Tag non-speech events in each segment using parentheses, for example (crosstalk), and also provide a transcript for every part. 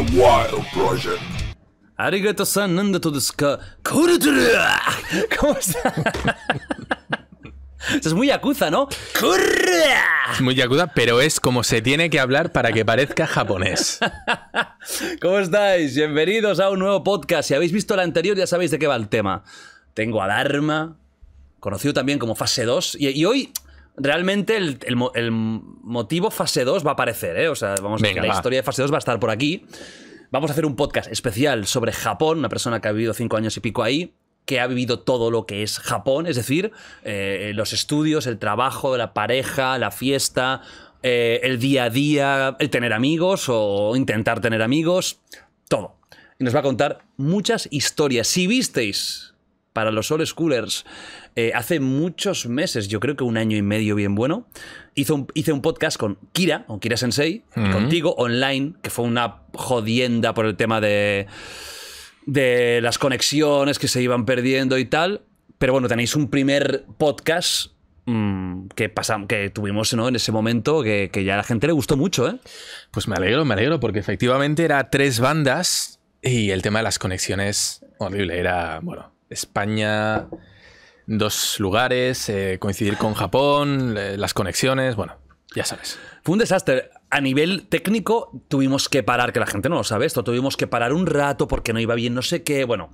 Wild Project. ¿Cómo es muy yakuza, ¿no? Es muy yakuza, pero es como se tiene que hablar para que parezca japonés. ¿Cómo estáis? Bienvenidos a un nuevo podcast. Si habéis visto el anterior ya sabéis de qué va el tema. Tengo alarma, conocido también como fase 2. y hoy Realmente el, motivo fase 2 va a aparecer, ¿eh? O sea, vamos la historia de fase 2 va a estar por aquí. Vamos a hacer un podcast especial sobre Japón, una persona que ha vivido cinco años y pico ahí, que ha vivido todo lo que es Japón, es decir, eh, los estudios, el trabajo, la pareja, la fiesta, eh, el día a día, el tener amigos o intentar tener amigos, todo. Y nos va a contar muchas historias. Si visteis, para los old schoolers, eh, hace muchos meses, yo creo que un año y medio bien bueno, hizo hice un podcast con Kira, con Kira Sensei, contigo, online, que fue una jodienda por el tema de, de las conexiones que se iban perdiendo y tal. Pero bueno, tenéis un primer podcast mm, que, pasamos, que tuvimos en ese momento que, que, ya a la gente le gustó mucho. ¿eh? Pues me alegro, me alegro, porque efectivamente era tres bandas y el tema de las conexiones, horrible, era, bueno, España, dos lugares, eh, coincidir con Japón, las conexiones, bueno, ya sabes. Fue un desastre. A nivel técnico tuvimos que parar, que la gente no lo sabe esto, tuvimos que parar un rato porque no iba bien, no sé qué, bueno,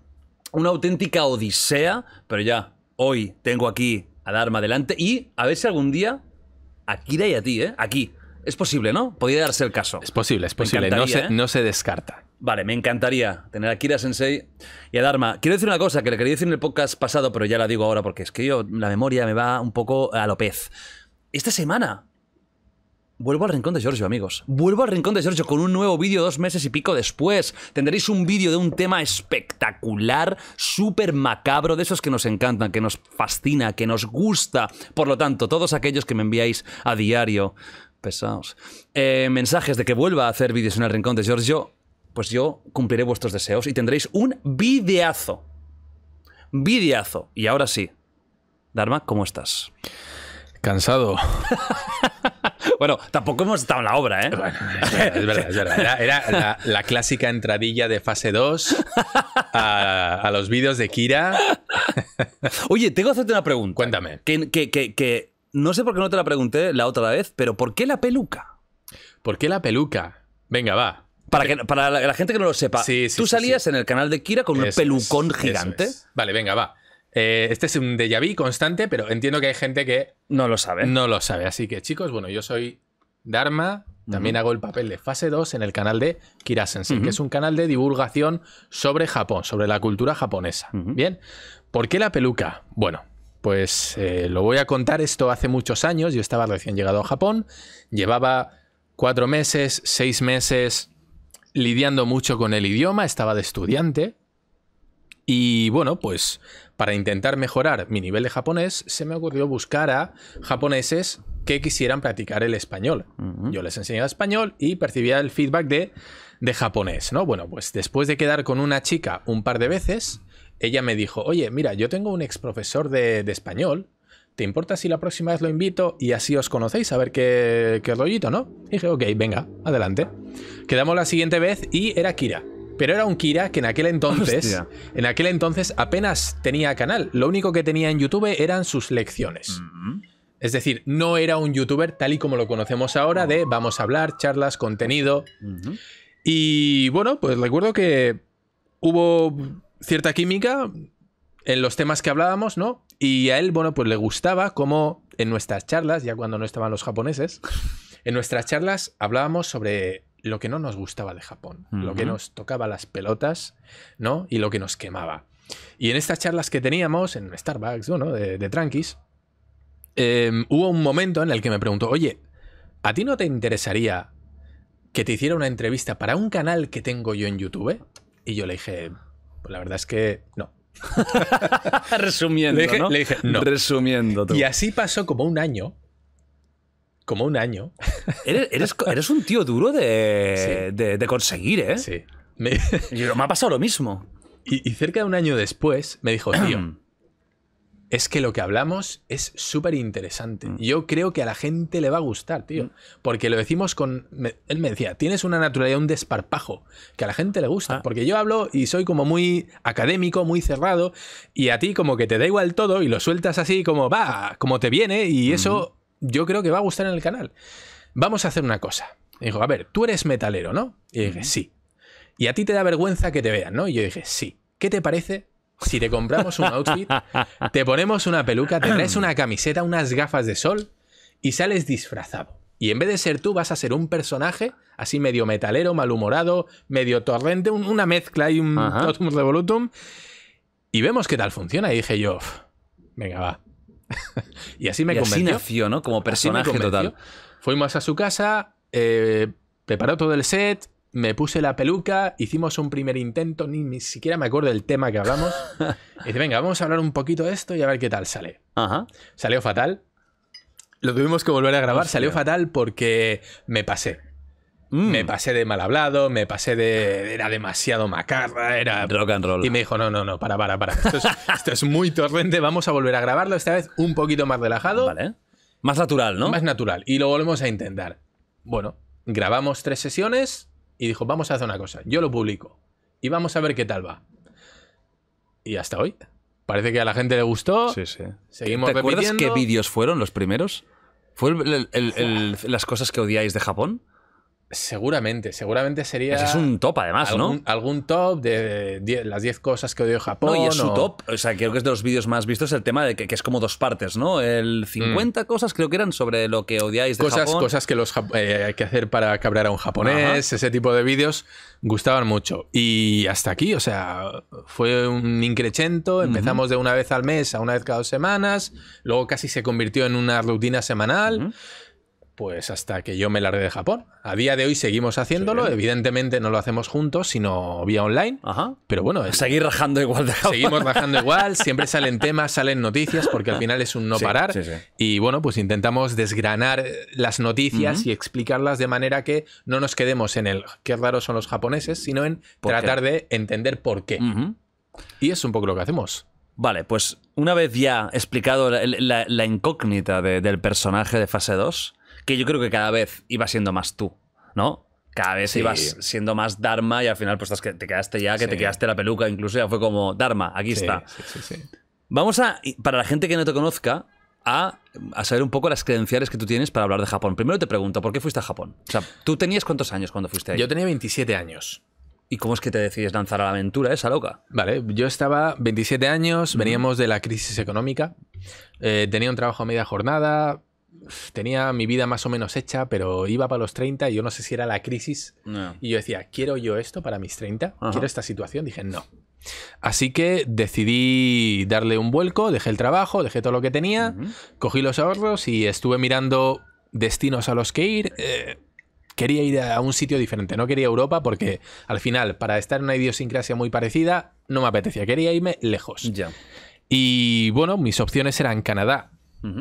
una auténtica odisea, pero ya, hoy tengo aquí a Darma delante y a ver si algún día, aquí de y a ti, ¿eh? Aquí. Es posible, ¿no? Podría darse el caso. Es posible, es posible. No ¿eh? no se descarta. Vale, me encantaría tener a Kira Sensei y a Dharma. Quiero decir una cosa que le quería decir en el podcast pasado, pero ya la digo ahora porque es que yo la memoria me va un poco a pez. Esta semana vuelvo al rincón de Giorgio, amigos. Vuelvo al rincón de Giorgio con un nuevo vídeo dos meses y pico después. Tendréis un vídeo de un tema espectacular, súper macabro, de esos que nos encantan, que nos fascina, que nos gusta. Por lo tanto, todos aquellos que me enviáis a diario, pesados, eh, mensajes de que vuelva a hacer vídeos en el rincón de Giorgio, pues yo cumpliré vuestros deseos y tendréis un videazo. Videazo. Y ahora sí. Dharma, ¿cómo estás? Cansado. (laughs) bueno, tampoco hemos estado en la obra, ¿eh? es verdad, es verdad. Era, la, clásica entradilla de fase 2 a, los vídeos de Kira. (laughs) Oye, tengo que hacerte una pregunta. Cuéntame. que no sé por qué no te la pregunté la otra vez, pero ¿por qué la peluca? ¿Por qué la peluca? Venga, va. Para, que, para la, gente que no lo sepa, tú salías en el canal de Kira con un pelucón gigante. Vale, venga, va. Eh, este es un déjà vu constante, pero entiendo que hay gente que. No lo sabe. No lo sabe. Así que, chicos, bueno, yo soy Dharma. También hago el papel de fase 2 en el canal de Kira que es un canal de divulgación sobre Japón, sobre la cultura japonesa. Bien. ¿Por qué la peluca? Bueno, pues eh, lo voy a contar. Esto hace muchos años. Yo estaba recién llegado a Japón. Llevaba cuatro meses, seis meses lidiando mucho con el idioma, estaba de estudiante. Y bueno, pues para intentar mejorar mi nivel de japonés, se me ocurrió buscar a japoneses que quisieran practicar el español. Yo les enseñaba español y percibía el feedback de, japonés, ¿no? Bueno, pues después de quedar con una chica un par de veces, ella me dijo, oye, mira, yo tengo un ex profesor de, de español ¿te importa si la próxima vez lo invito y así os conocéis a ver qué, rollito, no? dije, ok, venga, adelante. Quedamos la siguiente vez y era Kira. Pero era un Kira que en aquel entonces, en aquel entonces apenas tenía canal. Lo único que tenía en YouTube eran sus lecciones. Mm-hmm. Es decir, no era un youtuber tal y como lo conocemos ahora de vamos a hablar, charlas, contenido. Mm-hmm. Y bueno, pues recuerdo que hubo cierta química en los temas que hablábamos, ¿no? Y a él, bueno, pues le gustaba como en nuestras charlas, ya cuando no estaban los japoneses, (laughs) en nuestras charlas hablábamos sobre lo que no nos gustaba de Japón, lo que nos tocaba las pelotas, ¿no? Y lo que nos quemaba. Y en estas charlas que teníamos, en Starbucks, bueno, de, tranquis, em, hubo un momento en el que me preguntó, oye, ¿a ti no te interesaría que te hiciera una entrevista para un canal que tengo yo en YouTube? Y yo le dije, pues la verdad es que no. (laughs) Resumiendo, ¿no? Resumiendo. Y así pasó como un año. Como un año. (laughs) Eres, un tío duro de, conseguir, ¿eh? Me... (laughs) Y me ha pasado lo mismo. Y, y, cerca de un año después me dijo, tío, (clears throat) Es que lo que hablamos es súper interesante. Mm. Yo creo que a la gente le va a gustar, tío. Mm. Porque lo decimos con. él me decía, tienes una naturalidad, un desparpajo, que a la gente le gusta. Ah. Porque yo hablo y soy como muy académico, muy cerrado, y a ti como que te da igual todo y lo sueltas así como va, como te viene, y eso yo creo que va a gustar en el canal. Vamos a hacer una cosa. dijo, a ver, tú eres metalero, ¿no? Y dije, sí. Y a ti te da vergüenza que te vean, ¿no? Y yo dije, sí. ¿Qué te parece si te compramos un outfit, te ponemos una peluca, te traes una camiseta, unas gafas de sol y sales disfrazado. Y en vez de ser tú, vas a ser un personaje así medio metalero, malhumorado, medio torrente, una mezcla y un revolutum. Y vemos qué tal funciona. Y dije yo, venga, va. (laughs) y así me y convenció. Así ¿no? Como personaje total. Fuimos a su casa, eh, preparó todo el set, me puse la peluca, hicimos un primer intento, ni, ni siquiera me acuerdo del tema que hablamos. y (laughs) dice, venga, vamos a hablar un poquito de esto y a ver qué tal sale. Salió fatal. Lo tuvimos que volver a grabar, salió fatal porque me pasé. Mm. Me pasé de mal hablado, me pasé de. Era demasiado macarra, era. Rock and roll. Y me dijo: No, no, no, para, para, para. (laughs) Esto es, muy torrente, vamos a volver a grabarlo, esta vez un poquito más relajado. Vale. Más natural, ¿no? Más natural. Y lo volvemos a intentar. Bueno, grabamos tres sesiones, y dijo, vamos a hacer una cosa, yo lo publico y vamos a ver qué tal va. Y hasta hoy. Parece que a la gente le gustó. Sí, sí. Seguimos ¿Te acuerdas qué vídeos fueron los primeros? ¿Fueron las cosas que odiáis de Japón? Seguramente, seguramente sería. es un top, además, ¿no? Algún top de las 10 cosas que odio Japón. No, y es su top. O sea, creo que es de los vídeos más vistos el tema de que, es como dos partes, ¿no? El 50 mm. cosas creo que eran sobre lo que odiáis de cosas, Japón. Cosas que los eh, hay que hacer para cabrear a un japonés, ese tipo de vídeos gustaban mucho. Y hasta aquí, o sea, fue un increchento. Empezamos de una vez al mes a una vez cada dos semanas. Luego casi se convirtió en una rutina semanal pues hasta que yo me largue de Japón. A día de hoy seguimos haciéndolo, evidentemente no lo hacemos juntos, sino vía online. Ajá. Pero bueno, eh, seguir rajando igual. Seguimos rajando (laughs) igual, siempre salen temas, salen noticias, porque al final es un no parar. y bueno, pues intentamos desgranar eh, las noticias y explicarlas de manera que no nos quedemos en el qué raros son los japoneses, sino en tratar de entender por qué. Y es un poco lo que hacemos. Vale, pues una vez ya explicado la, incógnita del personaje de fase 2, que yo creo que cada vez iba siendo más tú, ¿no? Cada vez ibas siendo más Dharma y al final pues te quedaste ya, que te quedaste la peluca, incluso ya fue como Dharma, aquí está. Vamos a, para la gente que no te conozca, a, saber un poco las credenciales que tú tienes para hablar de Japón. Primero te pregunto, ¿por qué fuiste a Japón? O sea, ¿tú tenías cuántos años cuando fuiste ahí? Yo tenía 27 años. ¿Y cómo es que te decides lanzar a la aventura esa loca? Vale, yo estaba 27 años, veníamos de la crisis económica, eh, tenía un trabajo a media jornada, tenía mi vida más o menos hecha, pero iba para los 30 y yo no sé si era la crisis. Y yo decía, ¿quiero yo esto para mis 30? ¿Quiero esta situación? Dije, no. Así que decidí darle un vuelco, dejé el trabajo, dejé todo lo que tenía, cogí los ahorros y estuve mirando destinos a los que ir. Eh, quería ir a un sitio diferente, no quería Europa porque al final, para estar en una idiosincrasia muy parecida, no me apetecía, quería irme lejos. Y bueno, mis opciones eran Canadá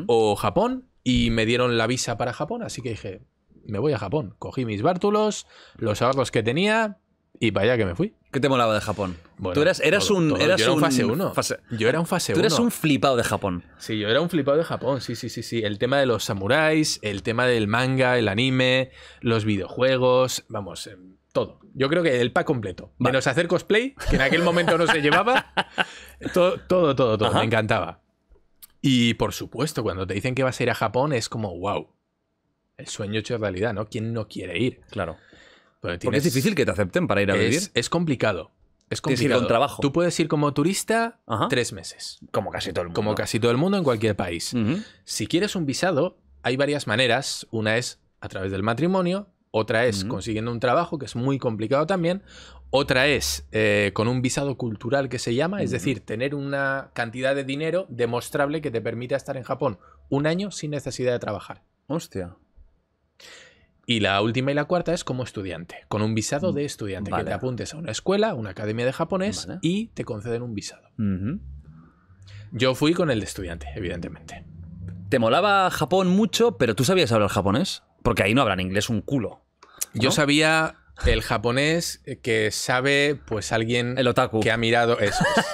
o Japón, y me dieron la visa para Japón, así que dije, me voy a Japón. Cogí mis bártulos, los ahorros que tenía y vaya que me fui. ¿Qué te molaba de Japón? tú eras, eras un. yo era un fase 1. Yo era un fase 1. Tú eras un flipado de Japón. Sí, yo era un flipado de Japón, sí, sí, sí, sí. El tema de los samuráis, el tema del manga, el anime, los videojuegos, vamos, em, todo. Yo creo que el pack completo. Menos hacer cosplay, que en aquel momento no se llevaba. (laughs) Todo, todo, todo, Me encantaba. Y por supuesto, cuando te dicen que vas a ir a Japón, es como, wow, el sueño hecho realidad, ¿no? ¿Quién no quiere ir? Claro. es difícil que te acepten para ir a vivir. Es complicado. Es complicado. trabajo. Tú puedes ir como turista tres meses. Como casi todo el mundo. Como casi todo el mundo en cualquier país. Si quieres un visado, hay varias maneras. Una es a través del matrimonio, otra es consiguiendo un trabajo, que es muy complicado también, otra es eh, con un visado cultural que se llama, es decir, tener una cantidad de dinero demostrable que te permita estar en Japón un año sin necesidad de trabajar. Hostia. Y la última y la cuarta es como estudiante, con un visado mm, de estudiante, que te apuntes a una escuela, una academia de japonés y te conceden un visado. Yo fui con el de estudiante, evidentemente. Te molaba Japón mucho, pero tú sabías hablar japonés, porque ahí no hablan inglés un culo. Yo sabía el japonés que sabe, pues alguien. El otaku. Que ha mirado. Eso. Pues,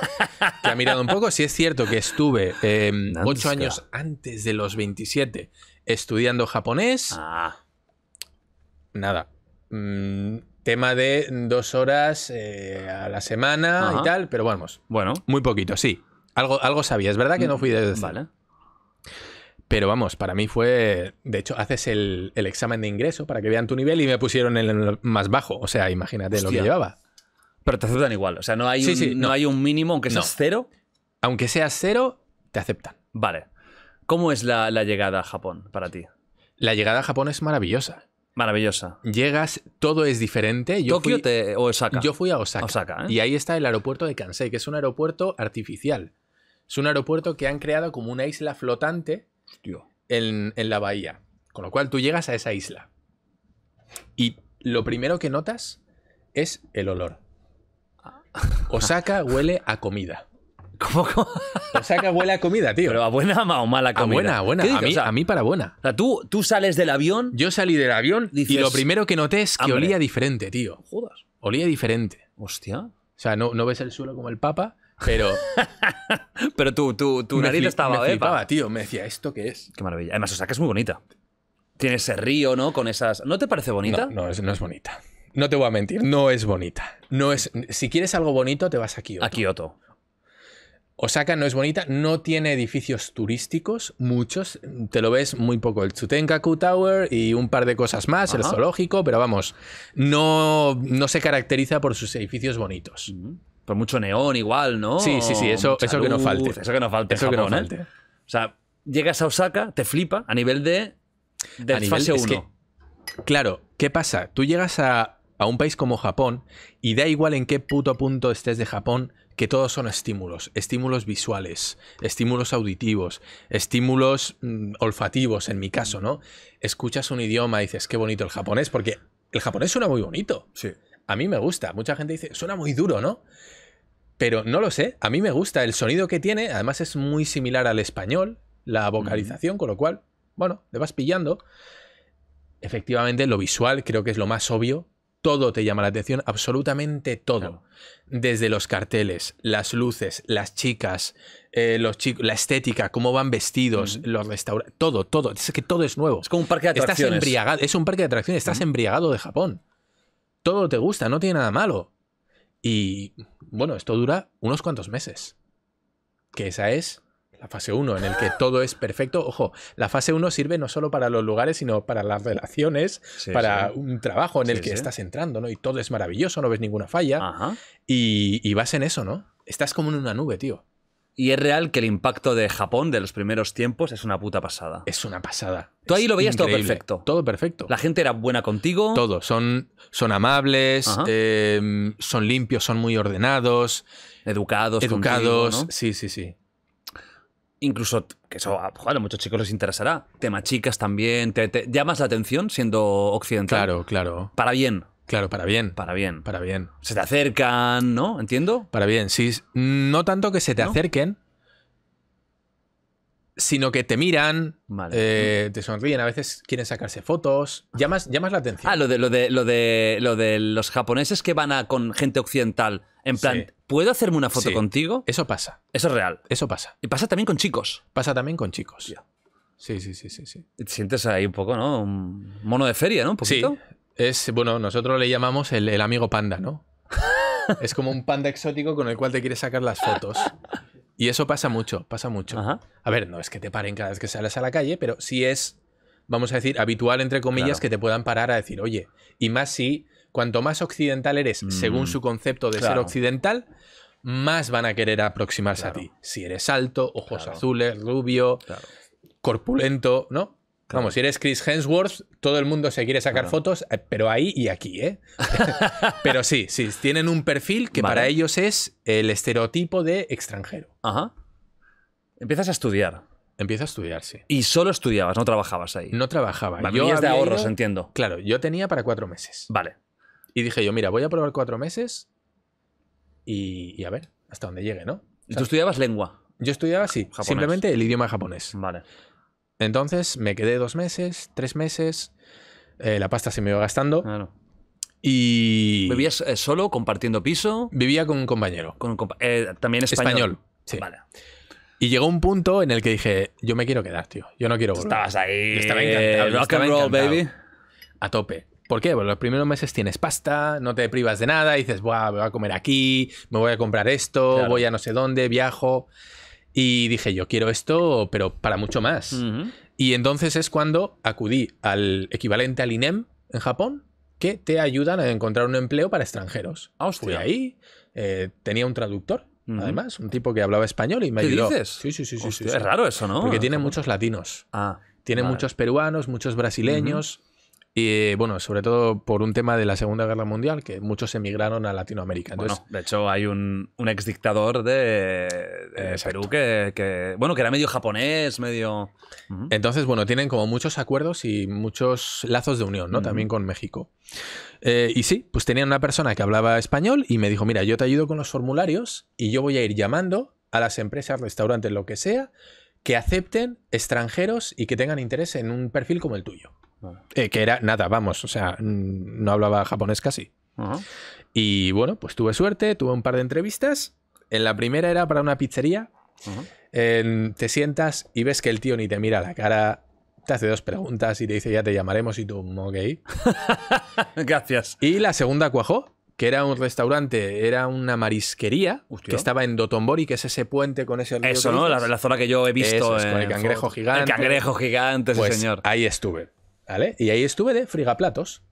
(laughs) que ha mirado un poco. Si es cierto que estuve em, ocho años antes de los 27 estudiando japonés. Ah. Nada. Mm, tema de dos horas eh, a la semana y tal, pero vamos. Bueno. Muy poquito, sí. Algo, algo sabía. Es verdad que no mm, fui de Vale. Pero vamos, para mí fue. De hecho, haces el, examen de ingreso para que vean tu nivel y me pusieron el más bajo. O sea, imagínate lo que llevaba. Pero te aceptan igual. O sea, no hay, un, mínimo, aunque seas cero. Aunque seas cero, te aceptan. Vale. ¿Cómo es la, llegada a Japón para ti? La llegada a Japón es maravillosa. Maravillosa. Llegas, todo es diferente. Yo ¿Tokio fui, o Osaka? Yo fui a Osaka. ¿eh? Y ahí está el aeropuerto de Kansai, que es un aeropuerto artificial. Es un aeropuerto que han creado como una isla flotante en, en la bahía. Con lo cual tú llegas a esa isla. Y lo primero que notas es el olor. Ah. Osaka huele a comida. (laughs) Osaka huele a comida, tío. Pero a buena o mala comida. A buena, a buena. A mí, para buena. O sea, tú, tú sales del avión. Yo salí del avión y lo primero que noté es que olía diferente, tío. Olía diferente. Hostia. O sea, no, no ves el suelo como el papa, pero. pero tú, tú, tú nariz estaba, me tío. Me decía, ¿esto qué es? Qué maravilla. Además, Osaka es muy bonita. Tiene ese río, ¿no? Con esas. ¿No te parece bonita? No, no es, bonita. No te voy a mentir, no es bonita. No es. Si quieres algo bonito, te vas a Kioto. A Kioto. Osaka no es bonita, no tiene edificios turísticos, muchos, te lo ves muy poco. El Tsutenkaku Tower y un par de cosas más, el zoológico, pero vamos, no, no se caracteriza por sus edificios bonitos. Por mucho neón igual, ¿no? Sí, sí, sí, eso, eso que nos falte. Eso que nos falte. Eso que no falte. ¿eh? O sea, llegas a Osaka, te flipa a nivel de, fase 1. claro, ¿qué pasa? Tú llegas a, un país como Japón y da igual en qué puto punto estés de Japón, que todos son estímulos, estímulos visuales, estímulos auditivos, estímulos mm, olfativos, en mi caso, ¿no? Escuchas un idioma y dices, qué bonito el japonés, porque el japonés suena muy bonito. Sí a mí me gusta. Mucha gente dice, suena muy duro, ¿no? Pero no lo sé, a mí me gusta el sonido que tiene, además es muy similar al español, la vocalización, con lo cual, bueno, le vas pillando. Efectivamente, lo visual creo que es lo más obvio. Todo te llama la atención, absolutamente todo. Desde los carteles, las luces, las chicas, eh, los chicos, la estética, cómo van vestidos, los restaurantes, todo, todo. Es que todo es nuevo. Es como un parque de atracciones. Estás embriagado, es un parque de atracciones, estás embriagado de Japón todo te gusta, no tiene nada malo. Y bueno, esto dura unos cuantos meses. Que esa es la fase 1, en el que (gasps) todo es perfecto. Ojo, la fase 1 sirve no solo para los lugares, sino para las relaciones, para un trabajo en el que estás entrando, ¿no? Y todo es maravilloso, no ves ninguna falla. y vas en eso, ¿no? Estás como en una nube, tío. Y es real que el impacto de Japón de los primeros tiempos es una puta pasada. Es una pasada. Tú ahí lo veías todo perfecto. Todo perfecto. La gente era buena contigo. Todo. Son, son amables, eh, son limpios, son muy ordenados. Educados. Educados. Sí, sí, sí. Incluso, que eso ah, joder, a muchos chicos les interesará. Tema chicas también. Te, llamas la atención siendo occidental. Claro, claro. Para bien. Claro, para bien. Para bien. Para bien. Se te acercan, ¿no? ¿Entiendo? Para bien, sí. No tanto que se te acerquen, sino que te miran, eh, te sonríen, a veces quieren sacarse fotos, llamas, llamas la atención. Ah, lo de, lo, de, lo, de, lo los japoneses que van a con gente occidental, en plan, ¿puedo hacerme una foto contigo? Eso pasa. Eso es real. Eso pasa. Y pasa también con chicos. Pasa también con chicos. Sí, sí, sí, sí, sí. Te sientes ahí un poco, ¿no? Un mono de feria, ¿no? Un poquito. Sí. Es, bueno, nosotros le llamamos el, amigo panda, ¿no? es como un panda exótico con el cual te quieres sacar las fotos. Y eso pasa mucho, pasa mucho. A ver, no es que te paren cada vez que sales a la calle, pero sí es, vamos a decir, habitual, entre comillas, que te puedan parar a decir, oye, y más si, cuanto más occidental eres, mm. según su concepto de ser occidental, más van a querer aproximarse a ti. Si eres alto, ojos azules, rubio, corpulento, ¿no? Vamos, si eres Chris Hemsworth, todo el mundo se quiere sacar fotos, eh, pero ahí y aquí, ¿eh? (laughs) pero sí, sí, tienen un perfil que para ellos es el estereotipo de extranjero. Ajá. Empiezas a estudiar. Empiezo a estudiar, sí. ¿Y solo estudiabas, no trabajabas ahí? No trabajaba. Yo de ahorros, entiendo. Claro, yo tenía para cuatro meses. Vale. Y dije yo, mira, voy a probar cuatro meses y, a ver hasta dónde llegue, ¿no? ¿Y tú estudiabas lengua? Yo estudiaba, sí, simplemente el idioma japonés. Vale. Entonces me quedé dos meses, tres meses, eh, la pasta se me iba gastando. Y... ¿Vivías eh, solo, compartiendo piso? Vivía con un compañero. Eh, ¿También español? Español, Y llegó un punto en el que dije, yo me quiero quedar, tío. Yo no quiero volver. Estabas ahí. estaba encantado. Rock and roll, baby. A tope. ¿Por qué? Porque los primeros meses tienes pasta, no te privas de nada, dices, Buah, me voy a comer aquí, me voy a comprar esto, voy a no sé dónde, viajo. Y dije, yo quiero esto, pero para mucho más. Y entonces es cuando acudí al equivalente al INEM en Japón, que te ayudan a encontrar un empleo para extranjeros. Ah, Fui ahí, eh, tenía un traductor, además, un tipo que hablaba español y me ¿Qué dices? Sí, sí, sí, Es raro eso, ¿no? Porque tiene muchos latinos. Ah, tiene muchos peruanos, muchos brasileños. Y bueno, sobre todo por un tema de la Segunda Guerra Mundial, que muchos emigraron a Latinoamérica. bueno, de hecho, hay un, un ex de, eh, Perú que, bueno, que era medio japonés, medio. Entonces, bueno, tienen como muchos acuerdos y muchos lazos de unión, ¿no? También con México. Eh, y sí, pues tenía una persona que hablaba español y me dijo: Mira, yo te ayudo con los formularios y yo voy a ir llamando a las empresas, restaurantes, lo que sea, que acepten extranjeros y que tengan interés en un perfil como el tuyo. Eh, que era nada, vamos, o sea, no hablaba japonés casi. Y bueno, pues tuve suerte, tuve un par de entrevistas. En la primera era para una pizzería. te sientas y ves que el tío ni te mira la cara, te hace dos preguntas y te dice ya te llamaremos y tú, ok. (laughs) Gracias. Y la segunda cuajó, que era un restaurante, era una marisquería que estaba en Dotombori, que es ese puente con ese Eso, ¿no? La, zona que yo he visto. con el cangrejo gigante. El cangrejo gigante, señor. Ahí estuve. Y ahí estuve de frigaplatos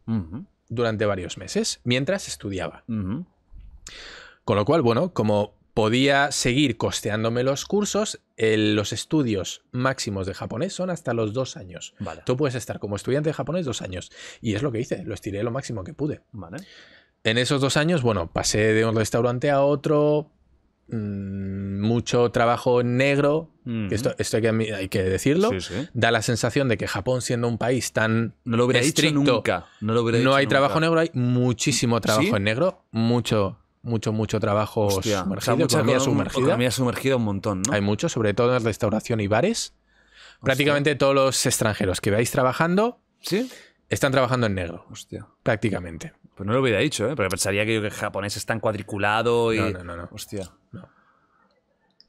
durante varios meses, mientras estudiaba. Con lo cual, bueno, como podía seguir costeándome los cursos, los estudios máximos de japonés son hasta los dos años. Tú puedes estar como estudiante de japonés dos años. Y es lo que hice, lo estiré lo máximo que pude. En esos dos años, bueno, pasé de un restaurante a otro, Mm, mucho trabajo en negro, mm. esto, hay, que, hay, que, decirlo, da la sensación de que Japón siendo un país tan no lo estricto, nunca. no, hay trabajo negro, hay muchísimo trabajo en negro, mucho, mucho, mucho trabajo sumergido, mucha sumergida. un montón, Hay mucho, sobre todo en restauración y bares. Prácticamente todos los extranjeros que veáis trabajando están trabajando en negro. Prácticamente. Pues no lo hubiera dicho, ¿eh? Porque pensaría que, el japonés es tan cuadriculado y. No, no, no. Hostia.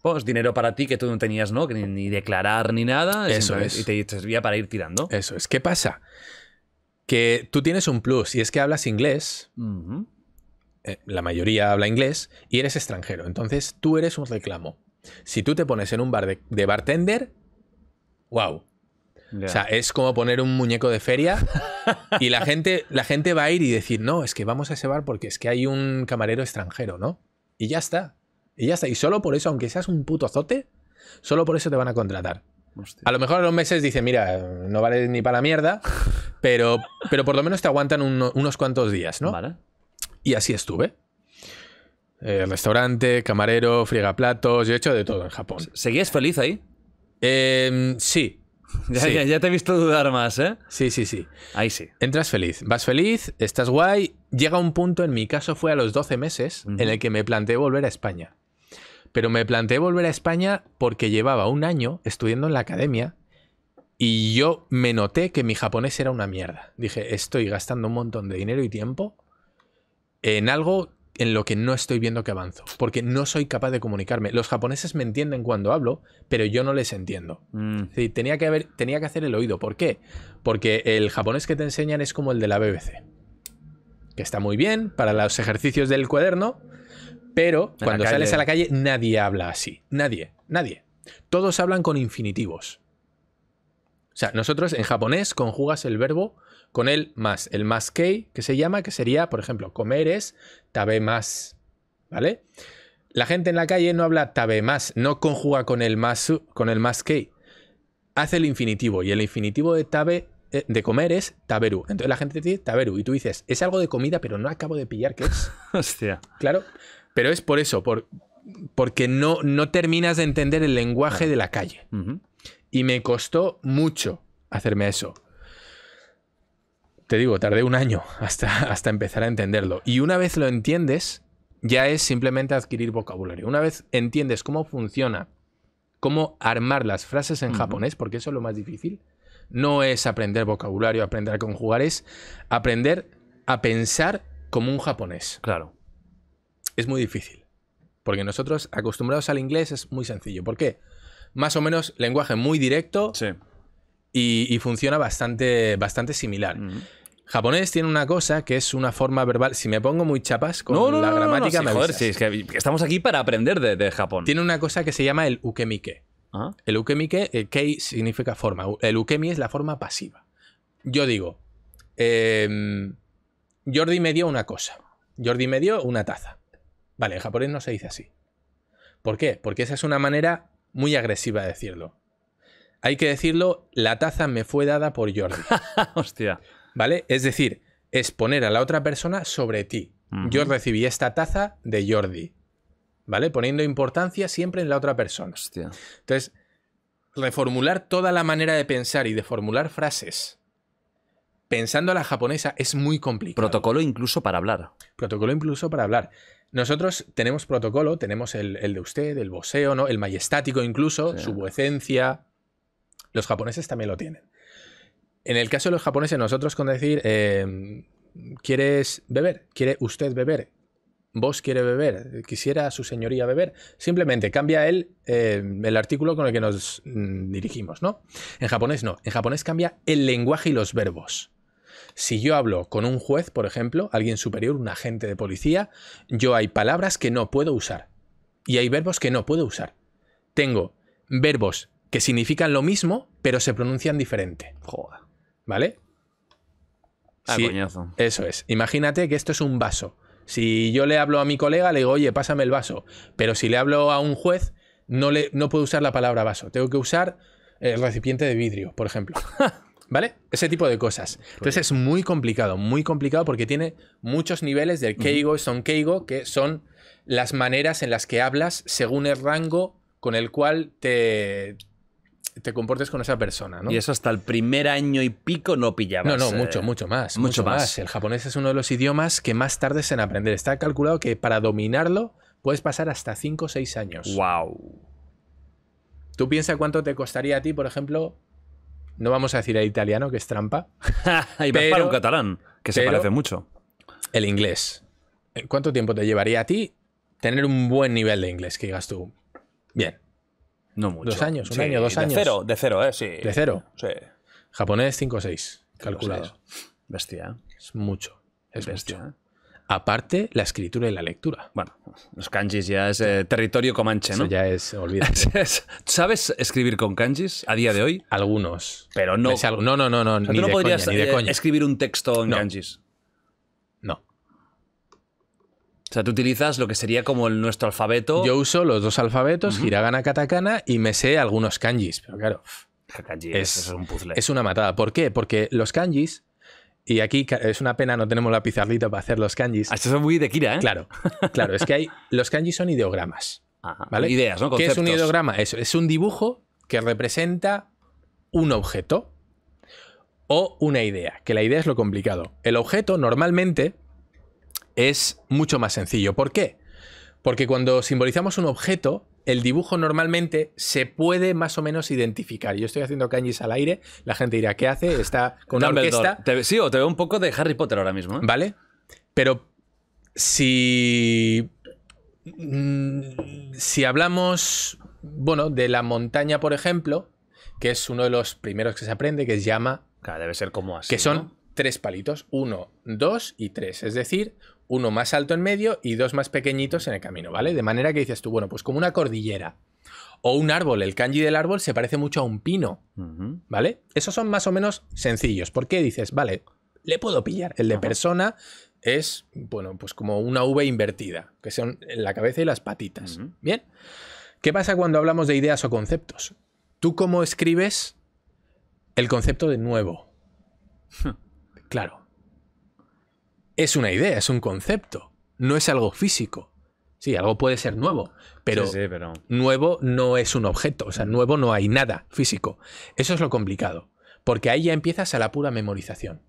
Pues dinero para ti que tú no tenías, ¿no? ni, declarar ni nada. Eso es. Y te servía para ir tirando. Eso es. ¿Qué pasa? Que tú tienes un plus y es que hablas inglés. Eh, la mayoría habla inglés y eres extranjero. Entonces tú eres un reclamo. Si tú te pones en un bar de, de bartender, wow, o sea, es como poner un muñeco de feria (laughs) y la gente, la gente va a ir y decir, no, es que vamos a ese bar porque es que hay un camarero extranjero, ¿no? Y ya está. Y ya está. Y solo por eso, aunque seas un puto azote, solo por eso te van a contratar. A lo mejor a los meses dicen, mira, no vale ni para la mierda, (laughs) pero, pero por lo menos te aguantan unos cuantos días, ¿no? Vale. Y así estuve. Eh, restaurante, camarero, friegaplatos, yo he hecho de todo en Japón. ¿Seguías feliz ahí? Em, sí, (laughs) Ya, te he visto dudar más, ¿eh? Sí, sí, sí. Ahí sí. Entras feliz, vas feliz, estás guay. Llega un punto, en mi caso fue a los 12 meses, en el que me planteé volver a España. Pero me planteé volver a España porque llevaba un año estudiando en la academia y yo me noté que mi japonés era una mierda. Dije, estoy gastando un montón de dinero y tiempo en algo en lo que no estoy viendo que avanzo, porque no soy capaz de comunicarme. Los japoneses me entienden cuando hablo, pero yo no les entiendo. Mm. tenía, que haber, tenía que hacer el oído. ¿Por qué? Porque el japonés que te enseñan es como el de la BBC, que está muy bien para los ejercicios del cuaderno, pero cuando sales a la calle nadie habla así. Nadie, nadie. Todos hablan con infinitivos. O sea, nosotros en japonés conjugas el verbo con el más, el más que, que se llama, que sería, por ejemplo, comer es tabe más, ¿vale? La gente en la calle no habla tabe más, no conjuga con el más, con el más que, Hace el infinitivo y el infinitivo de tabe eh, de comer es taberu. Entonces la gente te dice taberu y tú dices, es algo de comida, pero no acabo de pillar qué es. (laughs) Hostia. Claro, pero es por eso, por, porque no, no terminas de entender el lenguaje de la calle. Y me costó mucho hacerme eso te digo, tardé un año (laughs) hasta, hasta empezar a entenderlo. Y una vez lo entiendes, ya es simplemente adquirir vocabulario. Una vez entiendes cómo funciona, cómo armar las frases en japonés, porque eso es lo más difícil, no es aprender vocabulario, aprender a conjugar, es aprender a pensar como un japonés. Claro. Es muy difícil, porque nosotros acostumbrados al inglés es muy sencillo. ¿Por qué? Más o menos lenguaje muy directo. Sí y, funciona bastante, bastante similar. Japonés tiene una cosa que es una forma verbal. Si me pongo muy chapas con la gramática, no, es que estamos aquí para aprender de, Japón. Tiene una cosa que se llama el ukemike. ¿Ah? El ukemike, el eh, kei significa forma. El ukemi es la forma pasiva. Yo digo, em, Jordi me dio una cosa. Jordi me dio una taza. Vale, en japonés no se dice así. ¿Por qué? Porque esa es una manera muy agresiva de decirlo. Hay que decirlo, la taza me fue dada por Jordi. (laughs) Hostia. ¿Vale? Es decir, es poner a la otra persona sobre ti. Yo recibí esta taza de Jordi. ¿Vale? Poniendo importancia siempre en la otra persona. Hostia. Entonces, reformular toda la manera de pensar y de formular frases pensando a la japonesa es muy complicado. Protocolo incluso para hablar. Protocolo incluso para hablar. Nosotros tenemos protocolo, tenemos el, de usted, el boseo, ¿no? El majestático incluso, su vuecencia, los japoneses también lo tienen. En el caso de los japoneses, nosotros con decir, em, ¿quieres beber? ¿Quiere usted beber? ¿Vos quiere beber? ¿Quisiera su señoría beber? Simplemente cambia el, em, el artículo con el que nos mm, dirigimos, ¿no? En japonés no. En japonés cambia el lenguaje y los verbos. Si yo hablo con un juez, por ejemplo, alguien superior, un agente de policía, yo hay palabras que no puedo usar. Y hay verbos que no puedo usar. Tengo verbos que significan lo mismo, pero se pronuncian diferente. Joder. ¿Vale? Ah, Eso es. Imagínate que esto es un vaso. Si yo le hablo a mi colega, le digo, oye, pásame el vaso. Pero si le hablo a un juez, no, le, no puedo usar la palabra vaso. Tengo que usar el recipiente de vidrio, por ejemplo. (laughs) ¿Vale? Ese tipo de cosas. Entonces es muy complicado, muy complicado porque tiene muchos niveles del keigo y son keigo, que son las maneras en las que hablas según el rango con el cual te, te comportes con esa persona, ¿no? Y eso hasta el primer año y pico no pillabas. No, no, eh, mucho, mucho más. Mucho, más. El japonés es uno de los idiomas que más tardes en aprender. Está calculado que para dominarlo puedes pasar hasta 5 o 6 años. ¡Wow! Tú piensas cuánto te costaría a ti, por ejemplo, no vamos a decir el italiano, que es trampa. (laughs) y para un catalán, que se parece mucho. El inglés. Eh, ¿Cuánto tiempo te llevaría a ti tener un buen nivel de inglés? Que digas tú, bien, no mucho. Dos años, un año, dos de Cero, de cero, ¿eh? Sí. De cero. Sí. Japonés 5 o 6, calculado. Bestia. Es mucho. Es Bestia. Aparte, la escritura y la lectura. Bueno, los kanjis ya es eh, territorio comanche, ¿no? Eso ya es, olvídate. (laughs) ¿Sabes escribir con kanjis a día de hoy? Algunos. Pero no. No, no, no, no. ni no de podrías coña, eh, escribir un texto en kanjis. O sea, tú utilizas lo que sería como el, nuestro alfabeto. Yo uso los dos alfabetos, hiragana, katakana, y me sé algunos kanjis, pero claro. es, un puzzle. Es una matada. ¿Por qué? Porque los kanjis, y aquí es una pena, no tenemos la pizarrita para hacer los kanjis. Ah, estos son muy de Kira, ¿eh? Claro, claro. es que hay, los kanjis son ideogramas. (laughs) Ajá, Ideas, ¿no? ¿Qué es un ideograma? Es, es un dibujo que representa un objeto o una idea, que la idea es lo complicado. El objeto normalmente es mucho más sencillo. ¿Por qué? Porque cuando simbolizamos un objeto, el dibujo normalmente se puede más o menos identificar. Yo estoy haciendo cañis al aire, la gente dirá, ¿qué hace? Está con una Te, sí, o te veo un poco de Harry Potter ahora mismo. ¿eh? ¿Vale? Pero si. Mm, si hablamos, bueno, de la montaña, por ejemplo, que es uno de los primeros que se aprende, que se llama. Claro, debe ser como así. Que son tres palitos, uno, dos y tres, es decir, uno más alto en medio y dos más pequeñitos en el camino, ¿vale? De manera que dices tú, bueno, pues como una cordillera o un árbol, el kanji del árbol se parece mucho a un pino, ¿vale? Esos son más o menos sencillos, por qué dices, vale, le puedo pillar, el de persona es, bueno, pues como una V invertida, que son la cabeza y las patitas, ¿bien? ¿Qué pasa cuando hablamos de ideas o conceptos? ¿Tú cómo escribes el concepto de nuevo? (laughs) Claro. Es una idea, es un concepto. No es algo físico. Sí, algo puede ser nuevo, pero, nuevo no es un objeto, o sea, mm. nuevo no hay nada físico. Eso es lo complicado, porque ahí ya empiezas a la pura memorización.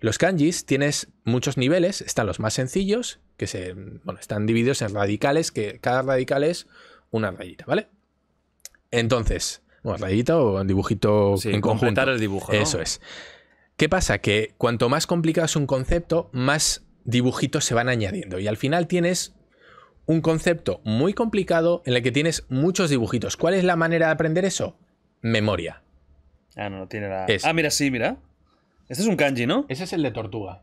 Los kanjis tienes muchos niveles, están los más sencillos, que se, bueno, están divididos en radicales, que cada radical es una rayita, ¿vale? Entonces, una rayita o un dibujito en completar el dibujo. Eso es. ¿Qué pasa? Que cuanto más complicado es un concepto, más dibujitos se van añadiendo y al final tienes un concepto muy complicado en el que tienes muchos dibujitos. ¿Cuál es la manera de aprender eso? Memoria. Ah, no, no tiene la. Ah, mira, sí, mira. Este es un kanji, ¿no? Ese es el de tortuga.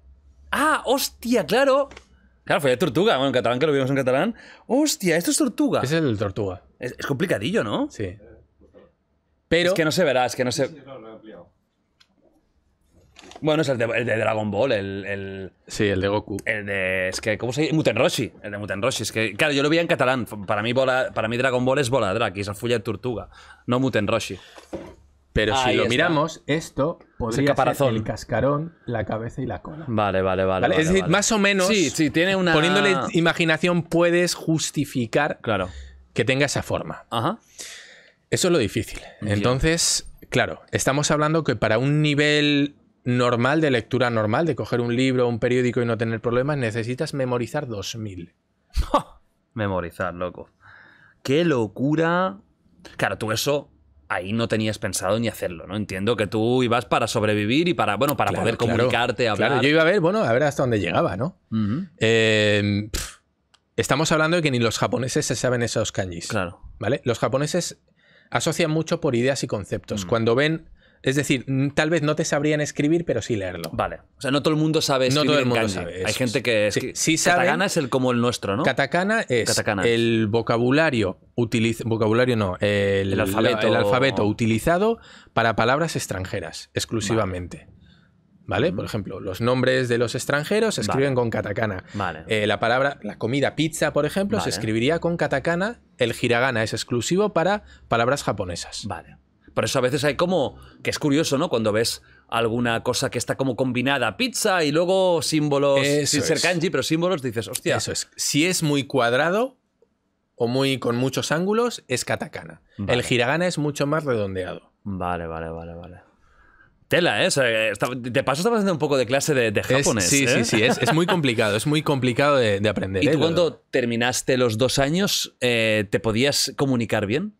Ah, hostia, claro. Claro, fue de tortuga. Bueno, en catalán, que lo vimos en catalán. Hostia, esto es tortuga. es el de tortuga. Es, complicadillo, ¿no? Sí. Pero... Es que no se verá, es que no se... Bueno, es el de, Dragon Ball, el, Sí, el de Goku. El de. Es que, ¿cómo se Muten Roshi. El de Muten Roshi. Es que, claro, yo lo vi en catalán. Para mí, para mí Dragon Ball es bola drag, y es fulla de tortuga, no Muten Roshi. Pero si lo miramos, esto podría ser el cascarón, la cabeza y la cola. Vale, vale, vale. es decir, más o menos, sí, sí, tiene una... poniéndole imaginación, puedes justificar claro. que tenga esa forma. Ajá. Eso es lo difícil. Entonces, claro, estamos hablando que para un nivel normal, de lectura normal, de coger un libro, un periódico y no tener problemas, necesitas memorizar 2000. (laughs) memorizar, loco. ¡Qué locura! Claro, tú eso ahí no tenías pensado ni hacerlo, ¿no? Entiendo que tú ibas para sobrevivir y para, bueno, para poder comunicarte, hablar. Claro, yo iba a ver, bueno, a ver hasta dónde llegaba, ¿no? Em, estamos hablando de que ni los japoneses se saben esos kanjis. Claro. ¿Vale? Los japoneses asocian mucho por ideas y conceptos. Mm. Cuando ven es decir, tal vez no te sabrían escribir, pero sí leerlo. Vale. O sea, no todo el mundo sabe escribir. No todo el mundo sabe. Hay gente que Sí, katakana es el como el nuestro, ¿no? Katakana es el vocabulario vocabulario no, el, alfabeto, el alfabeto utilizado para palabras extranjeras exclusivamente. Vale. Por ejemplo, los nombres de los extranjeros se escriben con katakana. Vale. Eh, la palabra, la comida pizza, por ejemplo, se escribiría con katakana. El hiragana es exclusivo para palabras japonesas. Vale. Por eso a veces hay como, que es curioso, ¿no? Cuando ves alguna cosa que está como combinada, pizza y luego símbolos, sin ser kanji, pero símbolos, dices, hostia. Eso es. Si es muy cuadrado o muy con muchos ángulos, es katakana. El hiragana es mucho más redondeado. Vale, vale, vale, vale. Tela, ¿eh? te de paso estabas haciendo un poco de clase de, de japonés. sí, sí, ¿eh? sí, es, muy complicado, es muy complicado de, aprender. ¿Y ¿eh? tú cuando terminaste los dos años, eh, te podías comunicar bien?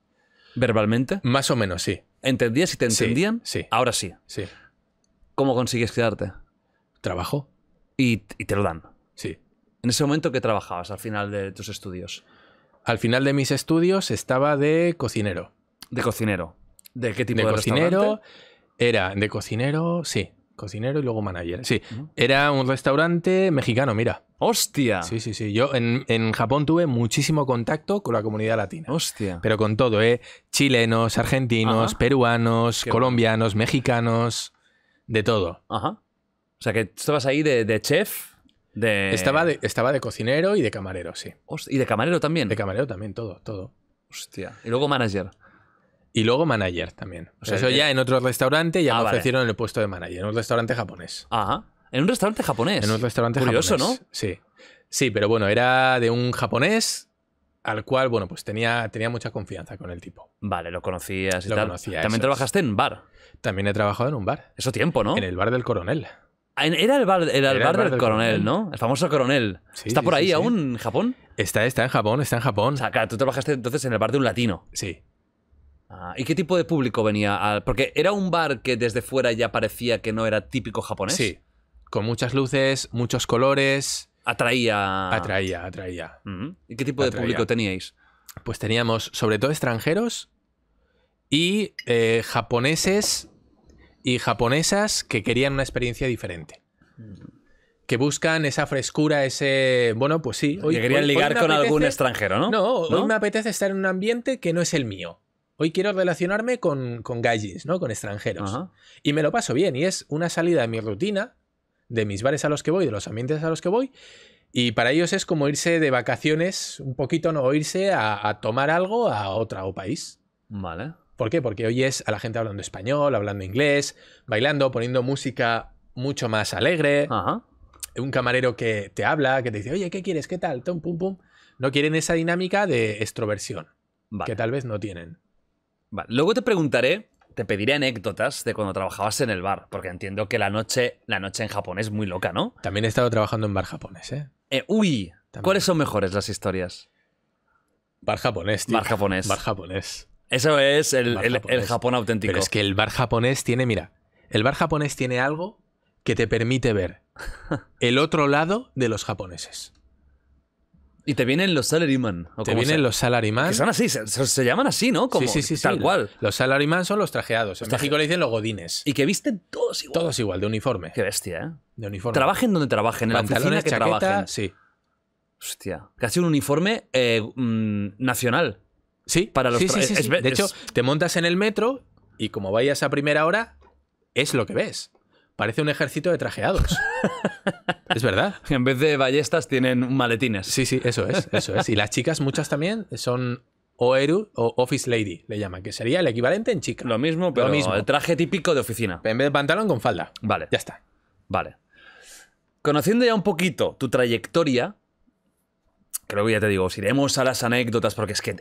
¿Verbalmente? Más o menos, sí. ¿Entendías? y te entendían, sí, ahora sí. Sí. ¿Cómo consigues quedarte? Trabajo. Y, te lo dan. Sí. En ese momento, ¿qué trabajabas al final de tus estudios? Al final de mis estudios estaba de cocinero. ¿De cocinero? ¿De qué tipo de, de cocinero? Era de cocinero, sí. Cocinero y luego manager. Sí, era un restaurante mexicano, mira. ¡Hostia! Sí, sí, sí. Yo en, Japón tuve muchísimo contacto con la comunidad latina. ¡Hostia! Pero con todo, ¿eh? Chilenos, argentinos, peruanos, colombianos, mexicanos, de todo. Ajá. O sea que estabas ahí de, chef, de... Estaba, de... estaba de cocinero y de camarero, sí. ¿Y de camarero también? De camarero también, todo, todo. Hostia. Y luego manager. Y luego manager también. O sea, eh, eso ya eh. en otro restaurante ya ah, me ofrecieron el puesto de manager, en un restaurante japonés. Ajá. ¿En un restaurante japonés? En un restaurante Curioso, ¿no? Sí. Sí, pero bueno, era de un japonés al cual, bueno, pues tenía, tenía mucha confianza con el tipo. Vale, lo conocías y lo También trabajaste en un bar. También he trabajado en un bar. Eso tiempo, ¿no? En el bar del coronel. Ah, era el bar, bar, del, coronel, ¿no? El famoso coronel. ¿Está por ahí aún en Japón? Está, está en Japón, está en Japón. O sea, claro, tú trabajaste entonces en el bar de un latino. Sí. Ah, ¿Y qué tipo de público venía? Al... Porque era un bar que desde fuera ya parecía que no era típico japonés. Sí, con muchas luces, muchos colores. Atraía. Atraía, atraía. ¿Y qué tipo de público teníais? Pues teníamos sobre todo extranjeros y eh, japoneses y japonesas que querían una experiencia diferente. Que buscan esa frescura, ese. Bueno, pues sí. que querían ligar con algún extranjero, ¿no? ¿no? ¿no? hoy me apetece estar en un ambiente que no es el mío hoy quiero relacionarme con, con ¿no? Con extranjeros. Y me lo paso bien. Y es una salida de mi rutina, de mis bares a los que voy, de los ambientes a los que voy. Y para ellos es como irse de vacaciones un poquito, ¿no? O irse a, tomar algo a otro país. Vale. ¿Por qué? Porque hoy es a la gente hablando español, hablando inglés, bailando, poniendo música mucho más alegre. Un camarero que te habla, que te dice, oye, ¿qué quieres? ¿Qué tal? Tom, pum, pum. No quieren esa dinámica de extroversión, que tal vez no tienen. Luego te preguntaré, te pediré anécdotas de cuando trabajabas en el bar, porque entiendo que la noche, la noche en Japón es muy loca, ¿no? También he estado trabajando en bar japonés, ¿eh? eh uy, ¿cuáles son mejores las historias? Bar japonés, tío. Bar japonés. Bar japonés. Eso es el, el Japón auténtico. Pero es que el bar japonés tiene, mira, el bar japonés tiene algo que te permite ver (laughs) el otro lado de los japoneses. Y te vienen los salaryman. te vienen los salaryman. Que son así, se, llaman así, ¿no? Como, Tal cual. Los salaryman son los trajeados. En México le dicen los godines. Y que visten todos igual. Todos igual, de uniforme. Qué bestia, ¿eh? De uniforme. Trabajen donde trabajen, en la oficina que trabajen. Sí. Hostia. Casi un uniforme eh, mm, nacional. Sí. Para los sí. De hecho, te montas en el metro y como vayas a primera hora, es lo que ves parece un ejército de trajeados. (laughs) es verdad. En vez de ballestas tienen maletines. Sí, sí, eso es, eso es. Y las chicas, muchas también, son Oeru o Office Lady, le llaman, que sería el equivalente en chica. Lo mismo, pero mismo. traje típico de oficina. En vez de pantalón con falda. Vale. Ya está. Vale. Conociendo ya un poquito tu trayectoria, creo que ya te digo, os iremos a las anécdotas porque es que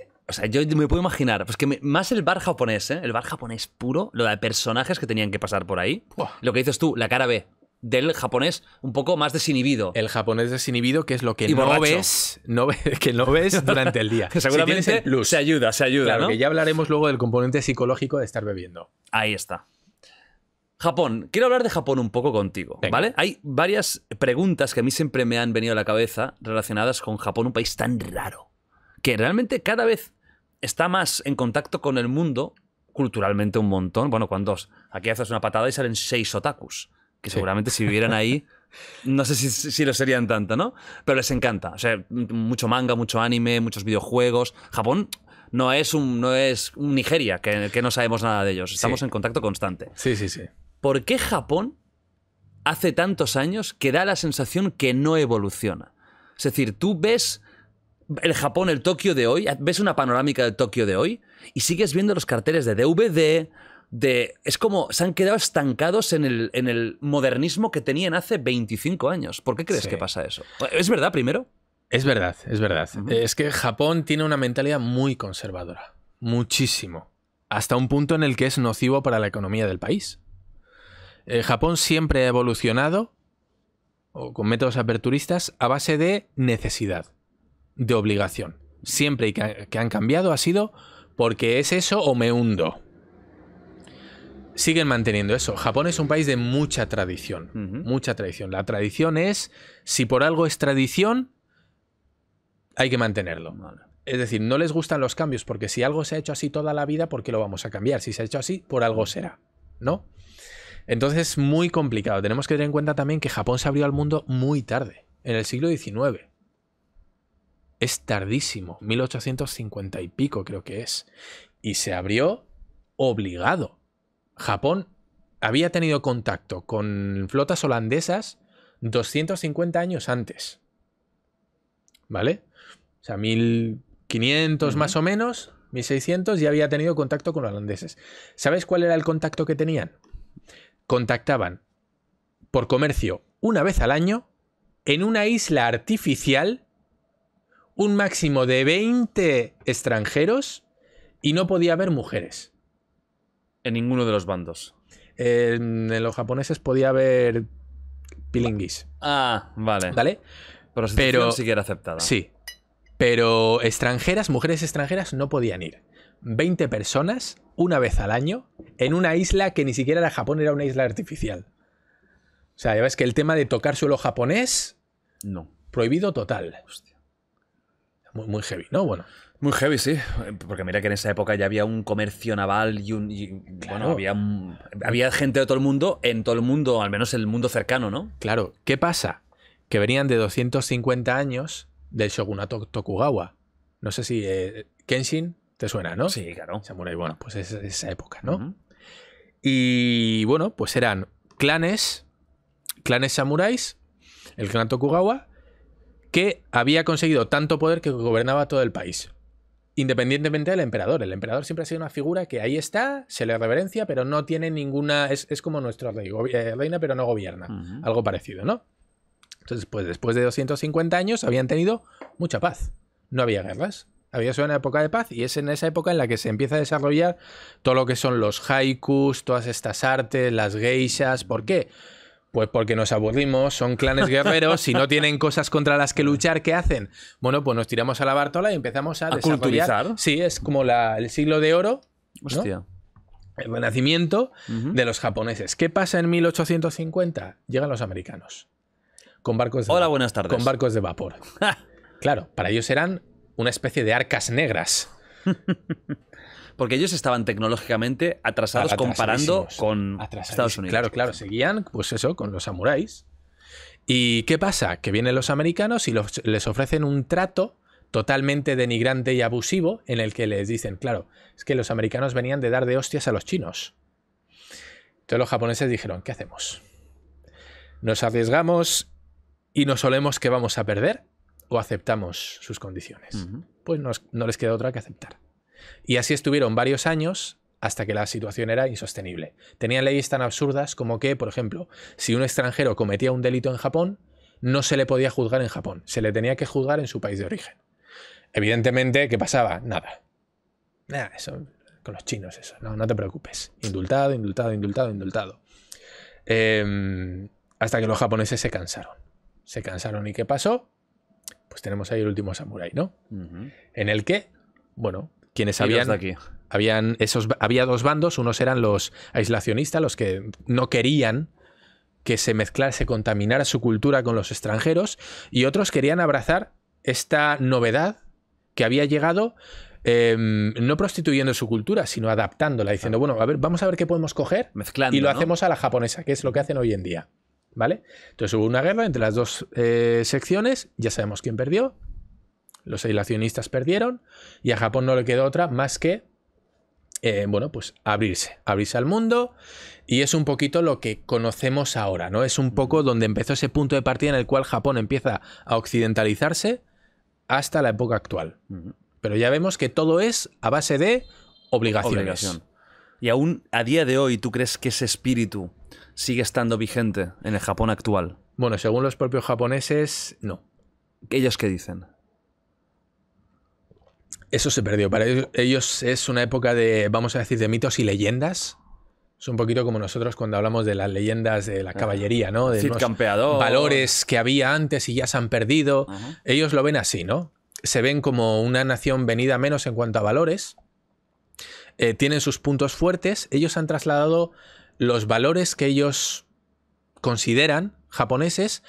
yo me puedo imaginar, pues que más el bar japonés, ¿eh? El bar japonés puro, lo de personajes que tenían que pasar por ahí. Lo que dices tú, la cara B del japonés un poco más desinhibido. El japonés desinhibido, que es lo que no ves, no (laughs) que no ves durante el día. (laughs) seguramente se ayuda, se ayuda. ya hablaremos luego del componente psicológico de estar bebiendo. Ahí está. Japón, quiero hablar de Japón un poco contigo, ¿vale? Hay varias preguntas que a mí siempre me han venido a la cabeza relacionadas con Japón, un país tan raro, que realmente cada vez está más en contacto con el mundo culturalmente un montón. Bueno, cuando dos. Aquí haces una patada y salen seis otakus, que seguramente si vivieran ahí, (laughs) no sé si, lo serían tanto, ¿no? Pero les encanta. O sea, mucho manga, mucho anime, muchos videojuegos. Japón no es un, no es un Nigeria, que, no sabemos nada de ellos. Estamos en contacto constante. Sí, sí, sí. ¿Por qué Japón hace tantos años que da la sensación que no evoluciona? Es decir, tú ves el Japón, el Tokio de hoy, ves una panorámica del Tokio de hoy y sigues viendo los carteles de DVD, de... Es como, se han quedado estancados en el, modernismo que tenían hace 25 años. ¿Por qué crees que pasa eso? ¿Es verdad primero? Es verdad, es verdad. Es que Japón tiene una mentalidad muy conservadora, muchísimo, hasta un punto en el que es nocivo para la economía del país. Eh, Japón siempre ha evolucionado, o con métodos aperturistas, a base de necesidad de obligación. Siempre que, que han cambiado ha sido porque es eso o me hundo. Siguen manteniendo eso. Japón es un país de mucha tradición. Mucha tradición. La tradición es, si por algo es tradición, hay que mantenerlo. Es decir, no les gustan los cambios, porque si algo se ha hecho así toda la vida, ¿por qué lo vamos a cambiar? Si se ha hecho así, por algo será, ¿no? Entonces, muy complicado. Tenemos que tener en cuenta también que Japón se abrió al mundo muy tarde, en el siglo XIX. Es tardísimo, 1850 y pico creo que es. Y se abrió obligado. Japón había tenido contacto con flotas holandesas 250 años antes. ¿Vale? O sea, 1500 más o menos, 1600 ya había tenido contacto con holandeses. ¿Sabes cuál era el contacto que tenían? Contactaban por comercio una vez al año en una isla artificial un máximo de 20 extranjeros y no podía haber mujeres. En ninguno de los bandos. en los japoneses podía haber pilinguis. Ah, vale. ¿Vale? si pero siquiera aceptada. Sí. Pero extranjeras, mujeres extranjeras no podían ir. 20 personas una vez al año en una isla que ni siquiera era Japón, era una isla artificial. O sea, ya ves que el tema de tocar suelo japonés. No. Prohibido total. Muy, heavy, ¿no? Bueno. Muy heavy, sí. Porque mira que en esa época ya había un comercio naval y un. Bueno, había, había gente de todo el mundo, en todo el mundo, al menos el mundo cercano, ¿no? Claro. ¿Qué pasa? Que venían de 250 años del shogunato Tokugawa. No sé si. Eh, Kenshin te suena, ¿no? Sí, claro. Samurai, bueno, pues es esa época, ¿no? Y bueno, pues eran clanes, clanes samuráis, el clan Tokugawa que había conseguido tanto poder que gobernaba todo el país. Independientemente del emperador. El emperador siempre ha sido una figura que ahí está, se le reverencia, pero no tiene ninguna. Es, como nuestro rey, eh, reina, pero no gobierna. Algo parecido, ¿no? Entonces, pues después de 250 años habían tenido mucha paz. No había guerras. Había sido una época de paz y es en esa época en la que se empieza a desarrollar todo lo que son los haikus, todas estas artes, las geishas. ¿Por qué? Pues porque nos aburrimos, son clanes guerreros, si no tienen cosas contra las que luchar, ¿qué hacen? Bueno, pues nos tiramos a la Bartola y empezamos a, a Culturizar. Sí, es como la, el siglo de oro. Hostia. El renacimiento de los japoneses. ¿Qué pasa en 1850? Llegan los americanos. Con barcos de Hola, buenas tardes. Con barcos de vapor. (laughs) claro, para ellos eran una especie de arcas negras. (laughs) porque ellos estaban tecnológicamente atrasados comparando con Estados Unidos. Claro, claro, seguían, pues eso, con los samuráis. ¿Y qué pasa? Que vienen los americanos y les ofrecen un trato totalmente denigrante y abusivo en el que les dicen, claro, es que los americanos venían de dar de hostias a los chinos. Entonces los japoneses dijeron, ¿qué hacemos? ¿Nos arriesgamos y nos solemos que vamos a perder o aceptamos sus condiciones? Pues no les queda otra que aceptar. Y así estuvieron varios años hasta que la situación era insostenible. Tenían leyes tan absurdas como que, por ejemplo, si un extranjero cometía un delito en Japón, no se le podía juzgar en Japón, se le tenía que juzgar en su país de origen. Evidentemente, ¿qué pasaba? Nada. Nada, eso con los chinos, eso. No, no te preocupes. Indultado, indultado, indultado, indultado. Em, hasta que los japoneses se cansaron. Se cansaron y ¿qué pasó? Pues tenemos ahí el último samurái, ¿no? En el que, bueno, quienes habían, aquí. habían esos, había dos bandos, unos eran los aislacionistas, los que no querían que se mezclara, se contaminara su cultura con los extranjeros, y otros querían abrazar esta novedad que había llegado, em, no prostituyendo su cultura, sino adaptándola, ah. diciendo, bueno, a ver, vamos a ver qué podemos coger Mezclando, y lo hacemos a la japonesa, que es lo que hacen hoy en día. ¿Vale? Entonces hubo una guerra entre las dos eh, secciones, ya sabemos quién perdió, los aislacionistas perdieron y a Japón no le quedó otra más que, eh, bueno, pues abrirse, abrirse al mundo y es un poquito lo que conocemos ahora, ¿no? Es un poco donde empezó ese punto de partida en el cual Japón empieza a occidentalizarse hasta la época actual. Pero ya vemos que todo es a base de obligaciones. Obligación. Y aún a día de hoy, ¿tú crees que ese espíritu sigue estando vigente en el Japón actual? Bueno, según los propios japoneses, no. ¿Ellos qué dicen? Eso se perdió. Para ellos, es una época de, vamos a decir, de mitos y leyendas, es un poquito como nosotros cuando hablamos de las leyendas de la caballería, ¿no? De campeador. valores que había antes y ya se han perdido. Ellos lo ven así, ¿no? Se ven como una nación venida menos en cuanto a valores. Eh, tienen sus puntos fuertes. Ellos han trasladado los valores que ellos consideran japoneses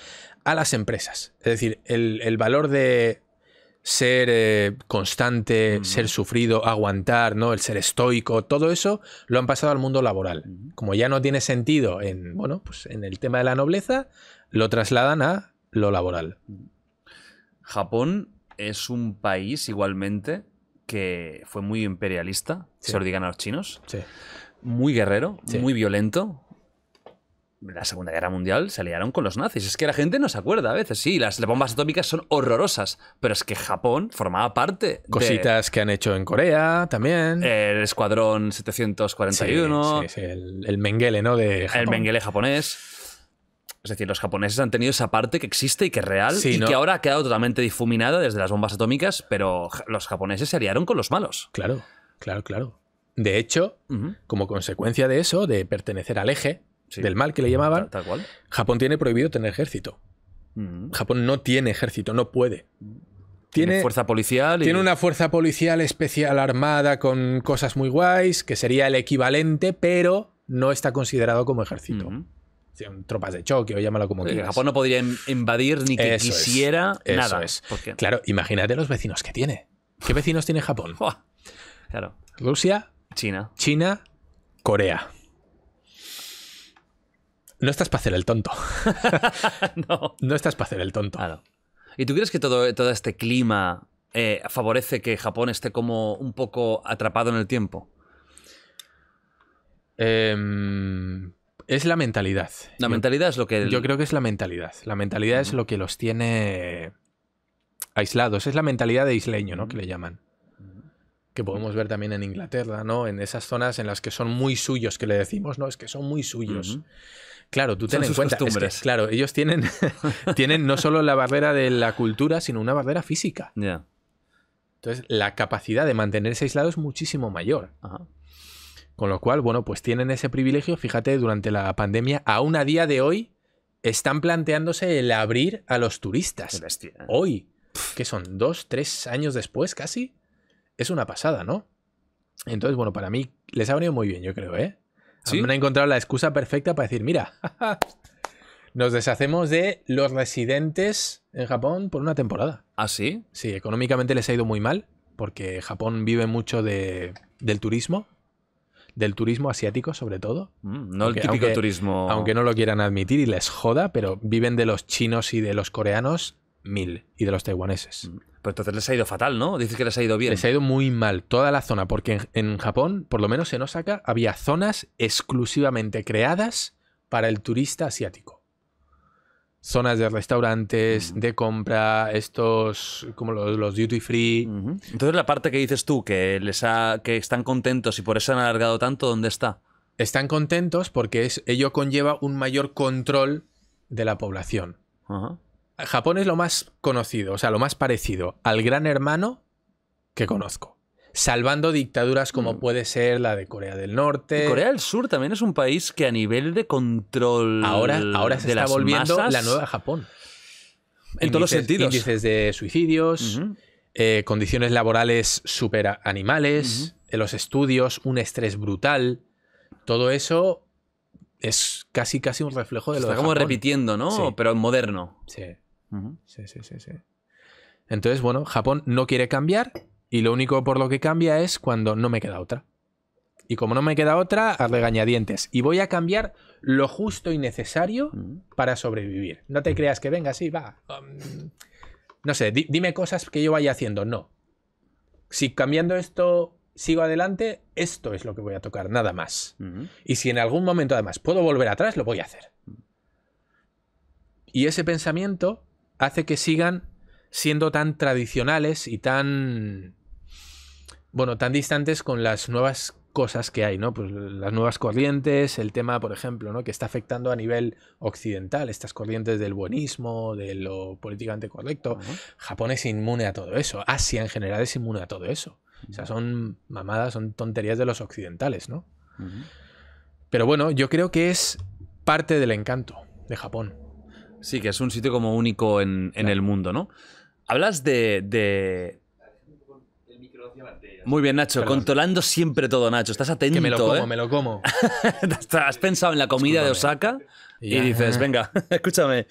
a las empresas. Es decir, el valor de ser eh, constante, ser sufrido, aguantar, ¿no? El ser estoico, todo eso lo han pasado al mundo laboral. Como ya no tiene sentido en, bueno, pues en el tema de la nobleza, lo trasladan a lo laboral. Japón es un país igualmente que fue muy imperialista, se lo digan a los chinos. Muy guerrero, muy violento, la Segunda Guerra Mundial se aliaron con los nazis. Es que la gente no se acuerda a veces. Sí, las bombas atómicas son horrorosas, pero es que Japón formaba parte. Cositas que han hecho en Corea también. El Escuadrón 741. el, Mengele, ¿no? De El Mengele japonés. Es decir, los japoneses han tenido esa parte que existe y que es real y que ahora ha quedado totalmente difuminada desde las bombas atómicas, pero los japoneses se aliaron con los malos. Claro, claro, claro. De hecho, como consecuencia de eso, de pertenecer al eje, del mal que le llamaban, tal, cual. Japón tiene prohibido tener ejército. Mm. Japón no tiene ejército, no puede. Tiene, fuerza policial. Tiene una fuerza policial especial armada con cosas muy guays, que sería el equivalente, pero no está considerado como ejército. tropas de choque o llámalo como quieras. Japón no podría em-, invadir ni que quisiera nada. Claro, imagínate los vecinos que tiene. ¿Qué vecinos tiene Japón? (laughs) claro. Rusia, China, China, Corea. No estás para hacer el tonto. (laughs) no. No estás para hacer el tonto. ¿Y tú crees que todo, todo este clima eh, favorece que Japón esté como un poco atrapado en el tiempo? Em, es la mentalidad. La yo, mentalidad es lo que... Yo creo que es la mentalidad. La mentalidad es lo que los tiene aislados. Es la mentalidad de isleño, ¿no? Que le llaman. Que podemos ver también en Inglaterra, ¿no? En esas zonas en las que son muy suyos, que le decimos, ¿no? Es que son muy suyos. Claro, tú ten en cuenta. claro, ellos tienen, (laughs) tienen no solo la barrera de la cultura, sino una barrera física. Entonces, la capacidad de mantenerse aislado es muchísimo mayor. Con lo cual, bueno, pues tienen ese privilegio. Fíjate, durante la pandemia, aún a día de hoy, están planteándose el abrir a los turistas. ¿eh? Hoy, que son dos, tres años después casi, es una pasada, ¿no? Entonces, bueno, para mí les ha venido muy bien, yo creo, ¿eh? Me Han encontrado la excusa perfecta para decir, mira, (laughs) nos deshacemos de los residentes en Japón por una temporada. ¿Ah, sí? Sí, económicamente les ha ido muy mal, porque Japón vive mucho del turismo, del turismo asiático sobre todo. Mm, no el típico turismo... Aunque no lo quieran admitir y les joda, pero viven de los chinos y de los coreanos mil, y de los taiwaneses. Mm. Pero entonces les ha ido fatal, ¿no? Dices que les ha ido bien. Les ha ido muy mal toda la zona, porque en, Japón, por lo menos en Osaka, había zonas exclusivamente creadas para el turista asiático zonas de restaurantes, mm. de compra, estos como los, duty free. Entonces la parte que dices tú, que les ha, que están contentos y por eso han alargado tanto, ¿dónde está? Están contentos porque ello conlleva un mayor control de la población. Ajá. Japón es lo más conocido, o sea, lo más parecido al gran hermano que conozco. Salvando dictaduras como mm. puede ser la de Corea del Norte. Corea del Sur también es un país que a nivel de control. Ahora, se está volviendo la nueva Japón. En todos los sentidos. Índices de suicidios, eh, condiciones laborales súper animales, en eh, los estudios, un estrés brutal. Todo eso es casi casi un reflejo de lo está repitiendo, ¿no? Pero moderno. Sí. Sí, sí, sí, sí. Entonces, bueno, Japón no quiere cambiar y lo único por lo que cambia es cuando no me queda otra. Y como no me queda otra, a regañadientes. Y voy a cambiar lo justo y necesario para sobrevivir. No te creas que venga, así va. Um, no sé, dime cosas que yo vaya haciendo. No. Si cambiando esto sigo adelante, esto es lo que voy a tocar, nada más. Y si en algún momento además puedo volver atrás, lo voy a hacer. Y ese pensamiento hace que sigan siendo tan tradicionales y tan bueno, tan distantes con las nuevas cosas que hay, ¿no? Pues las nuevas corrientes, el tema, por ejemplo, ¿no? que está afectando a nivel occidental, estas corrientes del buenismo, de lo políticamente correcto. Japón es inmune a todo eso, Asia en general es inmune a todo eso. O sea, son mamadas, son tonterías de los occidentales, ¿no? Pero bueno, yo creo que es parte del encanto de Japón. Sí, que es un sitio como único en, el mundo, ¿no? Hablas de, de... Muy bien, Nacho. Controlando siempre todo, Nacho. Estás atento. Que me lo como, ¿eh? me lo como. (laughs) Has pensado en la comida de Osaka y, dices, venga, (laughs) escúchame.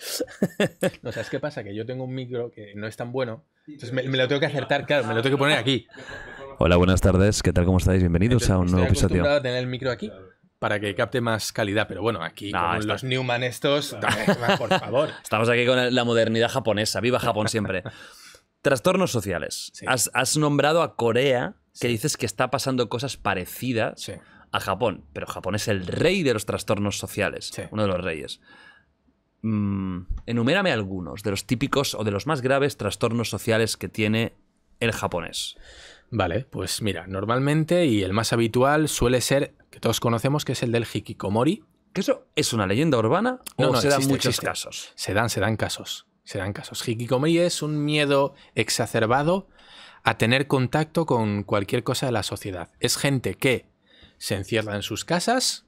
no, ¿sabes qué pasa? Que yo tengo un micro que no es tan bueno. Entonces me, lo tengo que acertar, claro, me lo tengo que poner aquí. Hola, buenas tardes. ¿Qué tal? ¿Cómo estáis? Bienvenidos a un nuevo estoy acostumbrado a tener el micro aquí para que capte más calidad. Pero bueno, aquí con los Newman estos, (laughs) (laughs) por favor. Estamos aquí con la modernidad japonesa. Viva Japón siempre. (laughs) Trastornos sociales. Has, nombrado a Corea, que dices que está pasando cosas parecidas a Japón, pero Japón es el rey de los trastornos sociales, uno de los reyes. Mm, enumérame algunos de los típicos o de los más graves trastornos sociales que tiene el japonés. Vale, pues mira, normalmente y el más habitual suele ser, que todos conocemos, que es el del hikikomori. ¿Que eso es una leyenda urbana o no, se dan muchos casos? Se dan, se dan casos. Se dan casos. Hikikomori es un miedo exacerbado a tener contacto con cualquier cosa de la sociedad. Es gente que se encierra en sus casas,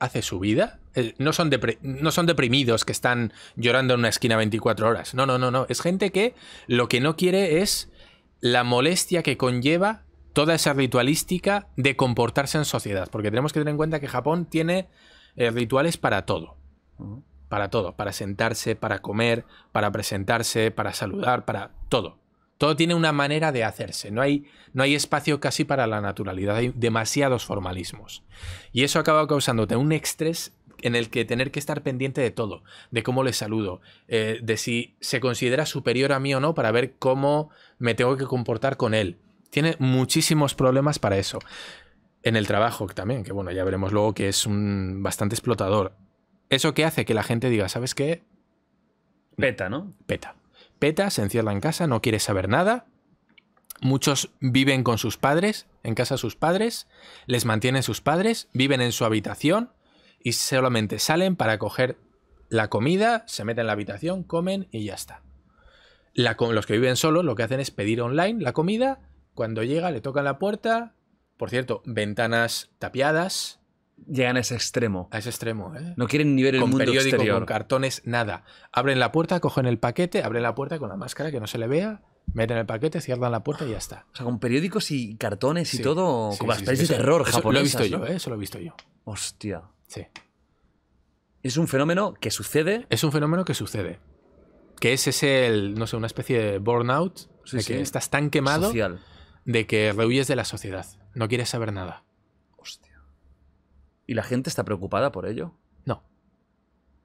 hace su vida. Eh, no son, no son, deprimidos que están llorando en una esquina 24 horas. No, no, no, no. Es gente que lo que no quiere es la molestia que conlleva toda esa ritualística de comportarse en sociedad. Porque tenemos que tener en cuenta que Japón tiene eh, rituales para todo. Para todo. Para sentarse, para comer, para presentarse, para saludar, para todo. Todo tiene una manera de hacerse. No hay, no hay espacio casi para la naturalidad. Hay demasiados formalismos. Y eso acaba causándote un estrés en el que tener que estar pendiente de todo, de cómo le saludo, eh, de si se considera superior a mí o no para ver cómo me tengo que comportar con él. Tiene muchísimos problemas para eso. En el trabajo también, que bueno, ya veremos luego que es un bastante explotador. Eso que hace que la gente diga, ¿sabes qué? Peta, ¿no? Peta. Peta, se encierra en casa, no quiere saber nada. Muchos viven con sus padres, en casa sus padres, les mantienen sus padres, viven en su habitación, y solamente salen para coger la comida, se meten en la habitación, comen y ya está. los que viven solos lo que hacen es pedir online la comida, cuando llega le tocan la puerta, por cierto, ventanas tapiadas. Llegan a ese extremo. A ese extremo, ¿eh? No quieren ni ver el con mundo periódico, Con cartones, nada. Abren la puerta, cogen el paquete, abren la puerta con la máscara que no se le vea, meten el paquete, cierran la puerta y ya está. O sea, con periódicos y cartones y todo, como sí, de terror japonés Lo he visto yo, ¿eh? Eso lo he visto yo. Hostia. Es un fenómeno que sucede. Es un fenómeno que sucede. Que es ese, el, no sé, una especie de burnout, de que estás tan quemado de que rehuyes de la sociedad. No quieres saber nada. Hostia. ¿Y la gente está preocupada por ello? No.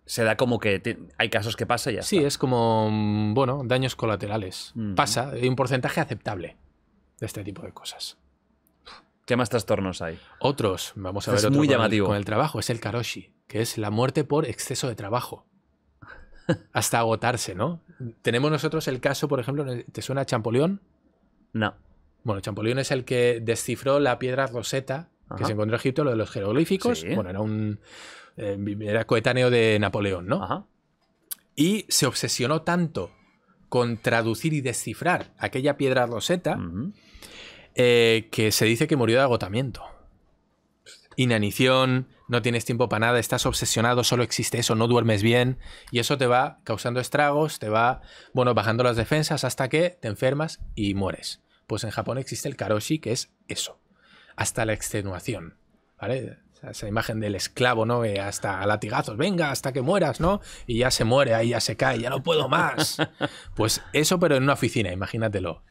Se da como que hay casos que pasa y ya. Sí, es como, mm, bueno, daños colaterales. Mm. Pasa, hay un porcentaje aceptable de este tipo de cosas. ¿Qué más trastornos hay? Otros, vamos a ver otro muy con llamativo. El, trabajo, es el karoshi, que es la muerte por exceso de trabajo. (laughs) Hasta agotarse, ¿no? Tenemos nosotros el caso, por ejemplo, ¿te suena Champollion? No. Bueno, Champollion es el que descifró la piedra roseta que se encontró en Egipto, lo de los jeroglíficos. Bueno, era un. Em, era coetáneo de Napoleón, ¿no? Y se obsesionó tanto con traducir y descifrar aquella piedra roseta eh, que se dice que murió de agotamiento. Inanición, no tienes tiempo para nada, estás obsesionado, solo existe eso, no duermes bien y eso te va causando estragos, te va, bueno, bajando las defensas hasta que te enfermas y mueres. Pues en Japón existe el karoshi, que es eso, hasta la extenuación, ¿vale? Esa imagen del esclavo, ¿no? Eh, hasta latigazos, venga, hasta que mueras, ¿no? Y ya se muere, ahí ya se cae, ya no puedo más. (laughs) Pues eso, pero en una oficina, imagínatelo.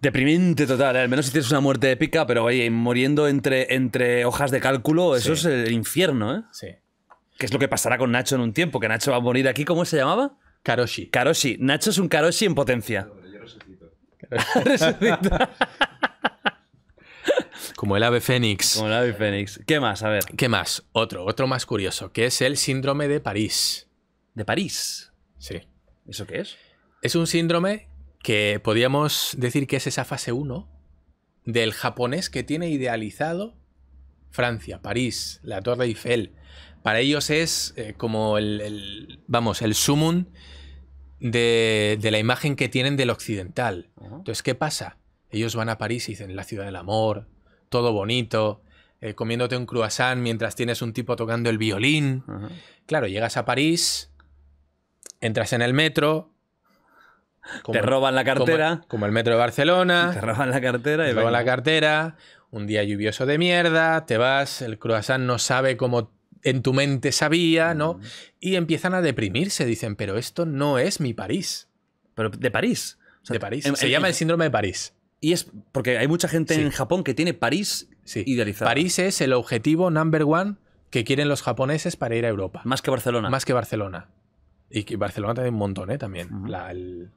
Deprimente total, ¿eh? al menos si tienes una muerte épica, pero oye, muriendo entre, entre hojas de cálculo, eso es el infierno, ¿eh? Sí. ¿Qué es lo que pasará con Nacho en un tiempo? Que Nacho va a morir aquí, ¿cómo se llamaba? Karoshi. Karoshi. Nacho es un Karoshi en potencia. yo resucito. (laughs) (laughs) Como el ave fénix. Como el ave fénix. ¿Qué más? A ver. ¿Qué más? Otro, otro más curioso, que es el síndrome de París. ¿De París? Sí. ¿Eso qué es? Es un síndrome que podíamos decir que es esa fase 1 del japonés que tiene idealizado Francia, París, la Torre Eiffel. Para ellos es eh, como el, vamos, el sumum de, la imagen que tienen del occidental. Entonces, ¿qué pasa? Ellos van a París y dicen la ciudad del amor, todo bonito, eh, comiéndote un croissant mientras tienes un tipo tocando el violín. Claro, llegas a París, entras en el metro, te roban la cartera. Como, el metro de Barcelona. Te roban la cartera. Te roban la cartera. Un día lluvioso de mierda. Te vas. El croissant no sabe cómo en tu mente sabía, ¿no? Mm. Y empiezan a deprimirse. Dicen, pero esto no es mi París. Pero de París. de París. se llama el síndrome de París. Y es porque hay mucha gente en Japón que tiene París idealizado. París es el objetivo number one que quieren los japoneses para ir a Europa. Más que Barcelona. Más que Barcelona. Y que Barcelona también un montón, ¿eh? También.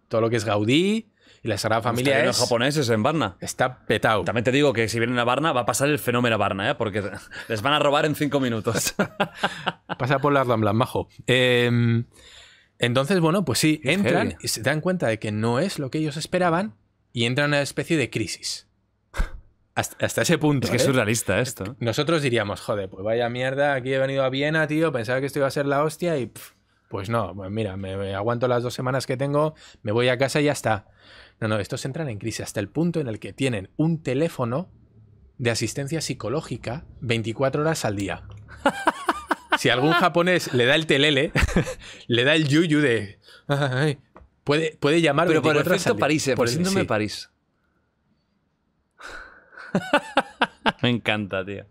todo lo que es Gaudí y la Sagrada Familia es... Los japoneses en Barna Está petado. También te digo que si vienen a Barna va a pasar el fenómeno a Varna, ¿eh? Porque (laughs) les van a robar en cinco minutos. (laughs) Pasa por la Rambla, majo. Em, entonces, bueno, pues sí, entran y se dan cuenta de que no es lo que ellos esperaban y entran en una especie de crisis. Hasta, ese punto. Es que es ¿eh? surrealista esto. Nosotros diríamos, joder, pues vaya mierda, aquí he venido a Viena, tío, pensaba que esto iba a ser la hostia y pues no, mira, me, aguanto las dos semanas que tengo, me voy a casa y ya está. No, no, estos entran en crisis hasta el punto en el que tienen un teléfono de asistencia psicológica 24 horas al día. (laughs) Si algún japonés le da el telele, (laughs) le da el yuyu de... puede, puede llamar... Pero eh, por el efecto París, por síndrome París. Me encanta, tío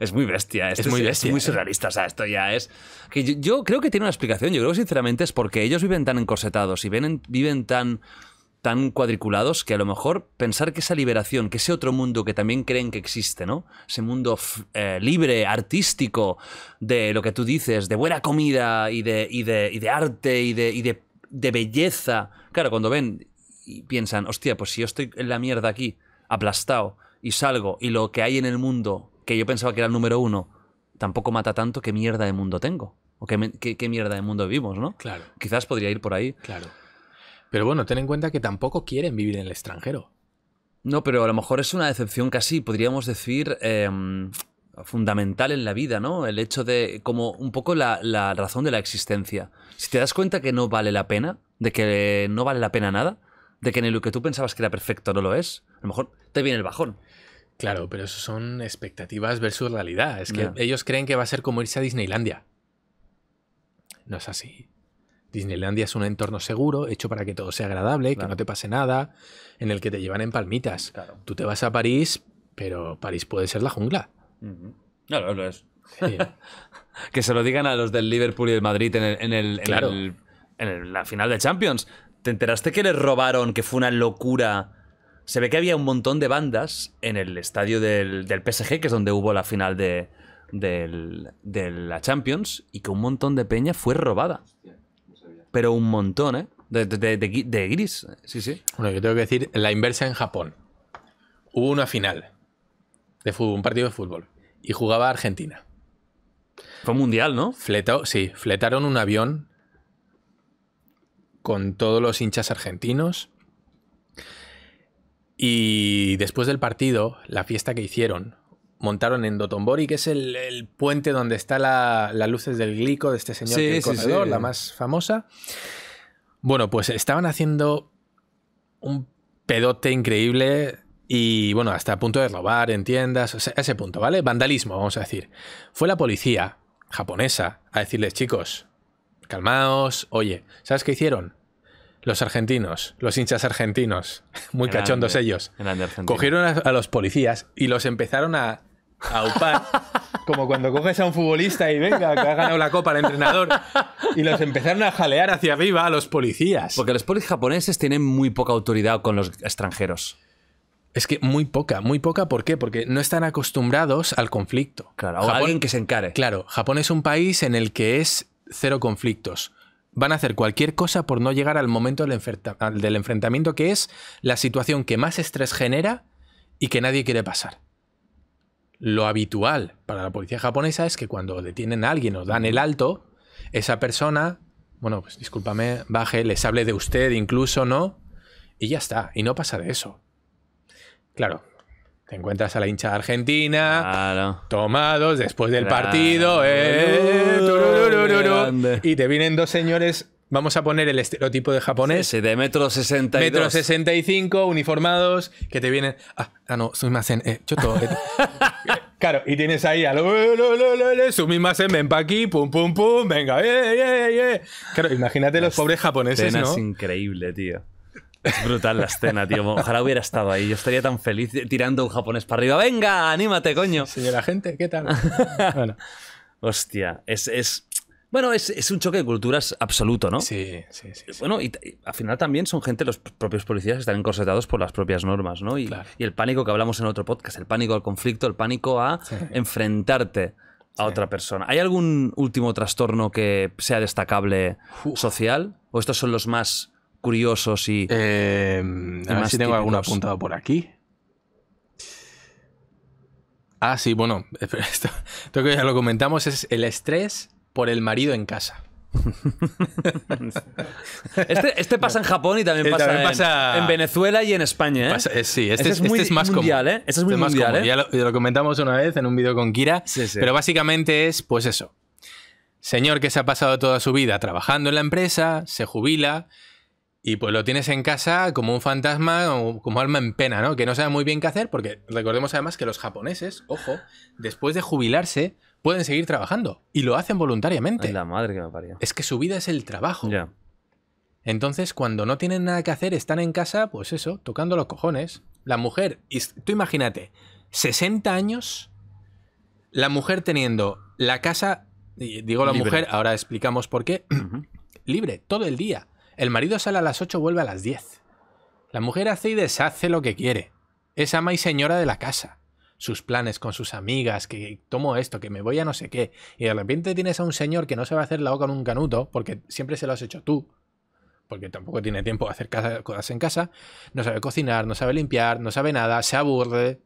es muy bestia. es, muy bestia. Es muy eh. surrealista. O sea, esto ya es. Que yo, creo que tiene una explicación. Yo creo que sinceramente es porque ellos viven tan encorsetados y viven, viven tan tan cuadriculados que a lo mejor pensar que esa liberación, que ese otro mundo que también creen que existe, ¿no? Ese mundo eh, libre, artístico, de lo que tú dices, de buena comida y de, de, arte y, de, de, belleza. Claro, cuando ven y piensan, hostia, pues si yo estoy en la mierda aquí, aplastado, y salgo, y lo que hay en el mundo que yo pensaba que era el número uno, tampoco mata tanto, ¿qué mierda de mundo tengo? ¿O qué, mierda de mundo vivimos, no? Claro. Quizás podría ir por ahí. Claro. Pero bueno, ten en cuenta que tampoco quieren vivir en el extranjero. No, pero a lo mejor es una decepción casi, podríamos decir, em, fundamental en la vida, ¿no? El hecho de, como un poco la, razón de la existencia. Si te das cuenta que no vale la pena, de que no vale la pena nada, de que en lo que tú pensabas que era perfecto no lo es, a lo mejor te viene el bajón. Claro, pero eso son expectativas versus realidad. Es que ellos creen que va a ser como irse a Disneylandia. No es así. Disneylandia es un entorno seguro, hecho para que todo sea agradable, que no te pase nada, en el que te llevan en palmitas. Tú te vas a París, pero París puede ser la jungla. Claro lo es. (laughs) que se lo digan a los del Liverpool y del Madrid en, el, en, en la final de Champions. ¿Te enteraste que les robaron, que fue una locura? se ve que había un montón de bandas en el estadio del, PSG, que es donde hubo la final de, la Champions, y que un montón de peña fue robada. Pero un montón, ¿eh? De, gris, sí, sí. Bueno, yo tengo que decir la inversa en Japón. Hubo una final de un partido de fútbol, y jugaba Argentina. Fue mundial, ¿no? Fletó, sí, fletaron un avión con todos los hinchas argentinos y después del partido, la fiesta que hicieron, montaron en Dotombori, que es el, puente donde está las luces del glico de este señor sí, del corredor, la más famosa. Bueno, pues estaban haciendo un pedote increíble y bueno, hasta a punto de robar en tiendas, ese punto, ¿vale? Vandalismo, vamos a decir. Fue la policía japonesa a decirles, chicos, calmaos, oye, ¿sabes qué hicieron? los argentinos, los hinchas argentinos, (laughs) muy cachondos ellos, cogieron a, los policías y los empezaron a, aupar, upar, (laughs) como cuando coges a un futbolista y venga, que ha ganado la copa el entrenador, y los empezaron a jalear hacia arriba a los policías. Porque los policías japoneses tienen muy poca autoridad con los extranjeros. Es que muy poca, muy poca, ¿por qué? Porque no están acostumbrados al conflicto. Claro, o alguien que se encare. Claro, Japón es un país en el que es cero conflictos van a hacer cualquier cosa por no llegar al momento del, enfrentamiento, que es la situación que más estrés genera y que nadie quiere pasar. Lo habitual para la policía japonesa es que cuando detienen a alguien o dan el alto, esa persona, bueno, pues discúlpame, baje, les hable de usted incluso, ¿no? Y ya está, y no pasa de eso. Claro, te encuentras a la hincha argentina, tomados después del partido, eh, y te vienen dos señores vamos a poner el estereotipo de japonés. de metro sesenta Metro 65, uniformados, que te vienen. Ah, ah no, sumimasen, eh, choto. Eh. (laughs) claro, y tienes ahí a lo. Sumimasen, ven pa' aquí, pum, pum, pum, venga, eh, eh, eh. Claro, imagínate los pobres japoneses, ¿no? Es increíble, tío. Es brutal la escena, tío. Ojalá hubiera estado ahí. Yo estaría tan feliz tirando un japonés para arriba. ¡Venga, anímate, coño! Sí, la gente, ¿qué tal? (laughs) bueno. Hostia, es, Bueno, es, un choque de culturas absoluto, ¿no? Sí, sí, sí. Bueno, y, al final también son gente, los propios policías, están encorsetados por las propias normas, ¿no? Y, el pánico que hablamos en otro podcast, el pánico al conflicto, el pánico a enfrentarte a otra persona. ¿Hay algún último trastorno que sea destacable social? ¿O estos son los más Curioso em, y... Eh, a ver si tengo alguno apuntado por aquí. Ah, sí, bueno, (laughs) esto, que ya lo comentamos es el estrés por el marido en casa. (laughs) Este, este, pasa en Japón y también, eh, pasa, en, Venezuela y en España. ¿eh? Eh, sí, este, este es, muy este más mundial, Este es muy mundial, más Ya, lo, comentamos una vez en un vídeo con Kira, pero básicamente es pues eso. Señor que se ha pasado toda su vida trabajando en la empresa, se jubila, y pues lo tienes en casa como un fantasma como alma en pena, ¿no? Que no sabe muy bien qué hacer, porque recordemos además que los japoneses, ojo, después de jubilarse, pueden seguir trabajando. Y lo hacen voluntariamente. la madre que me parió. Es que su vida es el trabajo. Entonces, cuando no tienen nada que hacer, están en casa, pues eso, tocando los cojones. La mujer, y tú imagínate, 60 años, la mujer teniendo la casa, digo la mujer, ahora explicamos por qué, (clears throat) libre todo el día el marido sale a las 8, vuelve a las 10. La mujer hace y deshace lo que quiere. Es ama y señora de la casa. Sus planes con sus amigas, que tomo esto, que me voy a no sé qué. Y de repente tienes a un señor que no se va a hacer la boca en un canuto, porque siempre se lo has hecho tú. Porque tampoco tiene tiempo de hacer cosas en casa. No sabe cocinar, no sabe limpiar, no sabe nada, se aburre.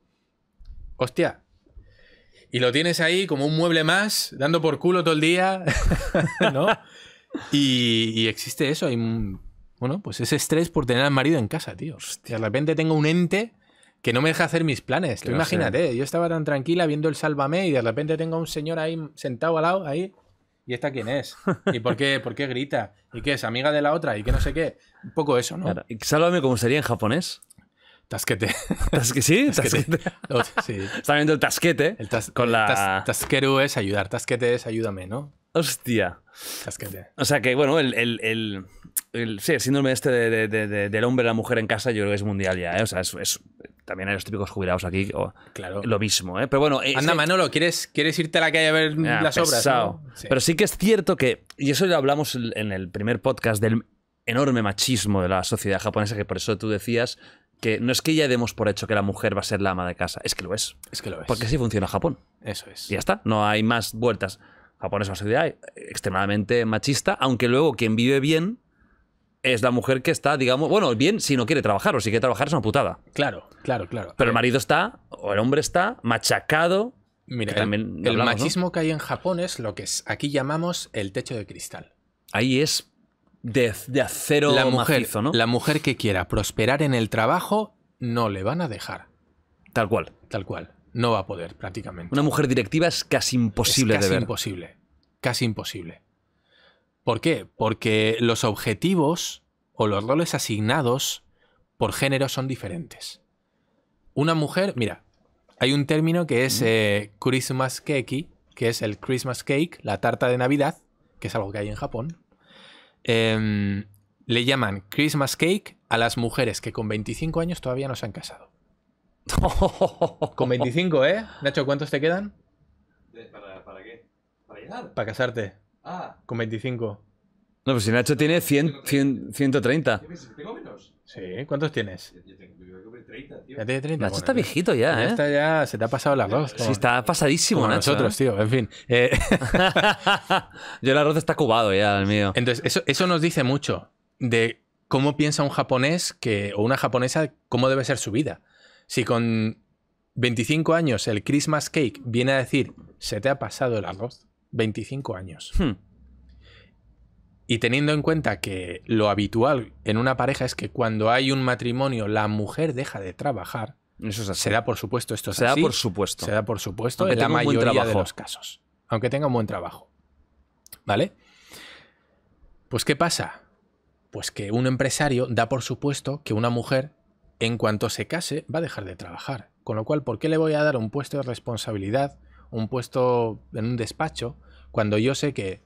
Hostia, y lo tienes ahí como un mueble más, dando por culo todo el día, (laughs) ¿no? Y, existe eso, hay un, bueno, pues ese estrés por tener al marido en casa, tío. de repente tengo un ente que no me deja hacer mis planes. imagínate, yo estaba tan tranquila viendo el Sálvame y de repente tengo a un señor ahí sentado al lado, ahí. ¿Y esta quién es? (laughs) ¿Y por qué, por qué grita? ¿Y qué es? ¿Amiga de la otra? ¿Y qué no sé qué? Un poco eso, ¿no? Claro. Sálvame como sería en japonés. Tasquete. (laughs) sí, tasquete. sí. Está viendo el tasquete. El con la... tasqueru es ayudar. Tasquete es ayúdame, ¿no? Hostia. O sea que, bueno, el, el, el, síndrome este de, del hombre y la mujer en casa yo creo que es mundial ya, ¿eh? O sea, es, también hay los típicos jubilados aquí. O, claro. Lo mismo, ¿eh? Pero bueno. Eh, Anda, Manolo, ¿quieres, ¿quieres irte a la calle a ver las obras? Pero sí que es cierto que, y eso ya hablamos en el primer podcast del enorme machismo de la sociedad japonesa, que por eso tú decías que no es que ya demos por hecho que la mujer va a ser la ama de casa, es que lo es. Es que lo es. Porque así funciona Japón. Eso es. Y ya está, no hay más vueltas. Japón es una sociedad extremadamente machista, aunque luego quien vive bien es la mujer que está, digamos, bueno, bien si no quiere trabajar o si quiere trabajar es una putada. Claro, claro, claro. Pero el marido está, o el hombre está, machacado. Mira, el, machismo que hay en Japón es lo que es, aquí llamamos el techo de cristal. Ahí es de, acero la mujer, ¿no? La mujer que quiera prosperar en el trabajo no le van a dejar. Tal cual. Tal cual no va a poder prácticamente. Una mujer directiva es casi imposible casi de imposible, casi imposible. ¿Por qué? Porque los objetivos o los roles asignados por género son diferentes. Una mujer, mira, hay un término que es eh, Christmas cake, que es el Christmas cake, la tarta de Navidad, que es algo que hay en Japón. Em, le llaman Christmas cake a las mujeres que con 25 años todavía no se han casado. (laughs) Con 25, ¿eh? Nacho, ¿cuántos te quedan? ¿Para, qué? ¿Para llegar? Para casarte. Ah. Con 25. No, pues si Nacho tiene 100, 130. menos? Sí, ¿cuántos tienes? Yo tengo 30, tío. Nacho está viejito ya, ¿eh? ya, se te ha pasado el arroz. Sí, está pasadísimo, Nacho. nosotros, tío, en fin. Eh, (laughs) yo el arroz está cubado ya, el mío. Entonces, eso, nos dice mucho de cómo piensa un japonés que, o una japonesa, cómo debe ser su vida. Si con 25 años el Christmas Cake viene a decir, se te ha pasado el arroz, 25 años. Hmm. Y teniendo en cuenta que lo habitual en una pareja es que cuando hay un matrimonio la mujer deja de trabajar, eso se da por supuesto esto. Es se da por supuesto. Se da por supuesto en la mayoría de los casos. Aunque tenga un buen trabajo. ¿Vale? Pues ¿qué pasa? Pues que un empresario da por supuesto que una mujer en cuanto se case, va a dejar de trabajar. Con lo cual, ¿por qué le voy a dar un puesto de responsabilidad, un puesto en un despacho, cuando yo sé que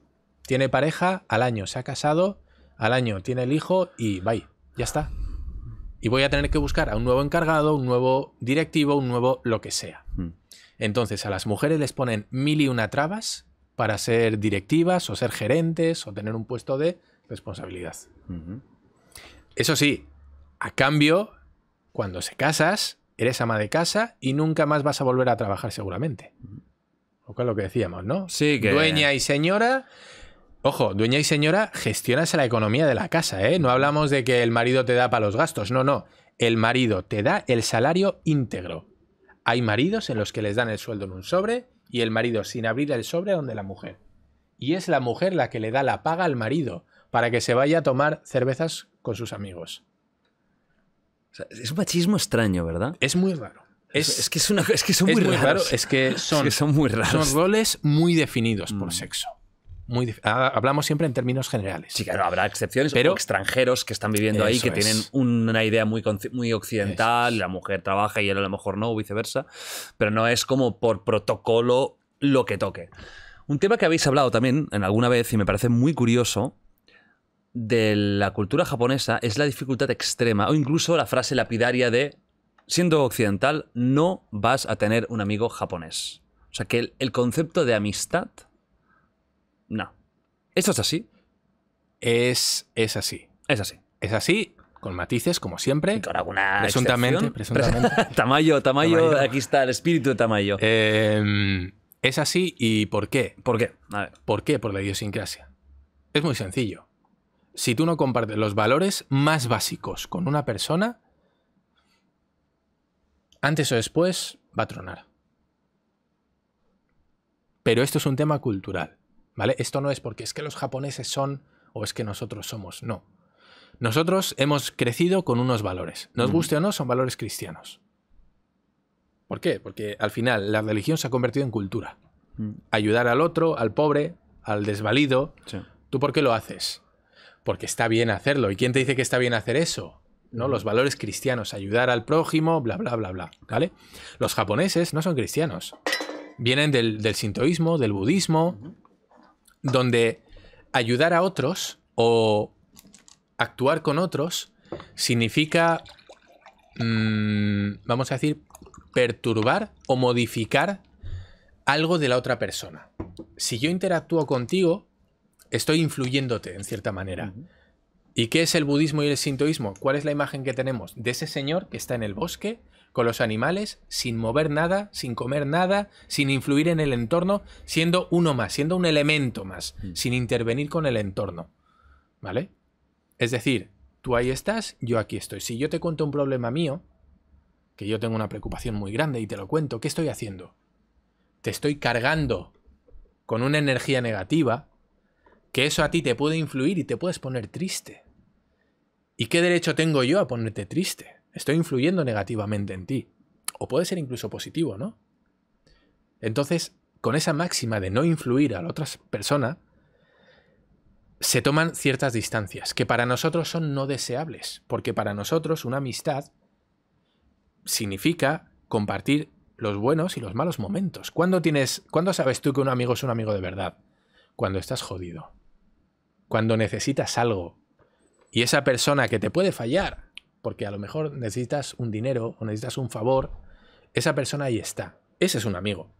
tiene pareja, al año se ha casado, al año tiene el hijo y bye, ya está. Y voy a tener que buscar a un nuevo encargado, un nuevo directivo, un nuevo lo que sea. Hmm. Entonces, a las mujeres les ponen mil y una trabas para ser directivas o ser gerentes o tener un puesto de responsabilidad. Eso sí, a cambio cuando se casas, eres ama de casa y nunca más vas a volver a trabajar seguramente. O que lo que decíamos, ¿no? Sí, que... Dueña y señora... Ojo, dueña y señora, gestionas la economía de la casa, ¿eh? No hablamos de que el marido te da para los gastos, no, no. El marido te da el salario íntegro. Hay maridos en los que les dan el sueldo en un sobre y el marido sin abrir el sobre donde la mujer. Y es la mujer la que le da la paga al marido para que se vaya a tomar cervezas con sus amigos es un machismo extraño, ¿verdad? Es muy raro. Es, que, es, una, (laughs) es son muy raros. (laughs) es, que son, son muy raros. roles muy definidos por mm. sexo. Muy ah, hablamos siempre en términos generales. Sí, claro, habrá excepciones, pero extranjeros que están viviendo ahí, que tienen una idea muy, muy occidental, la mujer trabaja y él a lo mejor no, o viceversa, pero no es como por protocolo lo que toque. Un tema que habéis hablado también en alguna vez y me parece muy curioso de la cultura japonesa es la dificultad extrema o incluso la frase lapidaria de, siendo occidental, no vas a tener un amigo japonés. O sea que el, concepto de amistad, no. ¿Esto es así? Es, es así. Es así. Es así, con matices, como siempre. Y con alguna presuntamente. (laughs) tamayo, tamayo, aquí está el espíritu de Tamayo. Em, es así y ¿por qué? ¿Por qué? ¿Por qué? Por la idiosincrasia. Es muy sencillo si tú no compartes los valores más básicos con una persona, antes o después va a tronar. Pero esto es un tema cultural, ¿vale? Esto no es porque es que los japoneses son o es que nosotros somos, no. Nosotros hemos crecido con unos valores. Nos guste o no, son valores cristianos. ¿Por qué? Porque al final la religión se ha convertido en cultura. Mm. Ayudar al otro, al pobre, al desvalido. ¿Tú por qué lo haces? porque está bien hacerlo. ¿Y quién te dice que está bien hacer eso? ¿no? Los valores cristianos, ayudar al prójimo, bla, bla, bla, bla, ¿vale? Los japoneses no son cristianos. Vienen del, sintoísmo, del budismo, donde ayudar a otros o actuar con otros significa, mm, vamos a decir, perturbar o modificar algo de la otra persona. Si yo interactúo contigo, estoy influyéndote en cierta manera. ¿Y qué es el budismo y el sintoísmo? ¿Cuál es la imagen que tenemos de ese señor que está en el bosque con los animales, sin mover nada, sin comer nada, sin influir en el entorno, siendo uno más, siendo un elemento más, mm. sin intervenir con el entorno? ¿Vale? Es decir, tú ahí estás, yo aquí estoy. Si yo te cuento un problema mío, que yo tengo una preocupación muy grande y te lo cuento, ¿qué estoy haciendo? Te estoy cargando con una energía negativa, que eso a ti te puede influir y te puedes poner triste. ¿Y qué derecho tengo yo a ponerte triste? Estoy influyendo negativamente en ti. O puede ser incluso positivo, ¿no? Entonces, con esa máxima de no influir a la otra persona, se toman ciertas distancias que para nosotros son no deseables, porque para nosotros una amistad significa compartir los buenos y los malos momentos. ¿Cuándo, tienes, ¿Cuándo sabes tú que un amigo es un amigo de verdad? Cuando estás jodido cuando necesitas algo y esa persona que te puede fallar, porque a lo mejor necesitas un dinero o necesitas un favor, esa persona ahí está. Ese es un amigo.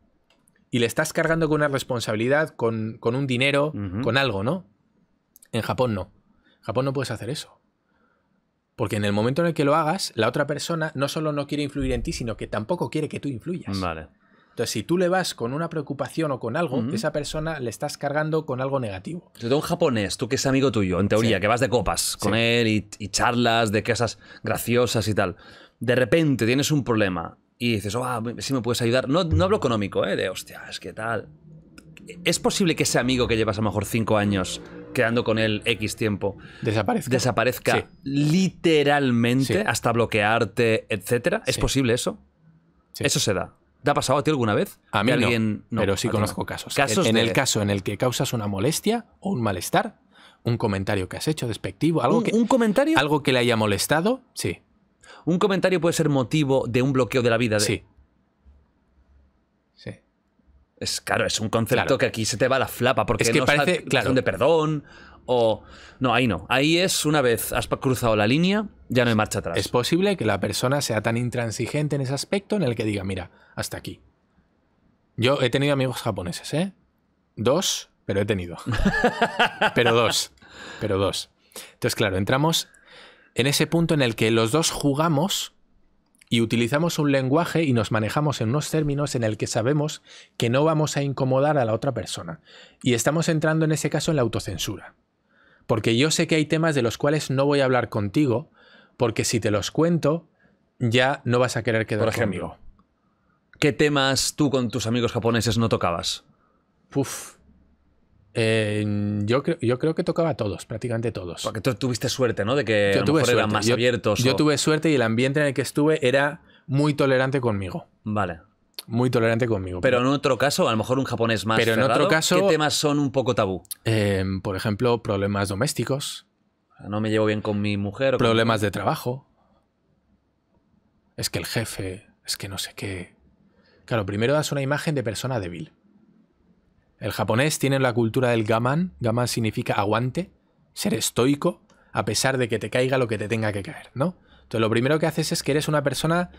Y le estás cargando con una responsabilidad, con, un dinero, con algo, ¿no? En Japón no. En Japón no puedes hacer eso. Porque en el momento en el que lo hagas, la otra persona no solo no quiere influir en ti, sino que tampoco quiere que tú influyas. Vale. Entonces, si tú le vas con una preocupación o con algo, esa persona le estás cargando con algo negativo. un japonés, tú que es amigo tuyo, en teoría, que vas de copas con él y, charlas de cosas graciosas y tal. De repente tienes un problema y dices, oh, si me puedes ayudar. No, no hablo económico, ¿eh? De hostia, es que tal. ¿Es posible que ese amigo que llevas a lo mejor cinco años quedando con él X tiempo desaparezca, desaparezca literalmente hasta bloquearte, etcétera? ¿Es posible eso? Eso se da. ¿Te ha pasado a ti alguna vez? A mí no, alguien... no, pero sí ah, conozco casos. en, el caso en el que causas una molestia o un malestar, un comentario que has hecho despectivo, algo que comentario, algo que le haya molestado, sí. Un comentario puede ser motivo de un bloqueo de la vida. De... Sí. Sí. Es claro, es un concepto que aquí se te va la flapa porque es de perdón o... No, ahí no. Ahí es una vez has cruzado la línea, ya no hay marcha atrás. Es posible que la persona sea tan intransigente en ese aspecto en el que diga, mira, hasta aquí. Yo he tenido amigos japoneses, ¿eh? Dos, pero he tenido. (laughs) pero dos, pero dos. Entonces, claro, entramos en ese punto en el que los dos jugamos y utilizamos un lenguaje y nos manejamos en unos términos en el que sabemos que no vamos a incomodar a la otra persona. Y estamos entrando en ese caso en la autocensura porque yo sé que hay temas de los cuales no voy a hablar contigo, porque si te los cuento, ya no vas a querer quedar Por ejemplo, conmigo. ¿Qué temas tú con tus amigos japoneses no tocabas? Puf. Eh, yo, creo, yo creo que tocaba todos, prácticamente todos. Porque tú tuviste suerte, ¿no? De que eran más abiertos. Yo tuve suerte y el ambiente en el que estuve era muy tolerante conmigo. Vale muy tolerante conmigo. Pero, en otro caso, a lo mejor un japonés más. Pero en otro caso. ¿Qué temas son un poco tabú? Em, por ejemplo, problemas domésticos. No me llevo bien con mi mujer. problemas de trabajo. Es que el jefe. Es que no sé qué. Claro, primero das una imagen de persona débil. El japonés tiene la cultura del gaman. Gaman significa aguante, ser estoico, a pesar de que te caiga lo que te tenga que caer, ¿no? Entonces, lo primero que haces es que eres una persona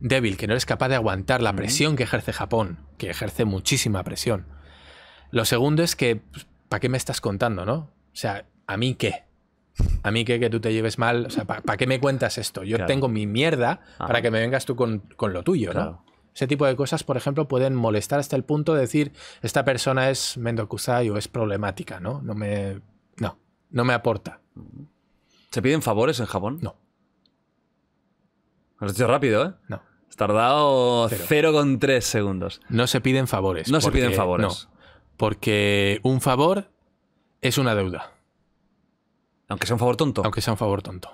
débil, que no eres capaz de aguantar la presión que ejerce Japón, que ejerce muchísima presión. Lo segundo es que, pues, ¿para qué me estás contando, no? O sea, ¿a mí qué? A mí qué que tú te lleves mal, o sea, ¿para qué me cuentas esto? Yo tengo mi mierda para que me vengas tú con, lo tuyo, ¿no? Ese tipo de cosas, por ejemplo, pueden molestar hasta el punto de decir, esta persona es mendokusai o es problemática, ¿no? No me, no, no me aporta. ¿Se piden favores en Japón? No. Lo has dicho rápido, ¿eh? No. Has tardado 0,3 segundos. No se piden favores. No se piden favores. No, porque un favor es una deuda. Aunque sea un favor tonto. Aunque sea un favor tonto.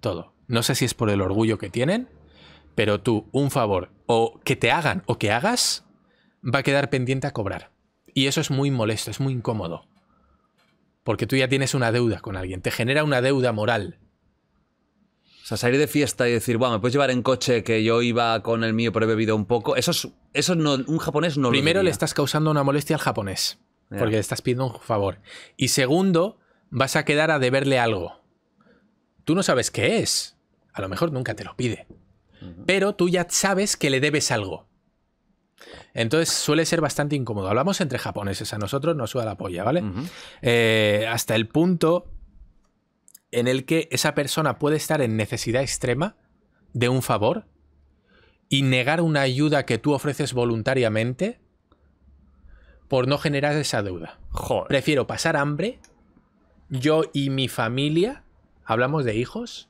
Todo. No sé si es por el orgullo que tienen, pero tú, un favor, o que te hagan o que hagas, va a quedar pendiente a cobrar. Y eso es muy molesto, es muy incómodo. Porque tú ya tienes una deuda con alguien, te genera una deuda moral. O sea, salir de fiesta y decir, bueno me puedes llevar en coche que yo iba con el mío pero he bebido un poco. Eso es, eso no, un japonés no Primero le estás causando una molestia al japonés, porque le estás pidiendo un favor. Y segundo, vas a quedar a deberle algo. Tú no sabes qué es. A lo mejor nunca te lo pide. Pero tú ya sabes que le debes algo. Entonces suele ser bastante incómodo. Hablamos entre japoneses, a nosotros nos suda la polla, ¿vale? Eh, hasta el punto en el que esa persona puede estar en necesidad extrema de un favor y negar una ayuda que tú ofreces voluntariamente por no generar esa deuda. Prefiero pasar hambre, yo y mi familia, hablamos de hijos,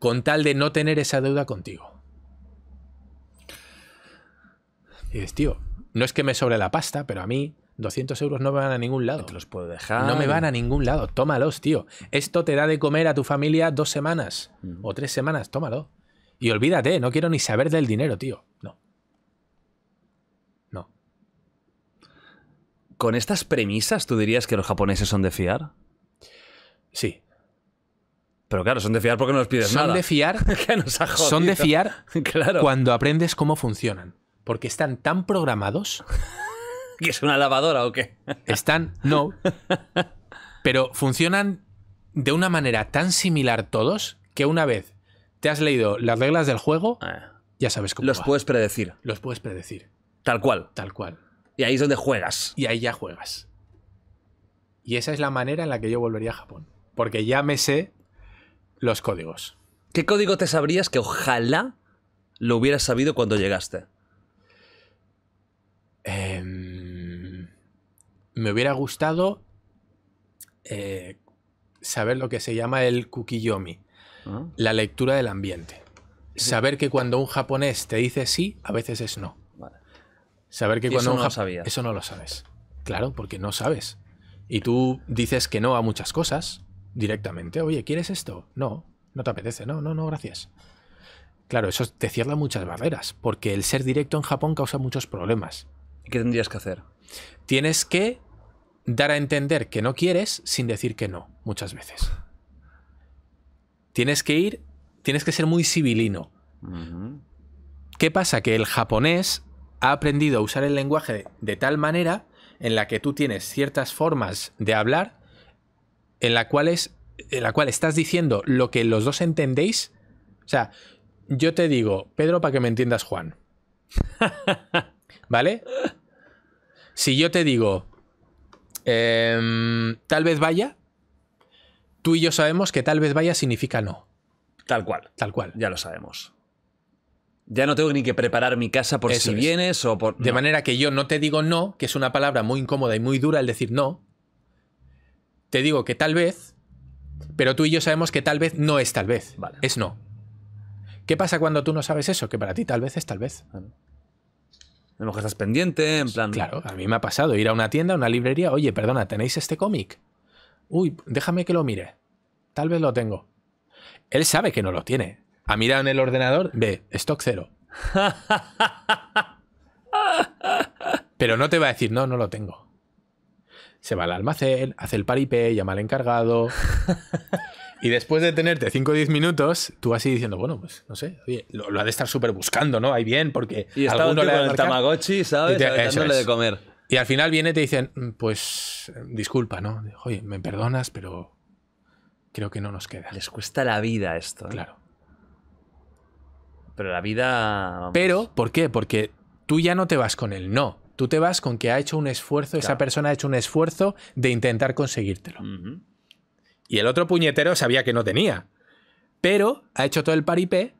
con tal de no tener esa deuda contigo. Y dices, tío, no es que me sobre la pasta, pero a mí 200 euros no me van a ningún lado. Te los puedo dejar. No me van a ningún lado. Tómalos, tío. Esto te da de comer a tu familia dos semanas o tres semanas. Tómalo. Y olvídate, no quiero ni saber del dinero, tío. No. No. ¿Con estas premisas tú dirías que los japoneses son de fiar? Sí. Pero claro, son de fiar porque no (laughs) nos pides nada. Son de fiar. Son de fiar claro. cuando aprendes cómo funcionan. Porque están tan programados ¿Que (laughs) es una lavadora o qué? Están, no. (laughs) Pero funcionan de una manera tan similar todos que una vez te has leído las reglas del juego, ah. ya sabes cómo. Los puedes predecir. Los puedes predecir. Tal cual. Tal cual. Y ahí es donde juegas. Y ahí ya juegas. Y esa es la manera en la que yo volvería a Japón. Porque ya me sé los códigos. ¿Qué código te sabrías que ojalá lo hubieras sabido cuando llegaste? me hubiera gustado eh, saber lo que se llama el kukiyomi, ah. la lectura del ambiente. Saber que cuando un japonés te dice sí, a veces es no. Saber que cuando eso un no sabía. Eso no lo sabes. Claro, porque no sabes. Y tú dices que no a muchas cosas directamente. Oye, ¿quieres esto? No, no te apetece. No, no, no, gracias. Claro, eso te cierra muchas barreras, porque el ser directo en Japón causa muchos problemas. ¿Qué tendrías que hacer? Tienes que dar a entender que no quieres sin decir que no, muchas veces. Tienes que ir, tienes que ser muy civilino. ¿Qué pasa? Que el japonés ha aprendido a usar el lenguaje de, tal manera en la que tú tienes ciertas formas de hablar en la, cual es, en la cual estás diciendo lo que los dos entendéis. O sea, yo te digo, Pedro, para que me entiendas, Juan. (laughs) ¿Vale? Si yo te digo, Em, tal vez vaya. Tú y yo sabemos que tal vez vaya significa no. Tal cual. Tal cual. Ya lo sabemos. Ya no tengo ni que preparar mi casa por si vienes o por. De manera que yo no te digo no, que es una palabra muy incómoda y muy dura el decir no. Te digo que tal vez, pero tú y yo sabemos que tal vez no es tal vez. Es no. ¿Qué pasa cuando tú no sabes eso? Que para ti tal vez es tal vez. A lo mejor estás pendiente, en plan. Claro, a mí me ha pasado ir a una tienda, a una librería, oye, perdona, ¿tenéis este cómic? Uy, déjame que lo mire. Tal vez lo tengo. Él sabe que no lo tiene. Ha mirado en el ordenador, ve, stock cero. (laughs) Pero no te va a decir, no, no lo tengo. Se va al almacén, hace el paripé, llama al encargado. (laughs) Y después de tenerte 5 o 10 minutos, tú así diciendo, bueno, pues no sé, lo, ha de estar súper buscando, ¿no? Ahí bien, porque. Y le el Tamagotchi, ¿sabes? Y de comer. Y al final viene y te dicen, mm, pues disculpa, ¿no? Oye, me perdonas, pero creo que no nos queda. Les cuesta la vida esto. ¿eh? Claro. Pero la vida. Pero, ¿por qué? Porque tú ya no te vas con el no. Tú te vas con que ha hecho un esfuerzo, esa persona ha hecho un esfuerzo de intentar conseguírtelo. Y el otro puñetero sabía que no tenía. Pero ha hecho todo el paripé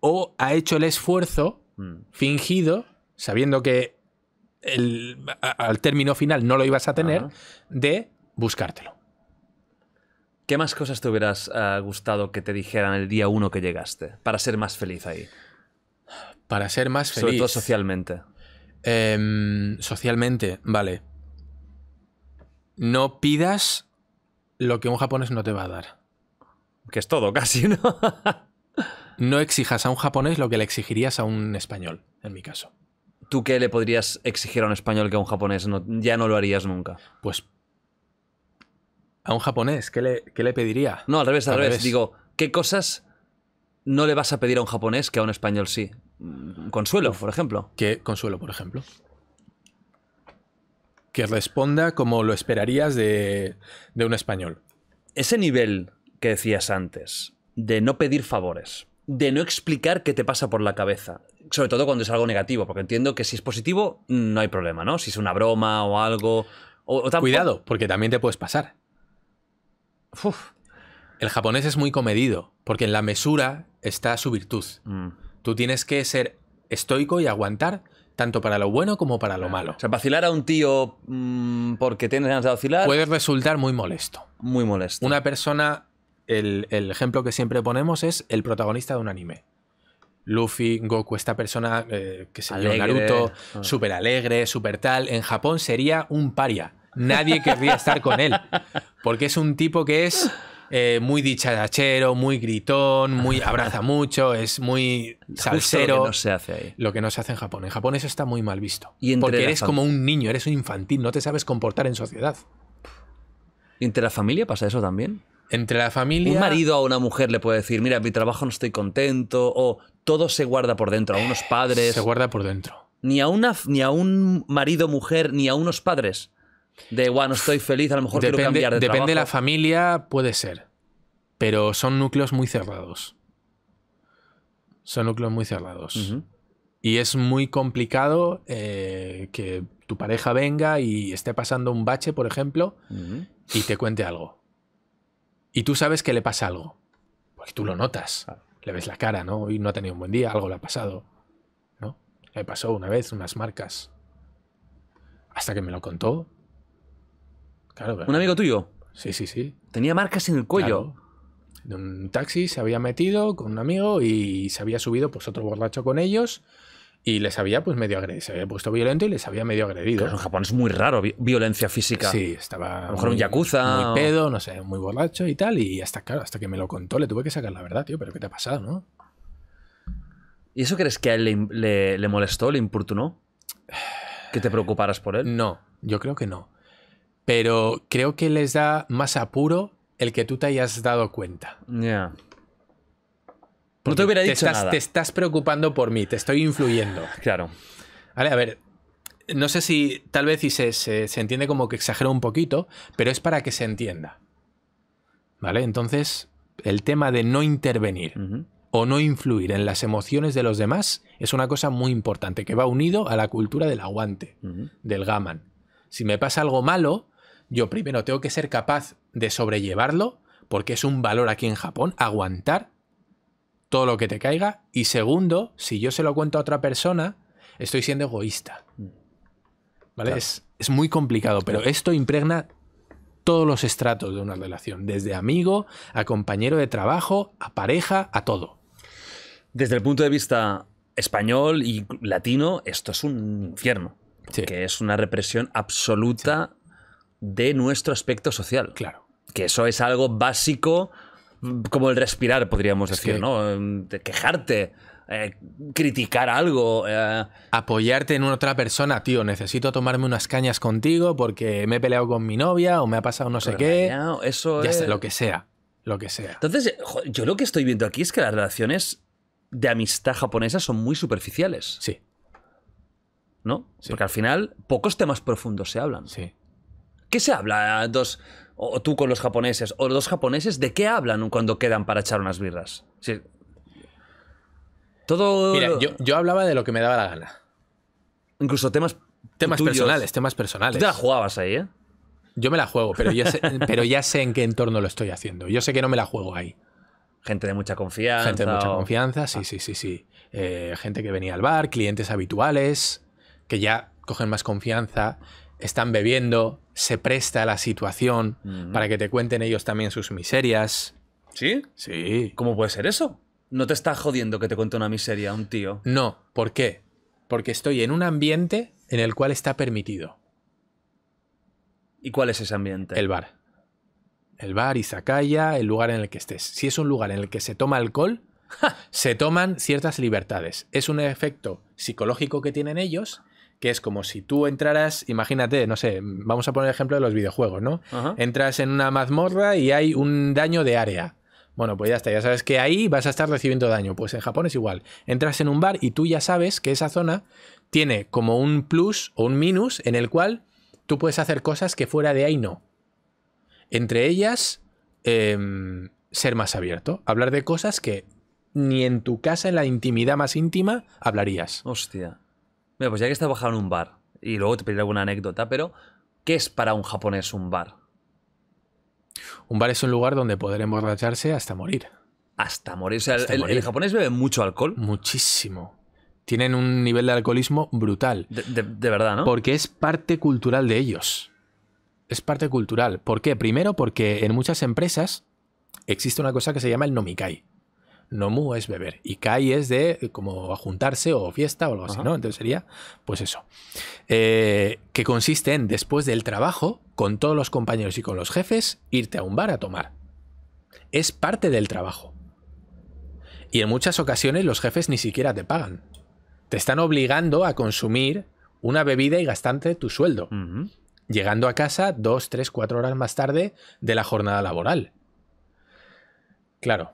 o ha hecho el esfuerzo mm. fingido, sabiendo que al término final no lo ibas a tener, de buscártelo. ¿Qué más cosas te hubieras eh, gustado que te dijeran el día uno que llegaste para ser más feliz ahí? Para ser más feliz. Sobre todo socialmente. Em, socialmente, vale. No pidas lo que un japonés no te va a dar. Que es todo (laughs) casi, ¿no? no exijas a un japonés lo que le exigirías a un español, en mi caso. ¿Tú qué le podrías exigir a un español que a un japonés no, ya no lo harías nunca? Pues. A un japonés, ¿qué le, pediría? No, al revés, al, revés. Digo, ¿qué cosas no le vas a pedir a un japonés que a un español sí? Mm, consuelo, por ejemplo. ¿Qué consuelo, por ejemplo? que responda como lo esperarías de, un español. Ese nivel que decías antes, de no pedir favores, de no explicar qué te pasa por la cabeza, sobre todo cuando es algo negativo, porque entiendo que si es positivo no hay problema, ¿no? Si es una broma o algo... O, Cuidado, porque también te puedes pasar. El japonés es muy comedido, porque en la mesura está su virtud. Mm. Tú tienes que ser estoico y aguantar, tanto para lo bueno como para lo malo. O sea, vacilar a un tío mm, porque tienes ganas de vacilar. Puede resultar muy molesto. Muy molesto. Una persona, el, ejemplo que siempre ponemos es el protagonista de un anime. Luffy, Goku, esta persona eh, que se llama Naruto, ah. súper alegre, súper tal. En Japón sería un paria. Nadie querría estar con él. Porque es un tipo que es eh, muy dicharachero, muy gritón, muy ah. abraza mucho, es muy salsero. lo que no se hace ahí. Lo que no se hace en Japón. En Japón eso está muy mal visto. porque eres como un niño, eres un infantil, no te sabes comportar en sociedad. entre la familia pasa eso también? Entre la familia. Un marido a una mujer le puede decir, mira, mi trabajo no estoy contento, o todo se guarda por dentro, a unos padres. Se guarda por dentro. Ni a, una, ni a un marido, mujer, ni a unos padres de, bueno, estoy feliz, a lo mejor depende, quiero cambiar de Depende de la familia, puede ser. Pero son núcleos muy cerrados. Son núcleos muy cerrados. Y es muy complicado eh, que tu pareja venga y esté pasando un bache, por ejemplo, y te cuente algo. Y tú sabes que le pasa algo. Porque tú lo notas. Le ves la cara, ¿no? Y no ha tenido un buen día, algo le ha pasado. ¿No? Le pasó una vez unas marcas. Hasta que me lo contó, un amigo tuyo. Sí, sí, sí. Tenía marcas en el cuello. En un taxi se había metido con un amigo y se había subido pues otro borracho con ellos y les había pues medio agredido, se había puesto violento y les había medio agredido. en Japón es muy raro violencia física. Sí, estaba a lo mejor un yakuza, muy pedo, no sé, muy borracho y tal y hasta claro, hasta que me lo contó le tuve que sacar la verdad, tío, pero qué te ha pasado, ¿no? ¿Y eso crees que a él le, le molestó, le importunó? ¿Que te preocuparas por él? No, yo creo que no pero creo que les da más apuro el que tú te hayas dado cuenta. Ya. te hubiera dicho estás, Te estás preocupando por mí, te estoy influyendo. (laughs) Claro. Vale, a ver, no sé si tal vez y se, entiende como que exagero un poquito, pero es para que se entienda. ¿Vale? Entonces, el tema de no intervenir o no influir en las emociones de los demás es una cosa muy importante que va unido a la cultura del aguante, del gaman. Si me pasa algo malo, yo primero tengo que ser capaz de sobrellevarlo, porque es un valor aquí en Japón, aguantar todo lo que te caiga. Y segundo, si yo se lo cuento a otra persona, estoy siendo egoísta. ¿Vale? Es, muy complicado, pero esto impregna todos los estratos de una relación, desde amigo a compañero de trabajo, a pareja, a todo. Desde el punto de vista español y latino, esto es un infierno, que es una represión absoluta de nuestro aspecto social. Claro. Que eso es algo básico mm, como el respirar, podríamos decir, ¿no? Mm, quejarte. Eh, criticar algo. Eh. Apoyarte en una otra persona, tío. Necesito tomarme unas cañas contigo porque me he peleado con mi novia o me ha pasado no sé qué. Eso es... lo que sea. Lo que sea. Entonces, yo lo que estoy viendo aquí es que las relaciones de amistad japonesa son muy superficiales. Sí. ¿No? Porque al final, pocos temas profundos se hablan. Sí. ¿Qué se habla eh, dos, o tú con los japoneses, o los japoneses, de qué hablan cuando quedan para echar unas birras? Todo... Mira, yo, hablaba de lo que me daba la gana. Incluso temas... Temas personales, temas personales. Tú te la jugabas ahí, ¿eh? Yo me la juego, pero ya, sé, (laughs) pero ya sé en qué entorno lo estoy haciendo. Yo sé que no me la juego ahí. Gente de mucha confianza. Gente de mucha confianza, ah. sí, sí, sí, sí. Eh, gente que venía al bar, clientes habituales, que ya cogen más confianza están bebiendo, se presta la situación para que te cuenten ellos también sus miserias. ¿Sí? Sí. ¿Cómo puede ser eso? ¿No te está jodiendo que te cuente una miseria un tío? No, ¿por qué? Porque estoy en un ambiente en el cual está permitido. ¿Y cuál es ese ambiente? El bar. El bar, Izakaya, el lugar en el que estés. Si es un lugar en el que se toma alcohol, (laughs) se toman ciertas libertades. Es un efecto psicológico que tienen ellos que es como si tú entraras, imagínate, no sé, vamos a poner el ejemplo de los videojuegos, ¿no? Entras en una mazmorra y hay un daño de área. Bueno, pues ya está, ya sabes que ahí vas a estar recibiendo daño. Pues en Japón es igual. Entras en un bar y tú ya sabes que esa zona tiene como un plus o un minus en el cual tú puedes hacer cosas que fuera de ahí no. Entre ellas, em, ser más abierto, hablar de cosas que ni en tu casa, en la intimidad más íntima, hablarías. Hostia. Mira, pues ya que estás bajando en un bar, y luego te pediré alguna anécdota, pero ¿qué es para un japonés un bar? Un bar es un lugar donde poder emborracharse hasta morir. Hasta morir. O sea, el, japonés bebe mucho alcohol. Muchísimo. Tienen un nivel de alcoholismo brutal. de verdad, ¿no? Porque es parte cultural de ellos. Es parte cultural. ¿Por qué? Primero porque en muchas empresas existe una cosa que se llama el nomikai. Nomu es beber y Kai es de eh, como a juntarse o fiesta o algo así, ¿no? Entonces sería pues eso. Eh, que consiste en después del trabajo, con todos los compañeros y con los jefes, irte a un bar a tomar. Es parte del trabajo. Y en muchas ocasiones los jefes ni siquiera te pagan. Te están obligando a consumir una bebida y gastante tu sueldo. Llegando a casa dos, tres, cuatro horas más tarde de la jornada laboral. Claro,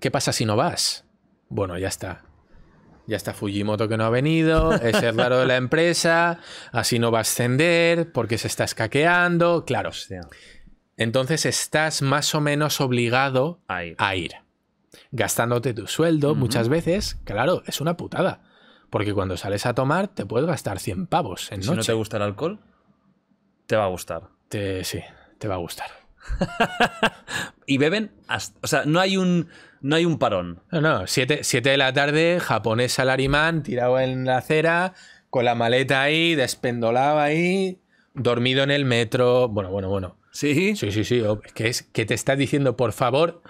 ¿qué pasa si no vas? Bueno, ya está. Ya está Fujimoto que no ha venido, es el raro de la empresa, así no va a ascender porque se está escaqueando, claro. Entonces estás más o menos obligado a ir. gastándote tu sueldo muchas veces, claro, es una putada. Porque cuando sales a tomar te puedes gastar 100 pavos si no te gusta el alcohol, te va a gustar. sí, te va a gustar. (laughs) y beben O sea, no hay un, no hay un parón. No, no, 7 de la tarde, japonés salarimán, tirado en la acera, con la maleta ahí, despendolado ahí, dormido en el metro. Bueno, bueno, bueno. ¿Sí? Sí, sí, sí. que, es, que te estás diciendo, por favor,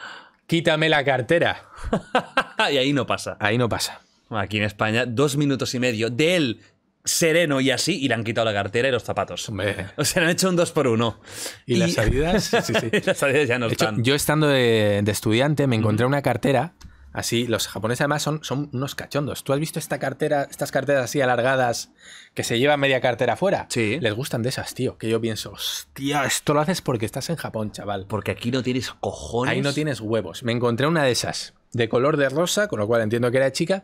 quítame la cartera. (laughs) y ahí no pasa. Ahí no pasa. Aquí en España, dos minutos y medio del sereno y así, y le han quitado la cartera y los zapatos. O sea, le han hecho un dos por uno ¿Y, las salidas? Sí, sí, (laughs) las salidas ya no yo estando de, estudiante me encontré una cartera, así, los japoneses además son, unos cachondos. ¿Tú has visto esta cartera, estas carteras así alargadas que se lleva media cartera afuera? Sí. Les gustan de esas, tío, que yo pienso, hostia, esto lo haces porque estás en Japón, chaval. Porque aquí no tienes cojones. Ahí no tienes huevos. Me encontré una de esas, de color de rosa, con lo cual entiendo que era chica,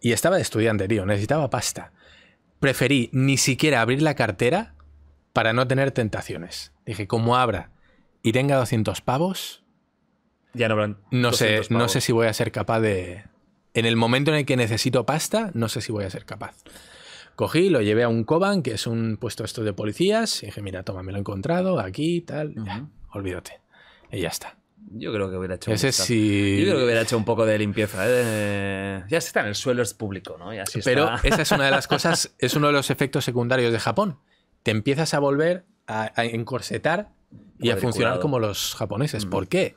y estaba de estudiante, tío, necesitaba pasta preferí ni siquiera abrir la cartera para no tener tentaciones. Dije, como abra y tenga 200 pavos, ya no No sé, no sé si voy a ser capaz de. En el momento en el que necesito pasta, no sé si voy a ser capaz. Cogí, lo llevé a un Coban, que es un puesto esto de policías, y dije, mira, toma, lo he encontrado aquí, tal, olvídate. Y ya está. Yo creo que hubiera hecho. Yo creo que hubiera hecho un poco de limpieza. ¿eh? Ya está en el suelo, es público, ¿no? Pero esa es una de las (laughs) cosas, es uno de los efectos secundarios de Japón. Te empiezas a volver a, encorsetar y a funcionar como los japoneses. Mm. ¿Por qué?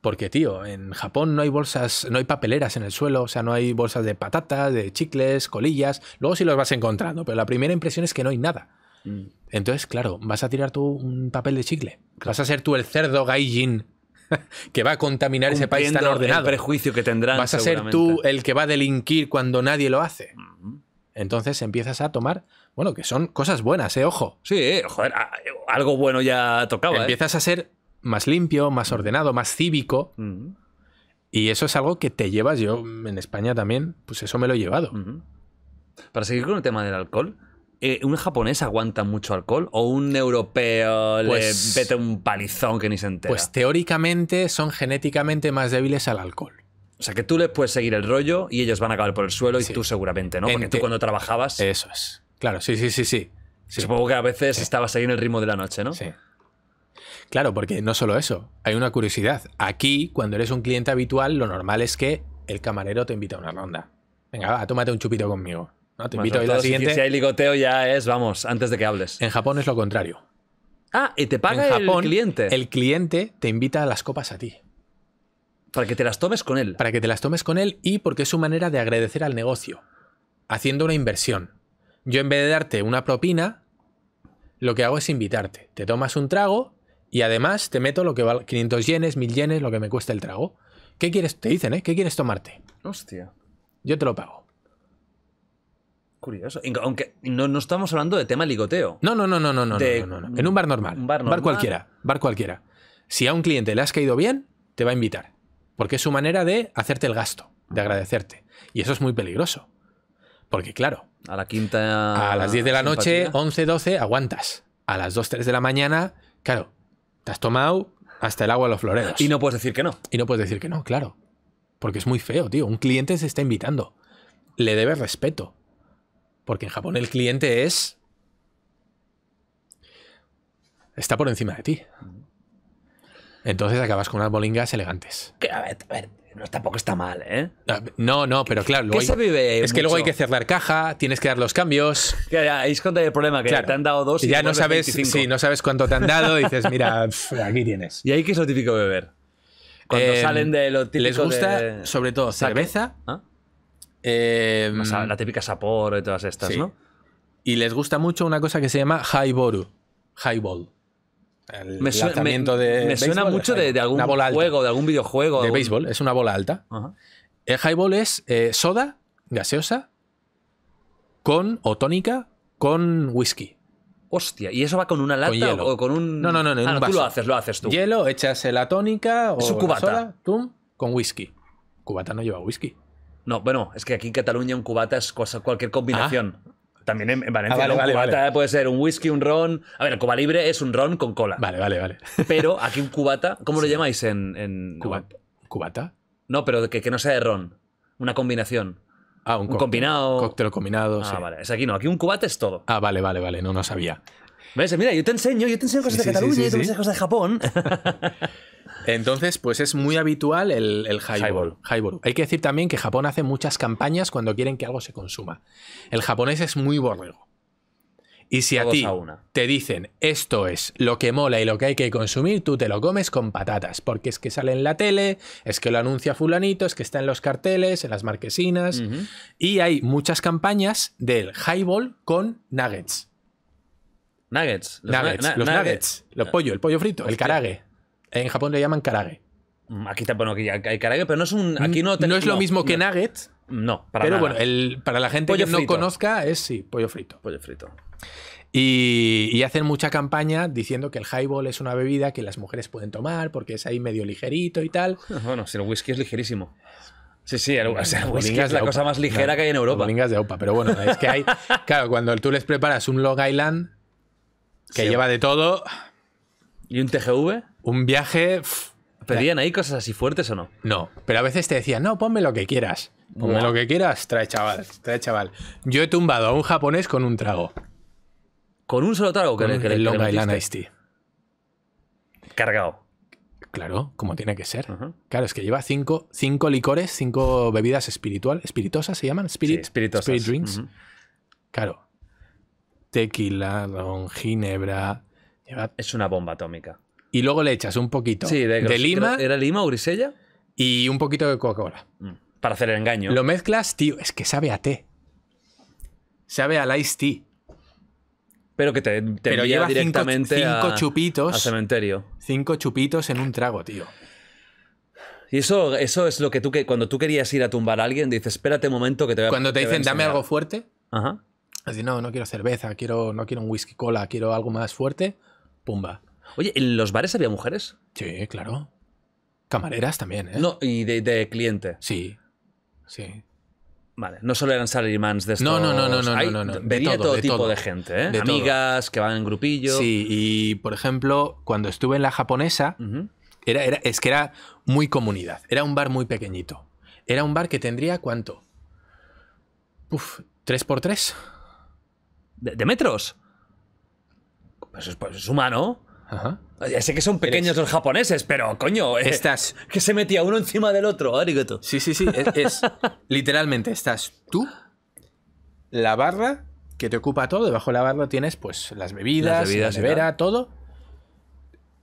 Porque, tío, en Japón no hay bolsas, no hay papeleras en el suelo, o sea, no hay bolsas de patatas, de chicles, colillas. Luego sí los vas encontrando, pero la primera impresión es que no hay nada. Mm. Entonces, claro, vas a tirar tú un papel de chicle. Vas a ser tú el cerdo gaijin (laughs) que va a contaminar ese país tan ordenado. prejuicio que tendrán. Vas a ser tú el que va a delinquir cuando nadie lo hace. Entonces empiezas a tomar, bueno, que son cosas buenas, eh, ojo. Sí, joder, algo bueno ya tocaba. ¿eh? Empiezas a ser más limpio, más ordenado, más cívico. Y eso es algo que te llevas yo en España también, pues eso me lo he llevado. Para seguir con el tema del alcohol, eh, un japonés aguanta mucho alcohol o un europeo le pues mete un palizón que ni se entera? Pues teóricamente son genéticamente más débiles al alcohol. O sea, que tú les puedes seguir el rollo y ellos van a acabar por el suelo y tú seguramente, ¿no? Porque tú cuando trabajabas... Eso es. Claro, sí, sí, sí, sí. Supongo que a veces estabas ahí en el ritmo de la noche, ¿no? Sí. Claro, porque no solo eso, hay una curiosidad. Aquí, cuando eres un cliente habitual, lo normal es que el camarero te invita a una ronda. Venga, va, tómate un chupito conmigo. No, te invito a Si, hay ligoteo ya es, vamos, antes de que hables. En Japón es lo contrario. Ah, y te paga Japón, el cliente. El cliente te invita a las copas a ti. Para que te las tomes con él. Para que te las tomes con él y porque es su manera de agradecer al negocio, haciendo una inversión. Yo en vez de darte una propina, lo que hago es invitarte. Te tomas un trago y además te meto lo que vale 500 yenes, 1000 yenes, lo que me cuesta el trago. ¿Qué quieres? Te dicen, ¿eh? ¿Qué quieres tomarte? Hostia. Yo te lo pago. Curioso. Aunque no, estamos hablando de tema ligoteo. No, no, no, no, no, En un bar normal. bar, cualquiera. Bar cualquiera. Si a un cliente le has caído bien, te va a invitar. Porque es su manera de hacerte el gasto, de agradecerte. Y eso es muy peligroso. Porque, claro. A la quinta. A las 10 de la noche, 11, 12, aguantas. A las 2, 3 de la mañana, claro, te has tomado hasta el agua a los floreos Y no puedes decir que no. Y no puedes decir que no, claro. Porque es muy feo, tío. Un cliente se está invitando. Le debes respeto. Porque en Japón el cliente es... Está por encima de ti. Entonces acabas con unas bolingas elegantes. a ver, tampoco está mal, ¿eh? Ah, no, no, pero claro. ¿Qué se vive es que luego hay que cerrar caja, tienes que dar los cambios. Que ya, ahí es cuando hay el problema, que te han dado dos y, ya no sabes, no sabes cuánto te han dado y dices, mira, (laughs) aquí tienes. ¿Y ahí qué es lo típico de beber? Cuando em, salen de lo típico Les gusta, sobre todo, cerveza ¿Ah? Em, la, típica Sapor y todas estas, ¿no? Y les gusta mucho una cosa que se llama Highball. Highball. me, suena, suena mucho de, algún juego, de algún videojuego. De béisbol, es una bola alta. El highball es eh, soda, gaseosa, con o tónica, con whisky. Hostia, ¿y eso va con una lata con o con un.? No, no, no, ah, no, tú lo haces, lo haces tú. Hielo, echas la tónica o. Soda, con whisky. Cubata no lleva whisky. No, bueno, es que aquí en Cataluña un cubata es cosa, cualquier combinación. Ah. También en, Valencia ah, un cubata puede ser un whisky, un ron. A ver, el Cuba Libre es un ron con cola. Vale, vale, vale. Pero aquí un cubata, ¿cómo lo llamáis en. ¿Cubata? No, pero que, no sea de ron. Una combinación. Ah, un, combinado. Cóctel combinado. Ah, vale. Es aquí no. Aquí un cubata es todo. Ah, vale, vale, vale. No, no sabía. Mira, yo te enseño, yo te enseño cosas de Cataluña, yo te cosas de Japón. (laughs) Entonces, pues es muy habitual el, highball. Hay que decir también que Japón hace muchas campañas cuando quieren que algo se consuma. El japonés es muy borrego. Y si a ti te dicen esto es lo que mola y lo que hay que consumir, tú te lo comes con patatas, porque es que sale en la tele, es que lo anuncia fulanito, es que está en los carteles, en las marquesinas, y hay muchas campañas del highball con nuggets. Nuggets. Los nuggets, los nuggets, ah. pollo, el pollo frito, el karage. En Japón le llaman karage. Mm, aquí está, bueno, aquí hay karage, pero no es un. Aquí no, es lo mismo que nuggets. No, para Pero bueno, el, para la gente que no conozca, es sí, pollo frito. Pollo frito. Y, hacen mucha campaña diciendo que el highball es una bebida que las mujeres pueden tomar porque es ahí medio ligerito y tal. (laughs) Bueno, si el whisky es ligerísimo. Sí, sí, el, whisky es la cosa más ligera que hay en Europa. de Opa, pero bueno, es que hay. (laughs) claro, cuando tú les preparas un Long Island que lleva de todo. ¿Y un TGV? Un viaje. ¿Pedían ahí cosas así fuertes o no? No, pero a veces te decían, no, ponme lo que quieras. Ponme lo que quieras, trae chaval, trae chaval. Yo he tumbado a un japonés con un trago. ¿Con un solo trago? Que con el Long Island Iced Tea. Cargado. Claro, como tiene que ser. Claro, es que lleva cinco, licores, cinco bebidas espiritual, ¿espiritosas se llaman, spirit, spirit drinks. Claro, tequila, ron, ginebra. Es una bomba atómica. Y luego le echas un poquito de, lima. ¿Era lima o grisella? Y un poquito de Coca-Cola. Mm, para hacer el engaño. Lo mezclas, tío, es que sabe a té. Sabe al ice tea. Pero que te, te lleva directamente cinco, chupitos, al cementerio. Cinco chupitos en un trago, tío. Y eso, eso es lo que tú cuando tú querías ir a tumbar a alguien, dices, espérate un momento que te voy a Cuando te dicen, dame algo fuerte, Ajá. Así, no, no quiero cerveza, quiero, no quiero un whisky cola, quiero algo más fuerte, pumba. Oye, ¿en los bares había mujeres? Sí, claro. Camareras también, ¿eh? No, y de, de cliente. Sí, sí. Vale, no solo eran salarimans de estos... No, no, no, no, no, Hay, no, todo, tipo de gente, ¿eh? De Amigas que van en grupillo. Sí, y por ejemplo, cuando estuve en la japonesa, era, es que era muy comunidad. Era un bar muy pequeñito. Era un bar que tendría, ¿cuánto? Uf, ¿3x3? de, metros. Pues es, pues humano. Ya sé que son pequeños los japoneses, pero coño, eh, estás que se metía uno encima del otro, arigato. Sí, sí, sí, es, (laughs) literalmente estás tú, la barra que te ocupa todo, debajo de la barra tienes pues las bebidas, las la todo.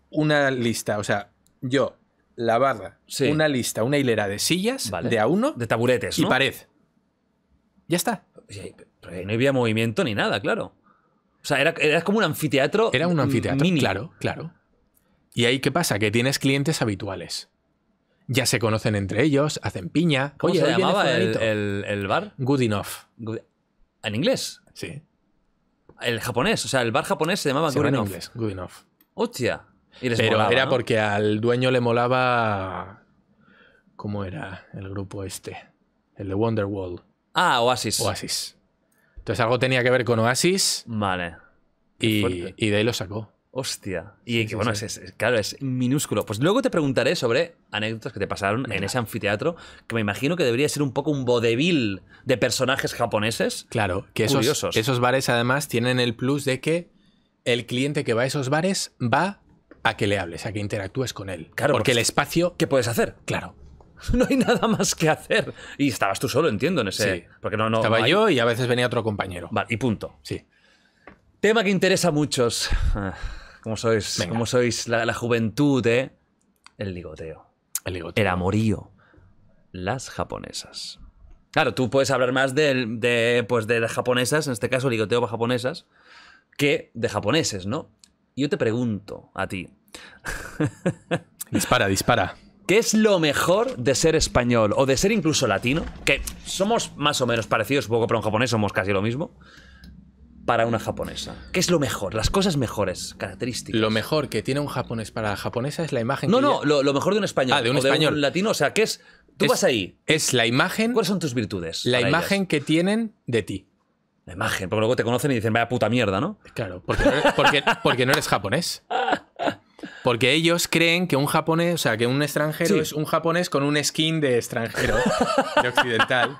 Una lista, o sea, yo la barra, una lista, una hilera de sillas de a uno, de taburetes y pared. Ya está no había movimiento ni nada, claro. O sea, era, era como un anfiteatro. Era un anfiteatro, claro, claro. Y ahí, ¿qué pasa? Que tienes clientes habituales. Ya se conocen entre ellos, hacen piña. Oye, se llamaba el, bar? Good Enough. ¿En inglés? Sí. El japonés, o sea, el bar japonés se llamaba Good, enough. En inglés, Good Enough. Hostia. Pero era porque al dueño le molaba. ¿Cómo era el grupo este? El de Wonderwall. Ah, Oasis. Oasis. Entonces algo tenía que ver con Oasis. Vale. Y, de ahí lo sacó. Hostia. Y que bueno, Es, claro, es minúsculo. Pues luego te preguntaré sobre anécdotas que te pasaron en ese anfiteatro, que me imagino que debería ser un poco un vodevil de personajes japoneses. Claro, que curiosos. esos, esos bares además tienen el plus de que el cliente que va a esos bares va a que le hables, a que interactúes con él. Claro. Porque el espacio. ¿Qué puedes hacer? Claro. (laughs) no hay nada más que hacer. Y estabas tú solo, entiendo, en ese. Porque no, no, Estaba yo y a veces venía otro compañero. Vale, y punto. Sí. Tema que interesa a muchos. Ah, ¿Cómo sois? sois la, juventud, eh? El ligoteo. El ligoteo. El amorío. Las japonesas. Claro, tú puedes hablar más de, pues de las japonesas, en este caso ligoteo para japonesas, que de japoneses, ¿no? Yo te pregunto a ti. (laughs) dispara, dispara. ¿Qué es lo mejor de ser español o de ser incluso latino? Que somos más o menos parecidos, poco pero un japonés somos casi lo mismo. Para una japonesa. ¿Qué es lo mejor? Las cosas mejores, características. Lo mejor que tiene un japonés para la japonesa es la imagen. No, no, lo, mejor de un español. Ah, de un español. latino, o sea, ¿qué es? Tú vas ahí. Es la imagen. ¿Cuáles son tus virtudes? La imagen que tienen de ti. La imagen, porque luego te conocen y dicen, vaya puta mierda, ¿no? Claro, porque porque, porque no eres japonés. (laughs) Porque ellos creen que un japonés, o sea, que un extranjero es un japonés con un skin de extranjero, (laughs) de occidental.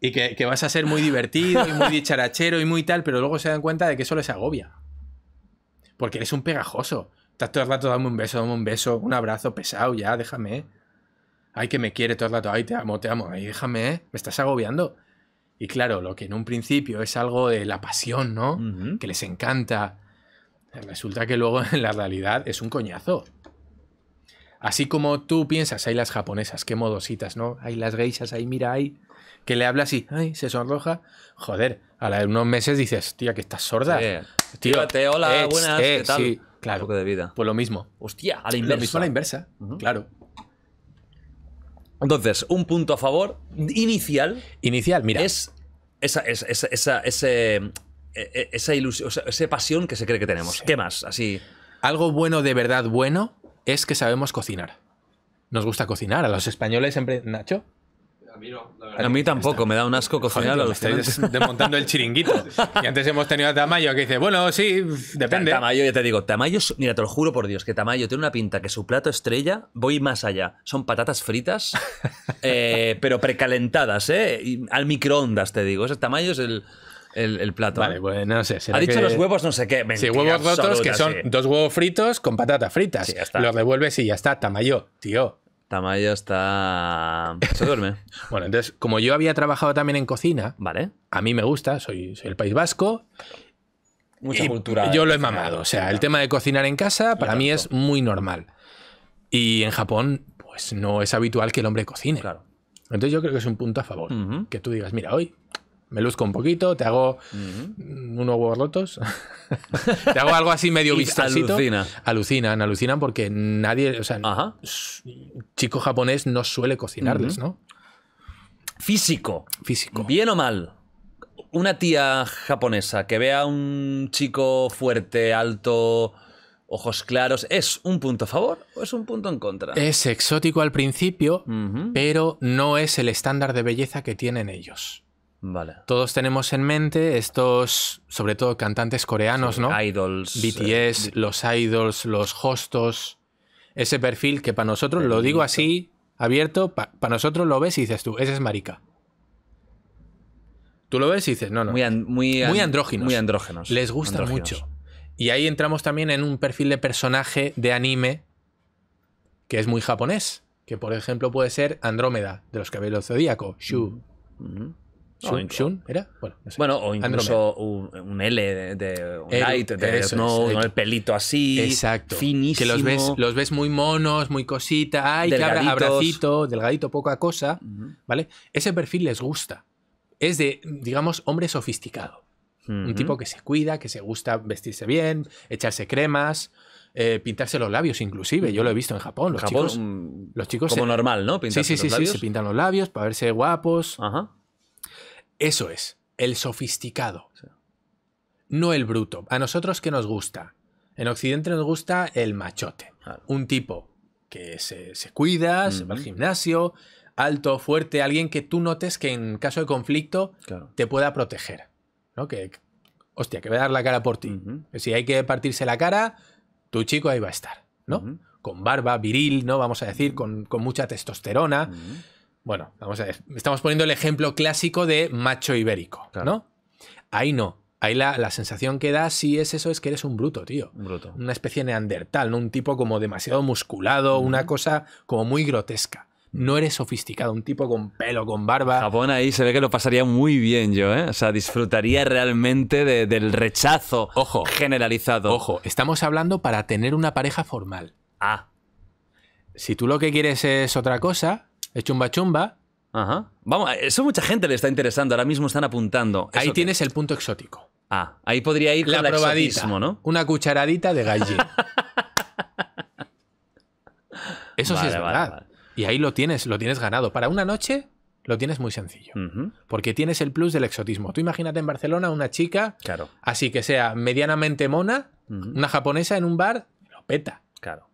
Y que, vas a ser muy divertido y muy dicharachero y muy tal, pero luego se dan cuenta de que eso les agobia. Porque eres un pegajoso. Estás todo el rato, dame un beso, dame un beso, un abrazo pesado, ya, déjame. Ay, que me quiere todo el rato, ay, te amo, te amo, ay, déjame, ¿eh? me estás agobiando. Y claro, lo que en un principio es algo de la pasión, ¿no? Que les encanta, Resulta que luego (laughs) en la realidad es un coñazo. Así como tú piensas, hay las japonesas, qué modositas, ¿no? Hay las geishas, ahí mira, ahí, que le habla así, ay, se sonroja. Joder, a la de unos meses dices, tía, que estás sorda. Sí. Tío, hola, eh, buenas, eh, ¿qué tal? Sí, claro. Un poco de vida. Pues lo mismo. Hostia, a la inversa. Lo mismo a la inversa, claro. Entonces, un punto a favor inicial. Inicial, mira. Es esa, es esa, ese, e, e, esa ilusión, esa pasión que se cree que tenemos. ¿Qué más? Así. Algo bueno, de verdad bueno, es que sabemos cocinar. Nos gusta cocinar. A los españoles siempre. Nacho, a mí, no, a mí tampoco, me da un asco cocinar a desmontando el chiringuito. (laughs) Y antes hemos tenido a Tamayo que dice, bueno, sí, depende. Tamayo, ya te digo, Tamayo, mira, te lo juro por Dios, que Tamayo tiene una pinta que su plato estrella, voy más allá. Son patatas fritas, (laughs) eh, pero precalentadas, ¿eh? al microondas, te digo. Tamayo es el, el, plato. Vale, no sé. Ha dicho los huevos no sé qué. sí, huevos rotos que son dos huevos fritos con patatas fritas. Sí, Los revuelves y ya está. Tamayo, tío. Tamayo está. Se duerme. (laughs) bueno, entonces, como yo había trabajado también en cocina, vale. a mí me gusta, soy, el País Vasco. Mucha cultura. ¿eh? Yo lo he mamado. O sea, el tema de cocinar en casa para mí es muy normal. Y en Japón, pues no es habitual que el hombre cocine. Claro. Entonces yo creo que es un punto a favor. Que tú digas, mira, hoy me luzco un poquito, te hago unos huevos rotos, (laughs) te hago algo así medio vistosito. Alucina. Alucinan, alucinan porque nadie, o sea, chico japonés no suele cocinarles, ¿no? Físico. Físico. Bien o mal. Una tía japonesa que vea a un chico fuerte, alto, ojos claros, ¿es un punto a favor o es un punto en contra? Es exótico al principio, pero no es el estándar de belleza que tienen ellos. Todos tenemos en mente estos, sobre todo cantantes coreanos, ¿no? Idols. Eh, BTS, los idols, los hostos. Ese perfil que para nosotros, lo digo así, abierto, para nosotros lo ves y dices tú, ese es marica. Tú lo ves y dices, no, no. Muy, muy, andrógenos. Les gusta mucho. Y ahí entramos también en un perfil de personaje de anime que es muy japonés. Que por ejemplo puede ser Andrómeda, de los cabellos zodíaco, Shu. Mm, mm. Shun, ¿era? Bueno, o incluso un, L de, un light, de el pelito así, Exacto. finísimo. Que los ves, los ves muy monos, muy cosita, ay, que abracito, delgadito, poca cosa, ¿vale? Ese perfil les gusta. Es de, digamos, hombre sofisticado. Un tipo que se cuida, que se gusta vestirse bien, echarse cremas, eh, pintarse los labios inclusive. Yo lo he visto en Japón. Los chicos, mm, los chicos como normal, ¿no? sí, sí, sí, sí, se pintan los labios para verse guapos. Ajá. Eso es, el sofisticado. No el bruto. A nosotros que nos gusta. En Occidente nos gusta el machote. Un tipo que se, cuida, mm, se va al gimnasio, alto, fuerte, alguien que tú notes que en caso de conflicto te pueda proteger. ¿no? Que, hostia, que va a dar la cara por ti. Si hay que partirse la cara, tu chico ahí va a estar, ¿no? Con barba, viril, ¿no? Vamos a decir, con, mucha testosterona. Bueno, vamos a ver. Estamos poniendo el ejemplo clásico de macho ibérico, ¿no? Ahí no. Ahí la, sensación que da, si es eso, es que eres un bruto, tío. Un Bruto. Una especie neandertal, ¿no? Un tipo como demasiado musculado, una cosa como muy grotesca. No eres sofisticado, un tipo con pelo, con barba. Japón ahí se ve que lo pasaría muy bien yo, ¿eh? O sea, disfrutaría realmente del rechazo ojo, generalizado. Ojo, estamos hablando para tener una pareja formal. Ah. Si tú lo que quieres es otra cosa, es chumba chumba. Ajá. Vamos, eso mucha gente le está interesando, ahora mismo están apuntando. Ahí tienes el punto exótico. Ah, ahí podría ir la probadita, exotismo, ¿no? Una cucharadita de gallina. (laughs) eso sí es verdad. Y ahí lo tienes, lo tienes ganado. Para una noche lo tienes muy sencillo. Porque tienes el plus del exotismo. Tú imagínate en Barcelona una chica, claro. así que sea medianamente mona, una japonesa en un bar, lo peta. Claro.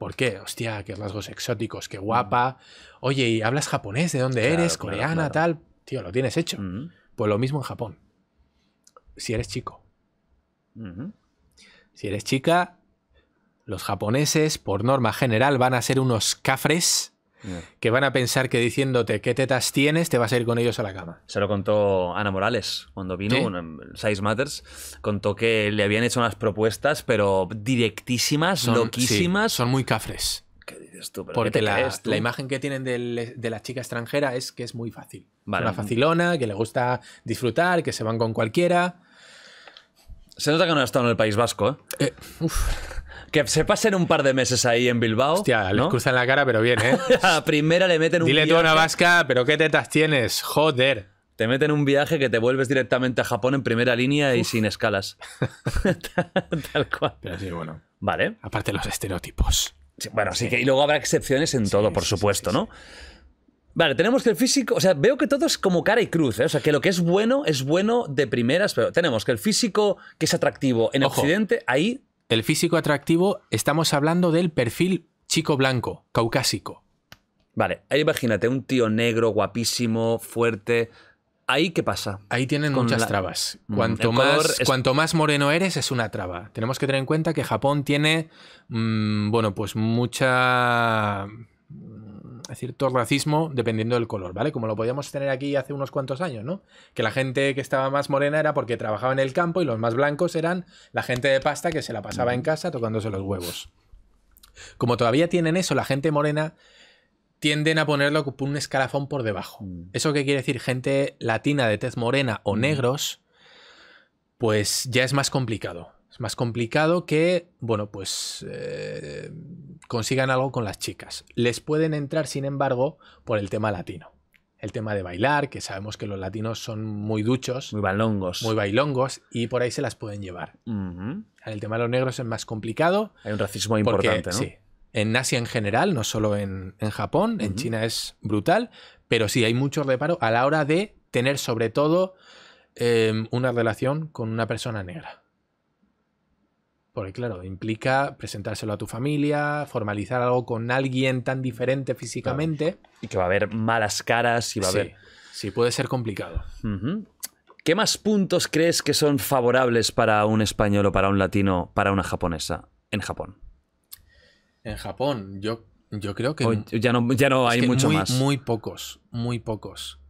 ¿Por qué? Hostia, qué rasgos exóticos, qué mm. guapa. Oye, ¿y hablas japonés? ¿De dónde eres? ¿Coreana? Tal. Tío, lo tienes hecho. Mm. Pues lo mismo en Japón. Si eres chico. Si eres chica, los japoneses, por norma general, van a ser unos cafres que van a pensar que diciéndote qué tetas tienes, te vas a ir con ellos a la cama. Se lo contó Ana Morales cuando vino, en em, Size Matters, contó que le habían hecho unas propuestas, pero directísimas, loquísimas. son muy cafres. Porque la, la, imagen que tienen de la chica extranjera es que es muy fácil. una facilona, que le gusta disfrutar, que se van con cualquiera. Se nota que no ha estado en el País Vasco, ¿eh? eh que se pasen un par de meses ahí en Bilbao. Hostia, ¿no? cruzan la cara, pero bien, ¿eh? (laughs) a primera le meten un Dile tú a una vasca, pero qué tetas tienes, joder. Te meten un viaje que te vuelves directamente a Japón en primera línea y sin escalas. (laughs) Tal cual. Pero sí, bueno. Vale. Aparte los estereotipos. bueno, sí. que y luego habrá excepciones en todo, por supuesto, ¿no? Vale, tenemos que el físico, o sea, veo que todo es como cara y cruz, ¿eh? o sea, que lo que es bueno es bueno de primeras, pero tenemos que el físico que es atractivo en Occidente, ahí el físico atractivo, estamos hablando del perfil chico blanco, caucásico. Vale, ahí imagínate, un tío negro, guapísimo, fuerte. ¿Ahí qué pasa? Ahí tienen muchas trabas. Mm, cuanto más, más, moreno eres, es una traba. Tenemos que tener en cuenta que Japón tiene, mm, bueno, pues mucha cierto racismo dependiendo del color, ¿vale? Como lo podíamos tener aquí hace unos cuantos años, ¿no? Que la gente que estaba más morena era porque trabajaba en el campo y los más blancos eran la gente de pasta que se la pasaba en casa tocándose los huevos. Como todavía tienen eso, la gente morena tienden a ponerlo con un escalafón por debajo. Mm. ¿Eso qué quiere decir? Gente latina de tez morena o mm. negros, pues ya es más complicado. Es más complicado que, bueno, pues eh, consigan algo con las chicas. Les pueden entrar, sin embargo, por el tema latino. El tema de bailar, que sabemos que los latinos son muy duchos. Muy bailongos. Muy bailongos, y por ahí se las pueden llevar. El tema de los negros es más complicado. Hay un racismo importante, ¿no? Sí. En Asia en general, no solo en, Japón, en China es brutal, pero sí hay mucho reparo a la hora de tener sobre todo em, una relación con una persona negra. Porque claro, implica presentárselo a tu familia, formalizar algo con alguien tan diferente físicamente. Y que va a haber malas caras y va a haber... Sí, puede ser complicado. ¿Qué más puntos crees que son favorables para un español o para un latino, para una japonesa en Japón? En Japón, yo, yo creo que... ya no, ya no hay mucho más. Muy pocos, muy pocos.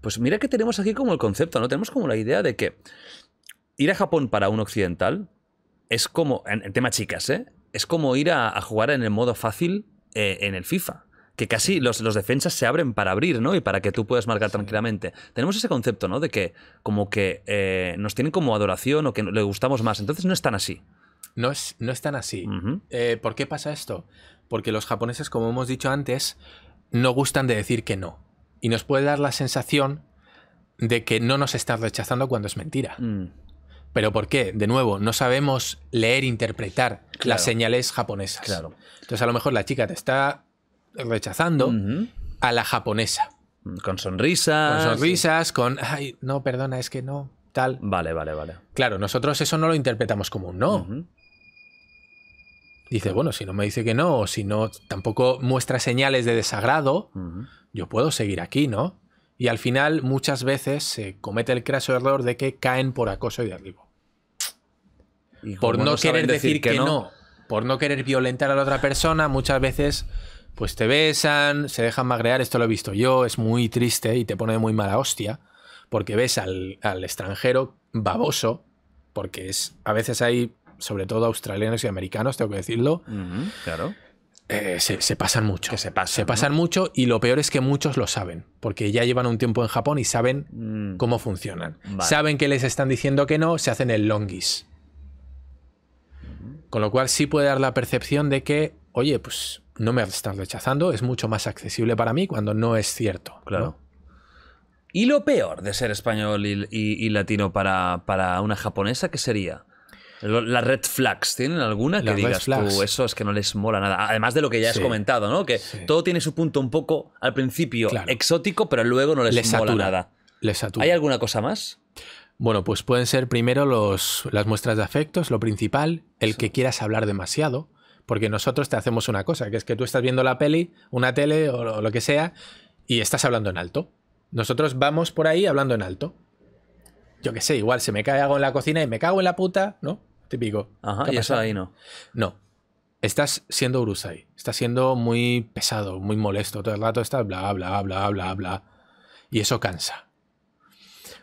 Pues mira que tenemos aquí como el concepto, ¿no? Tenemos como la idea de que ir a Japón para un occidental es como, en, tema chicas, ¿eh? es como ir a, jugar en el modo fácil eh, en el FIFA. Que casi los, defensas se abren para abrir, ¿no? Y para que tú puedas marcar tranquilamente. Tenemos ese concepto, ¿no? De que como que eh, nos tienen como adoración o que le gustamos más. Entonces no es tan así. No es, no están tan así. ¿Por qué pasa esto? Porque los japoneses, como hemos dicho antes, no gustan de decir que no. Y nos puede dar la sensación de que no nos están rechazando cuando es mentira. Mm. ¿Pero por qué? De nuevo, no sabemos leer, interpretar las señales japonesas. Claro. Entonces, a lo mejor la chica te está rechazando a la japonesa. Mm, con sonrisas. Con sonrisas, con. Ay, no, perdona, es que no. Tal. Vale, vale, vale. Claro, nosotros eso no lo interpretamos como un no. Dice, bueno, si no me dice que no, o si no tampoco muestra señales de desagrado, yo puedo seguir aquí, ¿no? Y al final muchas veces se comete el craso error de que caen por acoso y arriba. por no, querer decir, que, no, por no querer violentar a la otra persona, muchas veces pues te besan, se dejan magrear, esto lo he visto yo, es muy triste y te pone muy mala hostia, porque ves al, extranjero baboso, porque es a veces hay, sobre todo australianos y americanos, tengo que decirlo, claro eh, se, pasan mucho. se pasan, mucho y lo peor es que muchos lo saben, porque ya llevan un tiempo en Japón y saben mm. cómo funcionan. Saben que les están diciendo que no, se hacen el longis. Con lo cual sí puede dar la percepción de que, oye, pues no me estás rechazando, es mucho más accesible para mí cuando no es cierto. Claro. ¿Y lo peor de ser español y, latino para, para, una japonesa, qué sería? Las red flags, ¿tienen alguna que digas tú? Eso es que no les mola nada. Además de lo que ya has comentado, ¿no? Que todo tiene su punto un poco al principio exótico, pero luego no les, mola nada. Les satura. ¿Hay alguna cosa más? Bueno, pues pueden ser primero los, las muestras de afectos, lo principal, el que quieras hablar demasiado, porque nosotros te hacemos una cosa, que es que tú estás viendo la peli, una tele o lo que sea, y estás hablando en alto. Nosotros vamos por ahí hablando en alto. Yo qué sé, igual se me cae algo en la cocina y me cago en la puta, ¿no? típico. Ajá, y eso ahí no. No. Estás siendo Urusai. Estás siendo muy pesado, muy molesto. Todo el rato estás bla, bla, bla, bla, bla. Y eso cansa.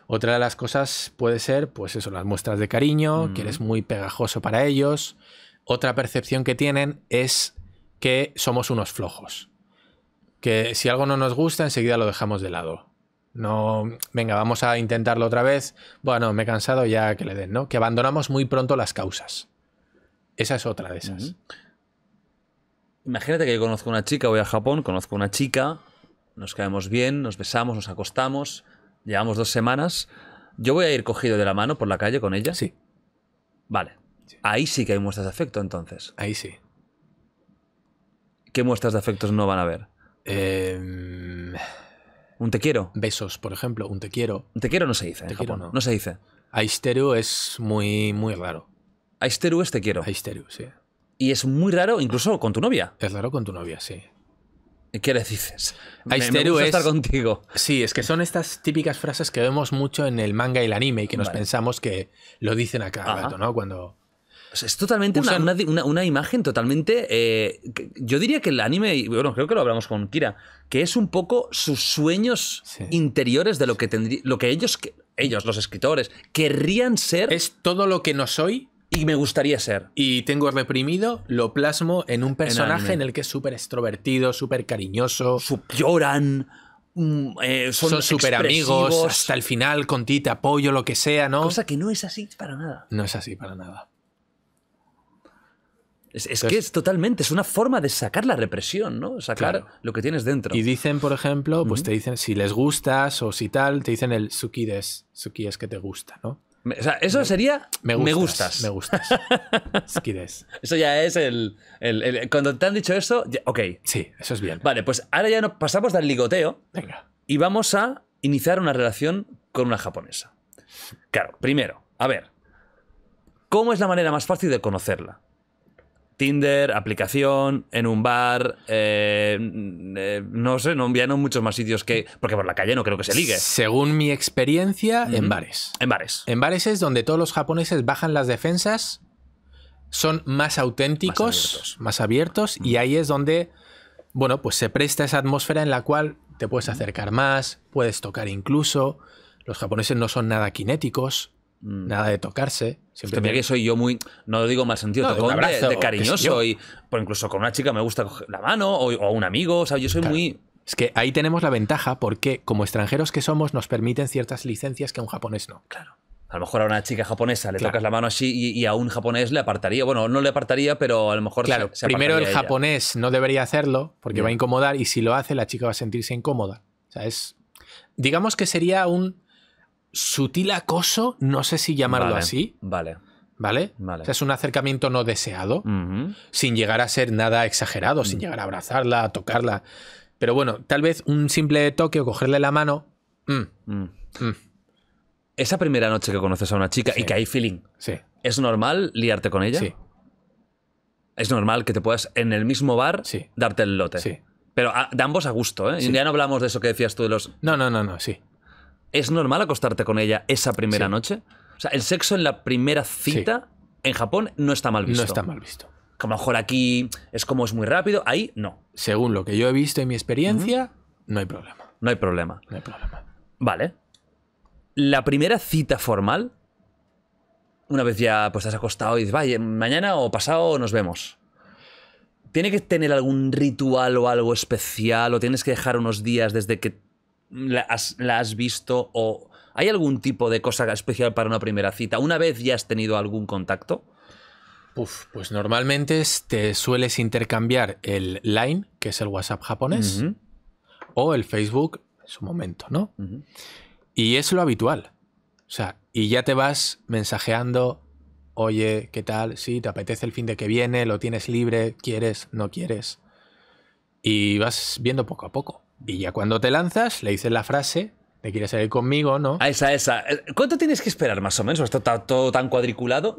Otra de las cosas puede ser, pues eso, las muestras de cariño, mm. que eres muy pegajoso para ellos. Otra percepción que tienen es que somos unos flojos. Que si algo no nos gusta, enseguida lo dejamos de lado no, venga, vamos a intentarlo otra vez. Bueno, me he cansado ya que le den, ¿no? Que abandonamos muy pronto las causas. Esa es otra de esas. Imagínate que yo conozco una chica, voy a Japón, conozco una chica, nos caemos bien, nos besamos, nos acostamos, llevamos dos semanas. Yo voy a ir cogido de la mano por la calle con ella. Sí. Vale. Ahí sí que hay muestras de afecto, entonces. Ahí sí. ¿Qué muestras de afectos no van a haber? Eh un te quiero. Besos, por ejemplo, un te quiero. Un te quiero no se dice. en Japón. No. se dice. Aisteru es muy, muy raro. Aisteru es te quiero. Aisteru, sí. Y es muy raro incluso con tu novia. Es raro con tu novia, sí. ¿Qué le dices? Aisteru estar contigo. Sí, es que son estas típicas frases que vemos mucho en el manga y el anime y que nos pensamos que lo dicen a cada rato, ¿no? Cuando es totalmente una, imagen totalmente. Eh, yo diría que el anime, bueno, creo que lo hablamos con Kira, que es un poco sus sueños interiores de lo que lo que ellos, ellos, los escritores, querrían ser. Es todo lo que no soy. Y me gustaría ser. Y tengo reprimido, lo plasmo en un personaje en, el que es súper extrovertido, súper cariñoso. lloran. Mm, eh, son súper amigos hasta el final, con ti te apoyo, lo que sea, ¿no? Cosa que no es así para nada. No es así para nada. Es, que es totalmente, es una forma de sacar la represión, ¿no? Sacar lo que tienes dentro. Y dicen, por ejemplo, pues te dicen si les gustas o si tal, te dicen el sukides, suki es que te gusta, ¿no? O sea, eso sería me gustas. Me gustas. (laughs) sukides eso ya es el, Cuando te han dicho eso, ok. Sí, eso es bien. Vale, pues ahora ya nos pasamos del ligoteo. Venga. Y vamos a iniciar una relación con una japonesa. Claro, primero, a ver. ¿Cómo es la manera más fácil de conocerla? Tinder, aplicación, en un bar, eh, eh, no sé, no, ya muchos más sitios que... Porque por la calle no creo que se ligue. Según mi experiencia, en bares. En bares. En bares es donde todos los japoneses bajan las defensas, son más auténticos, más abiertos, y ahí es donde, bueno, pues se presta esa atmósfera en la cual te puedes acercar más, puedes tocar incluso. Los japoneses no son nada kinéticos. Mm. nada de tocarse. Siempre que soy yo muy, no digo mal sentido, de, cariñoso y por incluso con una chica me gusta coger la mano o, o un amigo, o sea, yo soy muy... Es que ahí tenemos la ventaja porque como extranjeros que somos nos permiten ciertas licencias que a un japonés no. Claro. A lo mejor a una chica japonesa le tocas la mano así y, a un japonés le apartaría. Bueno, no le apartaría, pero a lo mejor claro, Primero el japonés no debería hacerlo porque va a incomodar y si lo hace la chica va a sentirse incómoda. O sea, es... Digamos que sería un sutil acoso, no sé si llamarlo así. Vale. ¿Vale? O sea, es un acercamiento no deseado, sin llegar a ser nada exagerado, sin mm. llegar a abrazarla, a tocarla. Pero bueno, tal vez un simple toque o cogerle la mano. Mm, mm. Esa primera noche que conoces a una chica y que hay feeling, sí. ¿es normal liarte con ella? Sí. Es normal que te puedas en el mismo bar darte el lote. Sí. Pero ah, de ambos a gusto, ¿eh? Ya no hablamos de eso que decías tú de los. No, no, no, no, sí. ¿Es normal acostarte con ella esa primera noche? O sea, el sexo en la primera cita en Japón no está mal visto. No está mal visto. Como a lo mejor aquí es como es muy rápido, ahí no. Según lo que yo he visto en mi experiencia, no hay problema. No hay problema. No hay problema. Vale. La primera cita formal, una vez ya pues, te has acostado y dices, vaya, mañana o pasado nos vemos. ¿Tiene que tener algún ritual o algo especial? ¿O tienes que dejar unos días desde que la has, visto o hay algún tipo de cosa especial para una primera cita? ¿Una vez ya has tenido algún contacto? pues normalmente te sueles intercambiar el Line, que es el WhatsApp japonés, o el Facebook en su momento, ¿no? Y es lo habitual. O sea, y ya te vas mensajeando, oye, ¿qué tal? Sí, te apetece el fin de que viene, lo tienes libre, quieres, no quieres. Y vas viendo poco a poco. Y ya cuando te lanzas, le dices la frase ¿Te quieres salir conmigo, no? A ah, esa, esa. Eh, ¿Cuánto tienes que esperar más o menos? Esto está todo tan cuadriculado.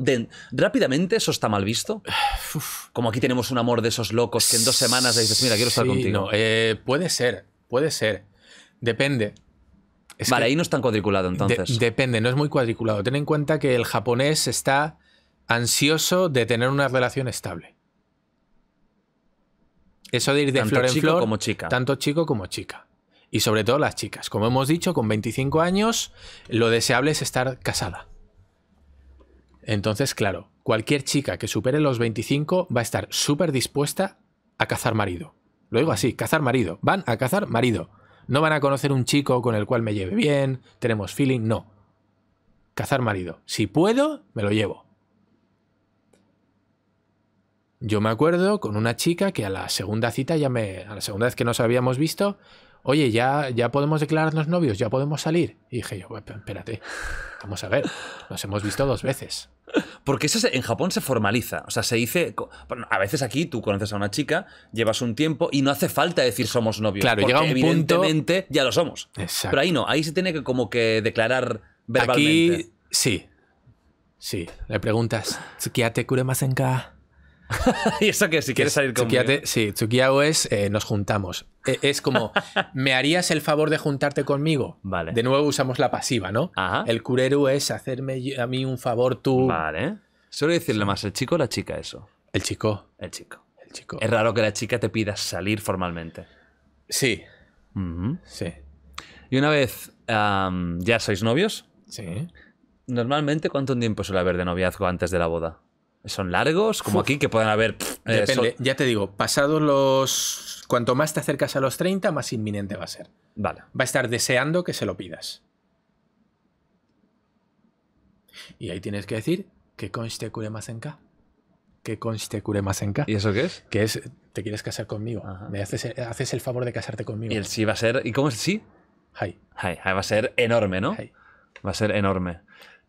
¿Rápidamente eso está mal visto? (sighs) Como aquí tenemos un amor de esos locos que en dos semanas dices, mira, quiero estar contigo. Eh, puede ser, puede ser. Depende. vale, ahí no es tan cuadriculado entonces. depende, no es muy cuadriculado. Ten en cuenta que el japonés está ansioso de tener una relación estable. Eso de ir de flor en flor, como chica. tanto chico como chica. Y sobre todo las chicas. Como hemos dicho, con 25 años lo deseable es estar casada. Entonces, claro, cualquier chica que supere los 25 va a estar súper dispuesta a cazar marido. Lo digo así, cazar marido. Van a cazar marido. No van a conocer un chico con el cual me lleve bien, tenemos feeling, no. Cazar marido. Si puedo, me lo llevo. Yo me acuerdo con una chica que a la segunda cita ya me. A la segunda vez que nos habíamos visto, oye, ya, ya podemos declararnos novios, ya podemos salir. Y dije yo, espérate, vamos a ver, nos hemos visto dos veces. Porque eso en Japón se formaliza, o sea, se dice, a veces aquí tú conoces a una chica, llevas un tiempo y no hace falta decir somos novios, claro, porque llega un evidentemente ya lo somos. Pero ahí no, ahí se tiene que como que declarar verbalmente. Aquí sí. Sí, le preguntas, en kuremasenka? (laughs) y eso que si quieres salir conmigo. sí, Tsukiao es eh, nos juntamos. E, es como, (laughs) ¿me harías el favor de juntarte conmigo? Vale. De nuevo usamos la pasiva, ¿no? Ajá. El curero es hacerme a mí un favor tú. Vale. Suele decirle más el chico o la chica eso. El chico. El chico. El chico. Es raro que la chica te pida salir formalmente. Sí. Sí. Y una vez ya sois novios. Sí. Normalmente, ¿cuánto tiempo suele haber de noviazgo antes de la boda? ¿Son largos? Como aquí, que pueden haber. Eh, depende, ya te digo, pasados los. Cuanto más te acercas a los 30, más inminente va a ser. Vale. Va a estar deseando que se lo pidas. Y ahí tienes que decir que conste cure más en Que conste cure más ¿Y eso qué es? Que es, te quieres casar conmigo. Me haces, haces, el favor de casarte conmigo. Y el sí va a ser. ¿Y cómo es el sí? ay va a ser enorme, ¿no? Va a ser enorme.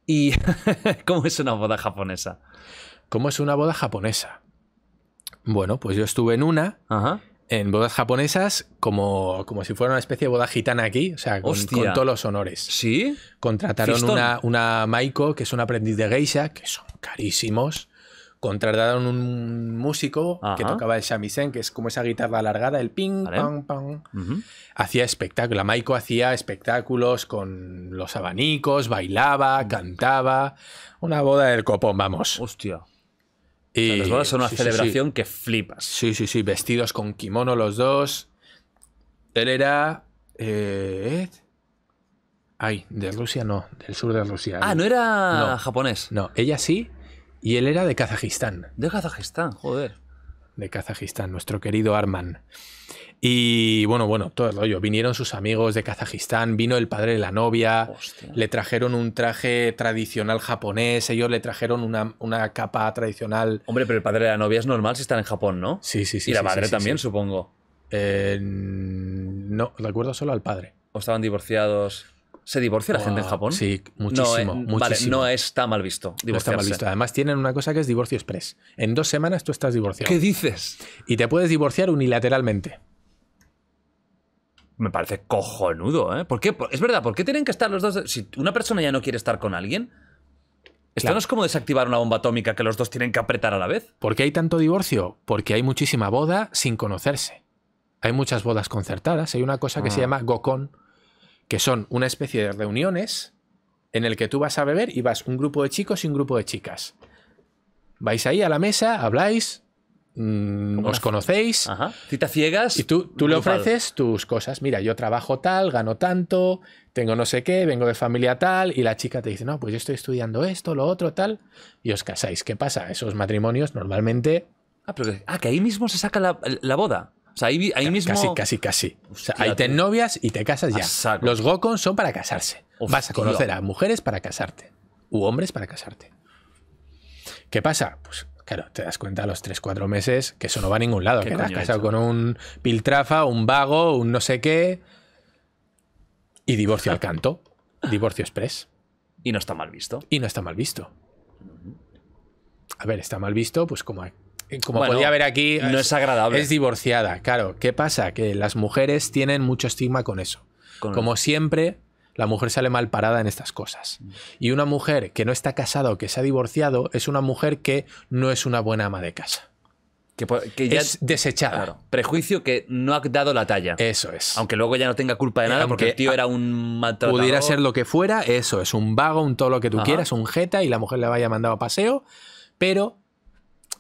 ¿Y (laughs) cómo es una boda japonesa? ¿Cómo es una boda japonesa? Bueno, pues yo estuve en una, en bodas japonesas, como, como si fuera una especie de boda gitana aquí, o sea, con, todos los honores. ¿Sí? Contrataron una, Maiko, que es un aprendiz de geisha, que son carísimos. Contrataron un músico que tocaba el shamisen, que es como esa guitarra alargada, el ping, pang, pang. Hacía espectáculos. La Maiko hacía espectáculos con los abanicos, bailaba, cantaba. Una boda del copón, vamos. Hostia. Y, son una celebración que flipas. Sí, sí, sí, vestidos con kimono los dos. Él era... Eh, ay, de Rusia no, del sur de Rusia. Ah, no era japonés. No, ella sí, y él era de Kazajistán. De Kazajistán, joder. De Kazajistán, nuestro querido Arman. Y bueno, bueno, todo el rollo. Vinieron sus amigos de Kazajistán, vino el padre de la novia, le trajeron un traje tradicional japonés, ellos le trajeron una, capa tradicional. Hombre, pero el padre de la novia es normal si están en Japón, ¿no? Sí, sí, sí. Y la madre también, supongo. Eh, no, recuerdo solo al padre. ¿O estaban divorciados? ¿Se divorcia la gente en Japón? Sí, muchísimo, no, eh, muchísimo. Vale, no está mal visto. está mal visto. Además, tienen una cosa que es divorcio express. En dos semanas tú estás divorciado. ¿Qué dices? Y te puedes divorciar unilateralmente me parece cojonudo, ¿eh? ¿Por qué? Es verdad, ¿por qué tienen que estar los dos? Si una persona ya no quiere estar con alguien, esto no es como desactivar una bomba atómica que los dos tienen que apretar a la vez. ¿Por qué hay tanto divorcio? Porque hay muchísima boda sin conocerse. Hay muchas bodas concertadas. Hay una cosa que se ah. llama gokon, que son una especie de reuniones en el que tú vas a beber y vas un grupo de chicos y un grupo de chicas. Vais ahí a la mesa, habláis, Mm, os conocéis. si ciegas. Y tú, tú le ofreces tus cosas. Mira, yo trabajo tal, gano tanto, tengo no sé qué, vengo de familia tal. Y la chica te dice, no, pues yo estoy estudiando esto, lo otro, tal. Y os casáis. ¿Qué pasa? Esos matrimonios normalmente. Ah, ah que, ahí mismo se saca la, la boda. O sea, ahí, ahí, mismo. Casi, casi, casi. ahí te novias y te casas ya. Los gokons son para casarse. o Vas a conocer a mujeres para casarte. U hombres para casarte. ¿Qué pasa? Pues Claro, te das cuenta a los 3-4 meses que eso no va a ningún lado, que te has casado con un piltrafa, un vago, un no sé qué. Y divorcio al canto. Divorcio express. (laughs) Y no está mal visto. Y no está mal visto. A ver, está mal visto, pues como, como podía ver aquí. No es, agradable. Es divorciada, claro. ¿Qué pasa? Que las mujeres tienen mucho estigma con eso. como siempre, la mujer sale mal parada en estas cosas. Y una mujer que no está casada o que se ha divorciado es una mujer que no es una buena ama de casa. Que, ya, es desechada. prejuicio que no ha dado la talla. Eso es. Aunque luego ya no tenga culpa de nada porque el tío era un maltratador. Pudiera ser lo que fuera, eso es. Un vago, un todo lo que tú quieras, un jeta y la mujer le vaya mandado a paseo, pero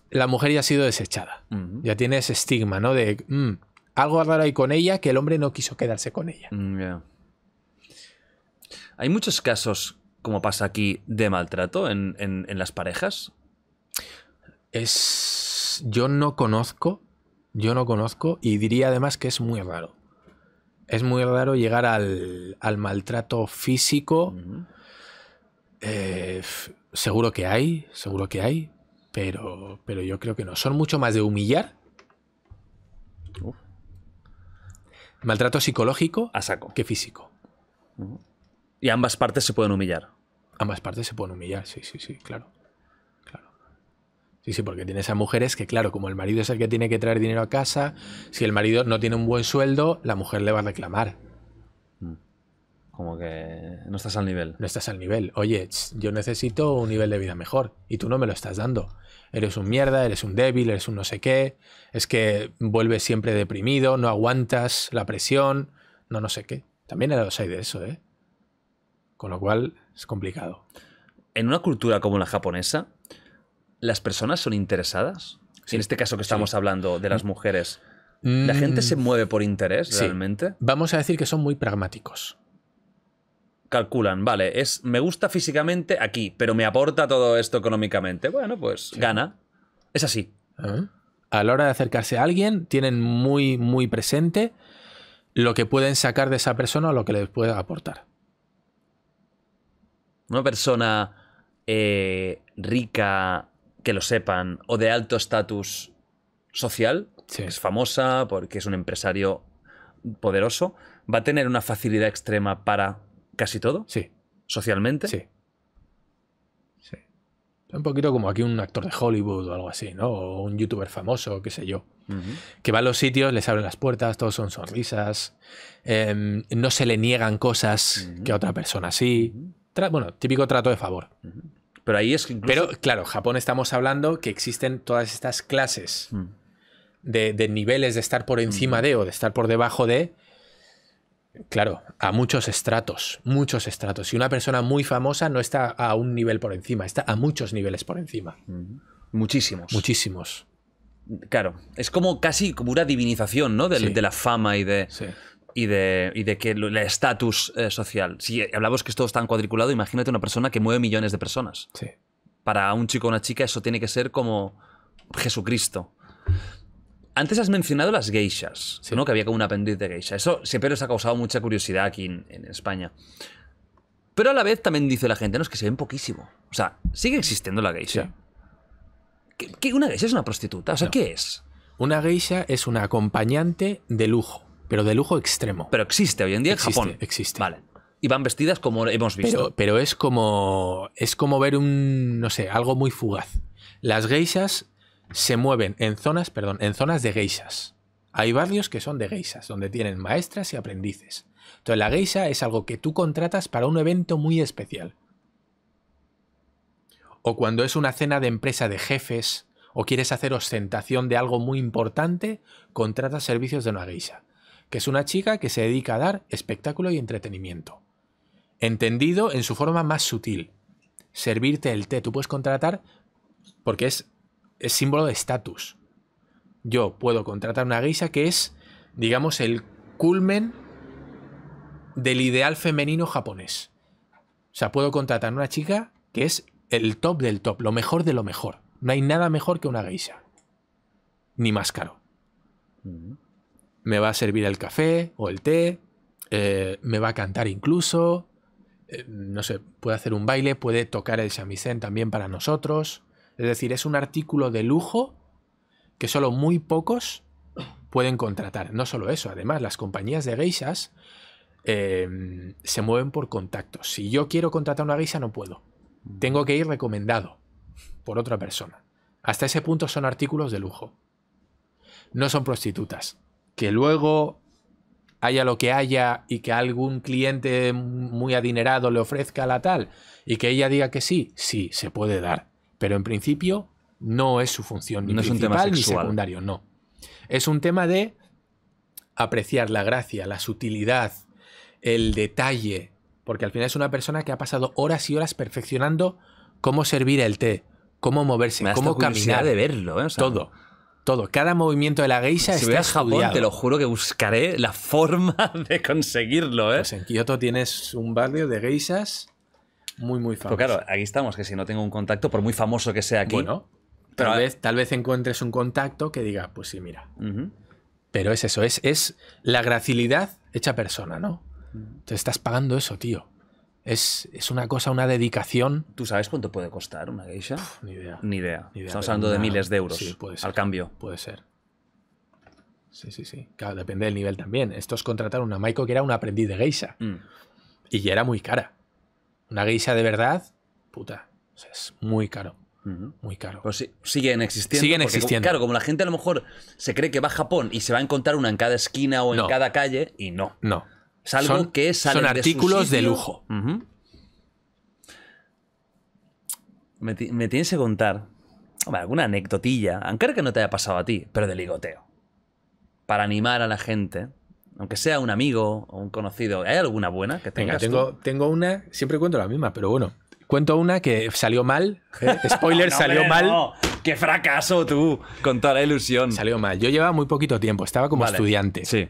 la mujer ya ha sido desechada. Ya tiene ese estigma, ¿no? De mm, algo raro hay con ella que el hombre no quiso quedarse con ella. Mm, ¿Hay muchos casos, como pasa aquí, de maltrato en, las parejas? Es. Yo no conozco. Yo no conozco. Y diría además que es muy raro. Es muy raro llegar al, maltrato físico. Eh, seguro que hay, seguro que hay. Pero, pero yo creo que no. Son mucho más de humillar. Maltrato psicológico a saco. que físico. Y ambas partes se pueden humillar. Ambas partes se pueden humillar, sí, sí, sí, claro. Sí, sí, porque tienes a mujeres que, claro, como el marido es el que tiene que traer dinero a casa, si el marido no tiene un buen sueldo, la mujer le va a reclamar. Mm. Como que no estás al nivel. No estás al nivel. Oye, yo necesito un nivel de vida mejor y tú no me lo estás dando. Eres un mierda, eres un débil, eres un no sé qué. Es que vuelves siempre deprimido, no aguantas la presión, no no sé qué. También los hay de eso, ¿eh? Con lo cual es complicado. En una cultura como la japonesa, ¿las personas son interesadas? en este caso que estamos hablando de las mm. mujeres, mm. ¿la gente se mueve por interés realmente? Vamos a decir que son muy pragmáticos. Calculan, vale, es me gusta físicamente aquí, pero me aporta todo esto económicamente. Bueno, pues gana. Es así. Ah. A la hora de acercarse a alguien, tienen muy, muy presente lo que pueden sacar de esa persona o lo que les puede aportar. Una persona eh, rica, que lo sepan, o de alto estatus social, que es famosa porque es un empresario poderoso, va a tener una facilidad extrema para casi todo. Sí. Socialmente. Sí. Un poquito como aquí un actor de Hollywood o algo así, ¿no? O un youtuber famoso, qué sé yo. Que va a los sitios, les abren las puertas, todos son sonrisas. Em, no se le niegan cosas que a otra persona sí. Bueno, típico trato de favor. Pero ahí es Pero claro, Japón estamos hablando que existen todas estas clases mm. de, niveles de estar por encima de o de estar por debajo de. Claro, a muchos estratos, muchos estratos. Y una persona muy famosa no está a un nivel por encima, está a muchos niveles por encima. Muchísimos. Muchísimos. Claro, es como casi como una divinización, ¿no? De, la fama y de y de, y que el estatus eh, social. Si hablamos que esto está encuadriculado cuadriculado, imagínate una persona que mueve millones de personas. Para un chico o una chica eso tiene que ser como Jesucristo. Antes has mencionado las geishas, Que había como un pendiente de geisha. Eso siempre nos ha causado mucha curiosidad aquí en, España. Pero a la vez también dice la gente, no, es que se ven poquísimo. O sea, sigue existiendo la geisha. una geisha es una prostituta? O sea, ¿qué es? Una geisha es una acompañante de lujo. Pero de lujo extremo. Pero existe hoy en día existe, en Japón. Existe. Vale. Y van vestidas como hemos visto. Pero, es como. Es como ver un. No sé, algo muy fugaz. Las geishas se mueven en zonas, perdón, en zonas de geishas. Hay barrios que son de geishas, donde tienen maestras y aprendices. Entonces la geisha es algo que tú contratas para un evento muy especial. O cuando es una cena de empresa de jefes, o quieres hacer ostentación de algo muy importante, contratas servicios de una geisha que es una chica que se dedica a dar espectáculo y entretenimiento. Entendido en su forma más sutil. Servirte el té, tú puedes contratar porque es, símbolo de estatus. Yo puedo contratar una geisha que es, digamos, el culmen del ideal femenino japonés. O sea, puedo contratar una chica que es el top del top, lo mejor de lo mejor. No hay nada mejor que una geisha. Ni más caro. Mm me va a servir el café o el té, eh, me va a cantar incluso, eh, no sé, puede hacer un baile, puede tocar el shamisen también para nosotros. Es decir, es un artículo de lujo que solo muy pocos pueden contratar. No solo eso, además, las compañías de geishas em, se mueven por contactos. Si yo quiero contratar una geisha, no puedo. Tengo que ir recomendado por otra persona. Hasta ese punto son artículos de lujo. No son prostitutas que luego haya lo que haya y que algún cliente muy adinerado le ofrezca la tal y que ella diga que sí, sí, se puede dar. Pero en principio no es su función ni principal ni secundario, no. Es un tema de apreciar la gracia, la sutilidad, el detalle, porque al final es una persona que ha pasado horas y horas perfeccionando cómo servir el té, cómo moverse, cómo caminar. de verlo, ¿eh? todo. Todo, cada movimiento de la geisha si está te lo juro que buscaré la forma (laughs) de conseguirlo, ¿eh? Pues en Kioto tienes un barrio de geishas muy, muy pues famoso. Pero claro, aquí estamos, que si no tengo un contacto, por muy famoso que sea aquí... Bueno, tal, vez, tal vez encuentres un contacto que diga, pues sí, mira. Pero es eso, es, es la gracilidad hecha persona, ¿no? Te estás pagando eso, tío. Es, una cosa, una dedicación. ¿Tú sabes cuánto puede costar una geisha? ni, idea. ni, Estamos hablando de miles de euros al cambio. Puede ser. Sí, sí, sí. Claro, depende del nivel también. Estos contrataron una Maiko que era un aprendiz de geisha. Mm. Y ya era muy cara. Una geisha de verdad, puta. O sea, es muy caro. Muy caro. Pero pues siguen existiendo. Siguen existiendo. Claro, como la gente a lo mejor se cree que va a Japón y se va a encontrar una en cada esquina o en cada calle, y no. No son, que artículos de, lujo. me, tienes que contar alguna anecdotilla, aunque que no te haya pasado a ti, pero de ligoteo. Para animar a la gente, aunque sea un amigo o un conocido. ¿Hay alguna buena que tengas tengo, una, siempre cuento la misma, pero bueno. Cuento una que salió mal. ¿eh? (laughs) Spoiler, salió mal. ¡Qué fracaso tú! Con toda la ilusión. Salió mal. Yo llevaba muy poquito tiempo, estaba como estudiante. Sí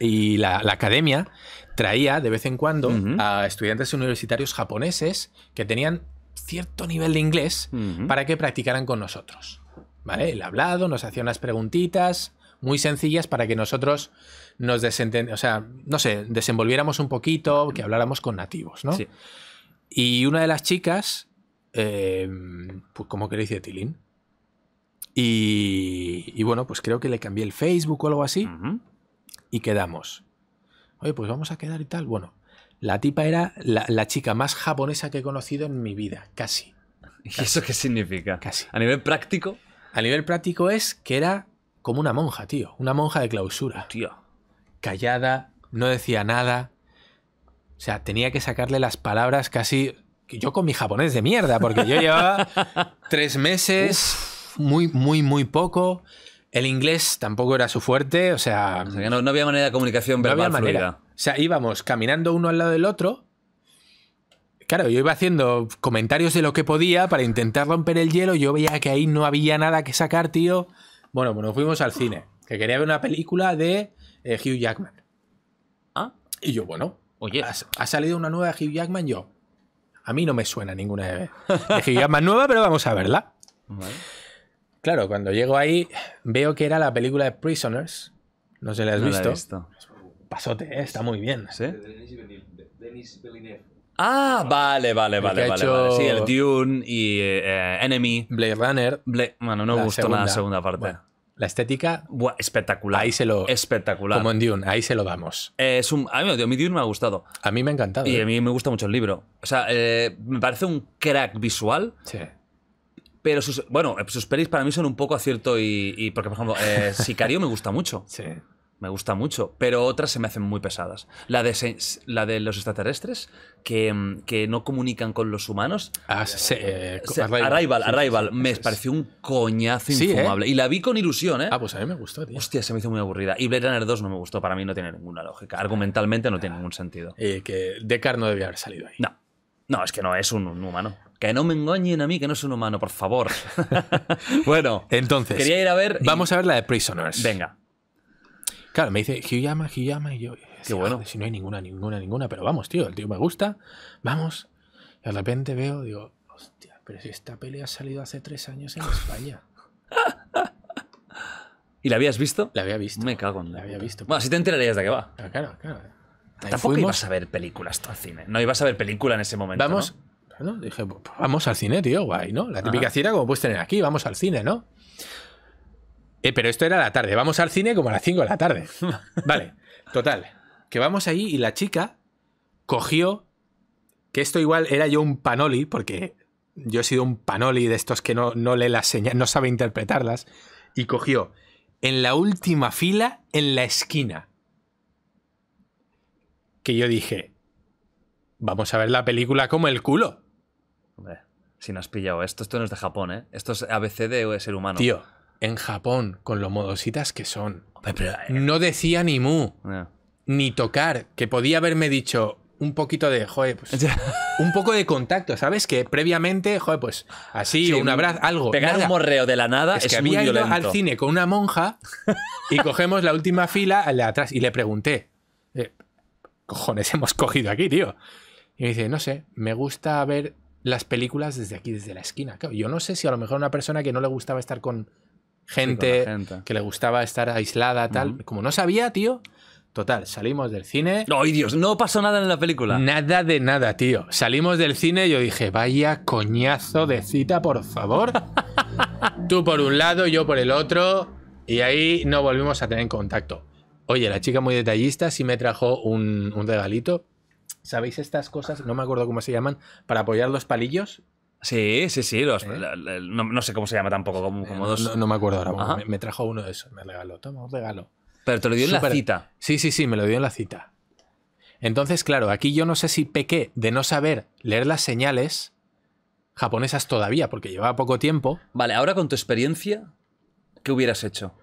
y la, academia traía de vez en cuando a estudiantes universitarios japoneses que tenían cierto nivel de inglés para que practicaran con nosotros. ¿Vale? El hablado, nos hacía unas preguntitas muy sencillas para que nosotros nos o sea, no sé, desenvolviéramos un poquito, que habláramos con nativos, ¿no? Sí. Y una de las chicas, em, pues como que le dice Tilín. Y, bueno, pues creo que le cambié el Facebook o algo así y quedamos. Oye, pues vamos a quedar y tal. Bueno, la tipa era la, chica más japonesa que he conocido en mi vida, casi. (laughs) ¿Y eso qué significa? Casi. ¿A nivel práctico? A nivel práctico es que era como una monja, tío. Una monja de clausura. Tío. Callada, no decía nada. O sea, tenía que sacarle las palabras casi. Yo con mi japonés de mierda, porque yo llevaba (laughs) tres meses, muy, muy, muy poco. El inglés tampoco era su fuerte, o sea. no, había manera de comunicación verbal. manera. O sea, íbamos caminando uno al lado del otro. Claro, yo iba haciendo comentarios de lo que podía para intentar romper el hielo. Yo veía que ahí no había nada que sacar, tío. Bueno, bueno, pues fuimos al cine, que quería ver una película de eh, Hugh Jackman. Ah. Y yo, bueno, Oye. Ha, salido una nueva de Hugh Jackman, yo. A mí no me suena ninguna de, de Hugh Jackman nueva, pero vamos a verla. (laughs) Vale. Claro, cuando llego ahí, veo que era la película de Prisoners. No sé si la has visto. Pasote, eh, está muy bien. ¿Sí? Ah, vale, vale, vale, vale, Sí, el Dune y eh, Enemy. Blade Runner. Bueno, no me gustó la segunda parte. la estética. espectacular. Ahí se lo. Espectacular. Como en Dune, ahí se lo damos. Eh, es un... A mí, a mí Dune me ha gustado. A mí me ha encantado. Y a mí me gusta mucho el libro. O sea, me parece un crack visual. Sí pero sus, bueno, eh, sus pelis para mí son un poco acierto y, porque, por ejemplo, eh, (laughs) Sicario me gusta mucho. Sí. Me gusta mucho, pero otras se me hacen muy pesadas. La de, la de los extraterrestres, mm, que, no comunican con los humanos. Ah, eh, Arrival, Arrival, me pareció un coñazo infumable. Y la vi con ilusión, ¿eh? Ah, pues a mí me gustó, tío. Hostia, se me hizo muy aburrida. Y Blade Runner 2 no me gustó, para mí no tiene ninguna lógica. Argumentalmente no tiene ningún sentido. Y que Deckard no debía haber salido ahí. No. No, es que no es un humano. Que no me engañen a mí, que no soy un humano, por favor. (laughs) bueno, entonces. Quería ir a ver. Vamos a ver la de Prisoners. Venga. Claro, me dice Hiyama, Hiyama, y yo. Qué bueno. Si no hay ninguna, ninguna, ninguna, pero vamos, tío, el tío me gusta. Vamos. Y de repente veo, digo, hostia, pero si esta pelea ha salido hace tres años en España. (laughs) ¿Y la habías visto? La había visto. Me cago en la. había visto. Bueno, si te enterarías de qué va. Ah, claro, claro. Tampoco ibas a ver películas tú al cine. No ibas a ver película en ese momento. Vamos, Dije, pues vamos al cine, tío, guay, ¿no? La típica cita como puedes tener aquí, vamos al cine, ¿no? Eh, pero esto era la tarde, vamos al cine como a las 5 de la tarde. (laughs) vale, total. Que vamos allí y la chica cogió, que esto igual era yo un panoli, porque yo he sido un panoli de estos que no, no lee las señales, no sabe interpretarlas, y cogió en la última fila, en la esquina. Que yo dije, vamos a ver la película como el culo si no has pillado esto, esto no es de Japón, ¿eh? Esto es ABC de ser humano. Tío, en Japón, con lo modositas que son, eh, no decía ni mu, ni tocar, que podía haberme dicho un poquito de, joder, pues, un poco de contacto, ¿sabes? Que previamente, joder, pues así, un abrazo, algo. Pegar un morreo de la nada es, que había ido al cine con una monja y (laughs) cogemos la última fila, la de atrás, y le pregunté, eh, cojones hemos cogido aquí, tío? Y me dice, no sé, me gusta ver las películas desde aquí, desde la esquina. yo no sé si a lo mejor una persona que no le gustaba estar con gente, que le gustaba estar aislada, tal, como no sabía, tío. Total, salimos del cine. ¡Ay, Dios! No pasó nada en la película. Nada de nada, tío. Salimos del cine y yo dije, vaya coñazo de cita, por favor. (laughs) Tú por un lado, yo por el otro. Y ahí no volvimos a tener contacto. Oye, la chica muy detallista sí me trajo un, un regalito ¿Sabéis estas cosas? No me acuerdo cómo se llaman. Para apoyar los palillos. Sí, sí, sí. ¿Eh? no, sé cómo se llama tampoco. Como, eh, dos... no, me acuerdo ahora. Me, trajo uno de esos. Me regaló. Toma, regalo. Pero te lo dio en la cita. Sí, sí, sí. Me lo dio en la cita. Entonces, claro, aquí yo no sé si pequé de no saber leer las señales japonesas todavía, porque llevaba poco tiempo. Vale, ahora con tu experiencia, ¿qué hubieras hecho?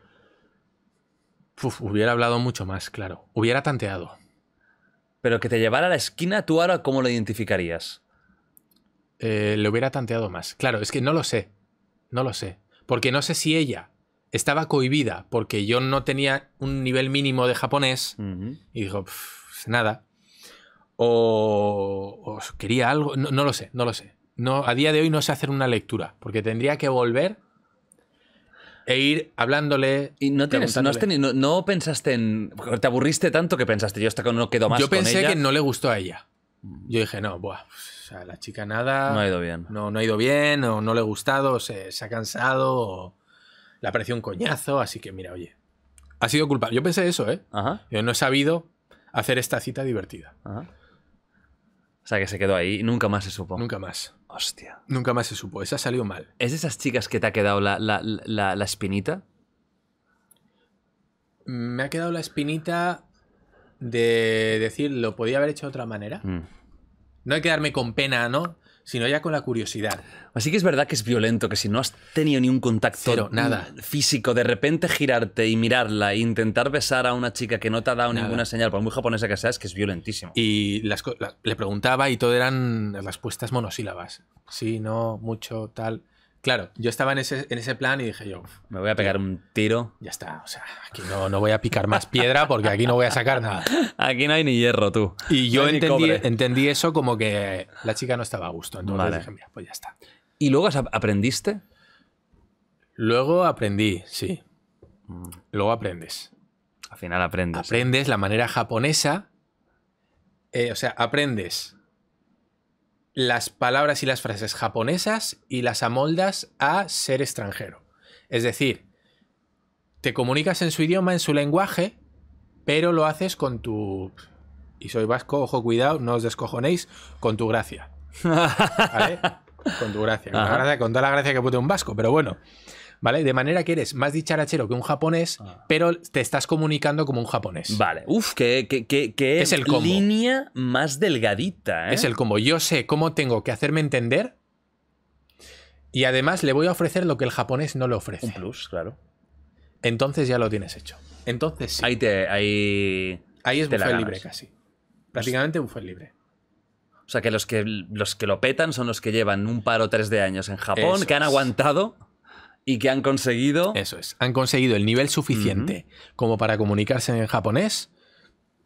hubiera hablado mucho más, claro. Hubiera tanteado pero que te llevara a la esquina, ¿tú ahora cómo lo identificarías? Eh, le hubiera tanteado más. Claro, es que no lo sé. No lo sé. Porque no sé si ella estaba cohibida porque yo no tenía un nivel mínimo de japonés y dijo, nada. O, quería algo, no, no, lo sé, no lo sé. No, a día de hoy no sé hacer una lectura porque tendría que volver e ir hablándole. Y no, pensaste en. Te aburriste tanto que pensaste, yo hasta que no quedó más. Yo pensé que no le gustó a ella. Yo dije, no, buah, a la chica nada. No ha ido bien. No, no ha ido bien, o no le ha gustado, se, se ha cansado, o le ha parecido un coñazo, así que mira, oye. Ha sido culpa. Yo pensé eso, ¿eh? Yo no he sabido hacer esta cita divertida. O sea, que se quedó ahí y nunca más se supo. Nunca más. Hostia. Nunca más se supo. Esa salió mal. ¿Es de esas chicas que te ha quedado la, espinita? Me ha quedado la espinita de decir, lo podía haber hecho de otra manera. Mm. No hay que darme con pena, ¿no? sino ya con la curiosidad. Así que es verdad que es violento, que si no has tenido ni un contacto nada. físico, de repente girarte y mirarla e intentar besar a una chica que no te ha dado ninguna señal, por muy japonesa que seas, que es violentísimo. Y las, le preguntaba y todo eran las respuestas monosílabas. Sí, no, mucho, tal. Claro, yo estaba en ese, en ese plan y dije yo... Me voy a pegar un tiro. Ya está, o sea, aquí no, voy a picar más piedra porque aquí no voy a sacar nada. (laughs) Aquí no hay ni hierro, tú. Y yo entendí, eso como que la chica no estaba a gusto. Entonces dije, mira, pues ya está. ¿Y luego aprendiste? Luego aprendí, sí. Mm. Luego aprendes. Al final aprendes. Aprendes la manera japonesa. Eh, o sea, aprendes las palabras y las frases japonesas y las amoldas a ser extranjero. Es decir, te comunicas en su idioma, en su lenguaje, pero lo haces con tu... Y soy vasco, ojo, cuidado, no os descojonéis, con tu gracia. (laughs) ¿Vale? Con tu gracia. Con, toda la gracia que pude un vasco, pero bueno. De manera que eres más dicharachero que un japonés, ah. pero te estás comunicando como un japonés. Vale, uf, que, que, es el línea más delgadita. ¿eh? Es el combo. Yo sé cómo tengo que hacerme entender y además le voy a ofrecer lo que el japonés no le ofrece. Un plus, claro. Entonces ya lo tienes hecho. Entonces sí. Ahí, te, ahí, ahí es buffet libre casi. Prácticamente buffet libre. O sea que los, que los que lo petan son los que llevan un par o tres de años en Japón, que han aguantado ¿Y que han conseguido? Eso es, han conseguido el nivel suficiente como para comunicarse en japonés,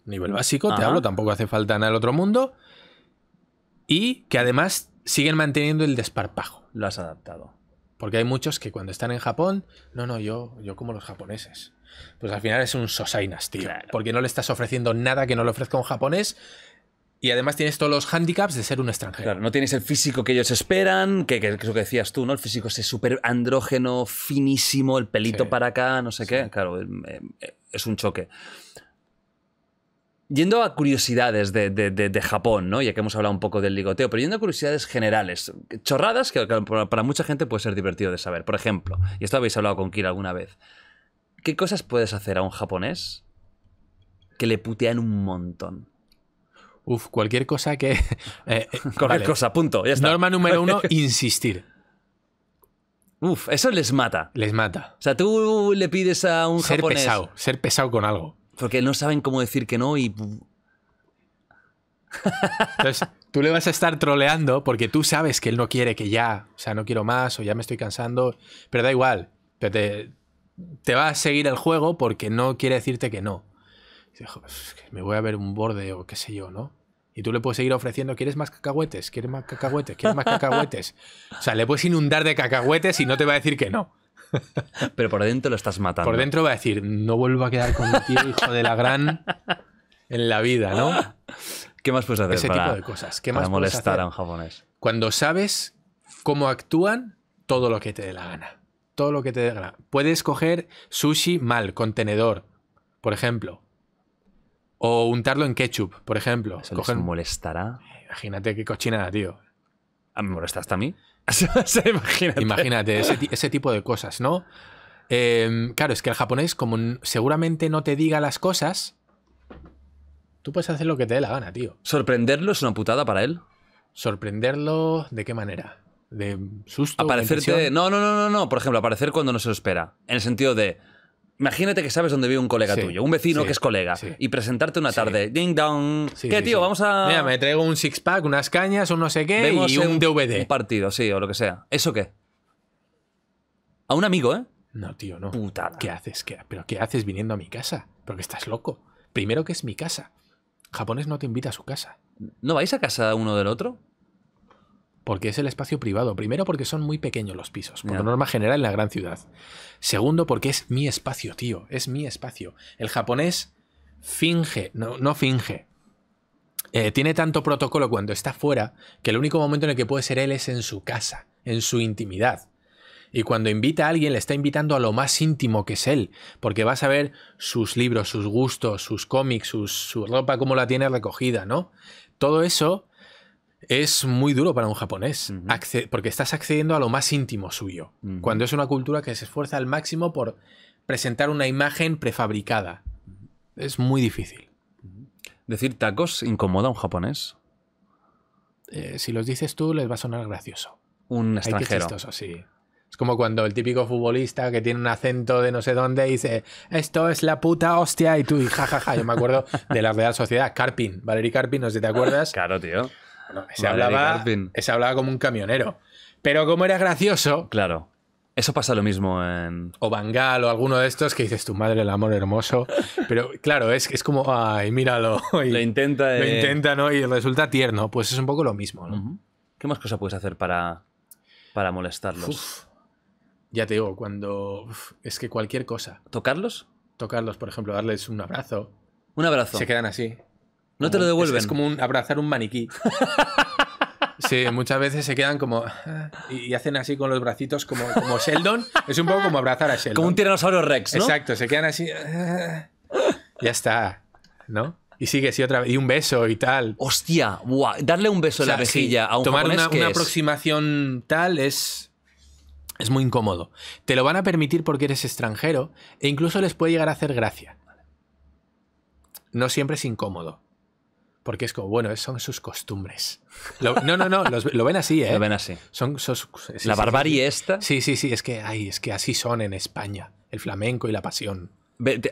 nivel básico, te hablo, tampoco hace falta nada el otro mundo, y que además siguen manteniendo el desparpajo. Lo has adaptado. Porque hay muchos que cuando están en Japón, no, no, yo, yo como los japoneses. Pues al final es un sosainas, tío. Porque no le estás ofreciendo nada que no le ofrezca un japonés, y además tienes todos los handicaps de ser un extranjero. Claro, no tienes el físico que ellos esperan, que, que es lo que decías tú, ¿no? El físico es súper andrógeno, finísimo, el pelito para acá, no sé qué. Claro, eh, eh, es un choque. Yendo a curiosidades de, de, Japón, ¿no? Ya que hemos hablado un poco del ligoteo, pero yendo a curiosidades generales, chorradas que para mucha gente puede ser divertido de saber. Por ejemplo, y esto habéis hablado con Kira alguna vez, ¿qué cosas puedes hacer a un japonés que le putean un montón? Uf, cualquier cosa que. (laughs) Eh, eh, cualquier cosa, punto. Ya está. Norma número uno, (laughs) insistir. Uf, eso les mata. Les mata. O sea, tú le pides a un ser japonés. Ser pesado, ser pesado con algo. Porque no saben cómo decir que no y. Entonces, tú le vas a estar troleando porque tú sabes que él no quiere que ya, o sea, no quiero más o ya me estoy cansando, pero da igual. te, va a seguir el juego porque no quiere decirte que no. me voy a ver un borde o qué sé yo, ¿no? Y tú le puedes seguir ofreciendo, ¿quieres más cacahuetes? ¿Quieres más cacahuetes? ¿Quieres más cacahuetes? (laughs) O sea, le puedes inundar de cacahuetes y no te va a decir que no. (laughs) Pero por dentro lo estás matando. Por dentro va a decir, no vuelvo a quedar contigo, hijo de la gran, (laughs) en la vida, ¿no? ¿Qué más puedes hacer Ese tipo de cosas. ¿Qué más molestar a un japonés? Cuando sabes cómo actúan, todo lo que te dé la gana. Todo lo que te dé la gana. Puedes coger sushi mal, contenedor, por ejemplo. O untarlo en ketchup, por ejemplo. ¿Eso molestará? Imagínate qué cochinada, tío. Ah, ¿Me hasta a mí? (laughs) imagínate. Imagínate, ese, tipo de cosas, ¿no? Em, claro, es que el japonés, como seguramente no te diga las cosas, tú puedes hacer lo que te dé la gana, tío. ¿Sorprenderlo es una putada para él? ¿Sorprenderlo de qué manera? ¿De susto? Aparecerte. No, no, no, no, no. Por ejemplo, aparecer cuando no se lo espera. En el sentido de Imagínate que sabes dónde vive un colega tuyo, un vecino que es colega, y presentarte una tarde, ding dong, ¿qué tío? Vamos a. Mira, me traigo un six pack, unas cañas, un no sé qué y un, DVD. Un partido, sí, o lo que sea. ¿Eso qué? A un amigo, ¿eh? No, tío, no. Putada. ¿Qué haces? ¿Qué... ¿Pero qué haces viniendo a mi casa? Porque estás loco. Primero que es mi casa. Japones no te invita a su casa. ¿No vais a casa uno del otro? porque es el espacio privado. Primero, porque son muy pequeños los pisos, por norma general en la gran ciudad. Segundo, porque es mi espacio, tío, es mi espacio. El japonés finge, no, finge. Eh, tiene tanto protocolo cuando está fuera que el único momento en el que puede ser él es en su casa, en su intimidad. Y cuando invita a alguien, le está invitando a lo más íntimo que es él, porque vas a ver sus libros, sus gustos, sus cómics, su ropa, cómo la tiene recogida, ¿no? Todo eso es muy duro para un japonés, porque estás accediendo a lo más íntimo suyo, cuando es una cultura que se esfuerza al máximo por presentar una imagen prefabricada. Es muy difícil. ¿Decir tacos incomoda a un japonés? Eh, si los dices tú, les va a sonar gracioso. Un extranjero. chistoso, sí. Es como cuando el típico futbolista que tiene un acento de no sé dónde dice, esto es la puta hostia, y tú, y jajaja. Ja, ja. Yo me acuerdo de la Real Sociedad, Carpin, Valery Carpin, no sé si te acuerdas. (laughs) Claro, tío se, hablaba, se hablaba como un camionero. Pero como era gracioso. Claro. Eso pasa lo mismo en. O Bangal o alguno de estos que dices, tu madre, el amor hermoso. (laughs) Pero claro, es, es como, ay, míralo. (laughs) lo intenta. Eh. intenta, ¿no? Y resulta tierno. Pues es un poco lo mismo, ¿Qué más cosa puedes hacer para, para molestarlos? Ya te digo, cuando. es que cualquier cosa. ¿Tocarlos? Tocarlos, por ejemplo, darles un abrazo. Un abrazo. Se quedan así. No te lo devuelven. Es, como abrazar un maniquí. (laughs) Sí, muchas veces se quedan como. Ah, y, hacen así con los bracitos, como, como Sheldon. Es un poco como abrazar a Sheldon. Como un tiranosaurio Rex, ¿no? Exacto, se quedan así. Ah, ya está, ¿no? Y sigue así otra vez. Y un beso y tal. Hostia, darle un beso a en la mejilla a un Tomar una, una aproximación tal es. Es muy incómodo. Te lo van a permitir porque eres extranjero e incluso les puede llegar a hacer gracia. No siempre es incómodo. Porque es como, bueno, son sus costumbres. no, no, no, lo ven así, (laughs) ¿eh? Lo ven así. Son, la barbarie esta. Sí, sí, sí, es que, ay, es que así son en España, el flamenco y la pasión.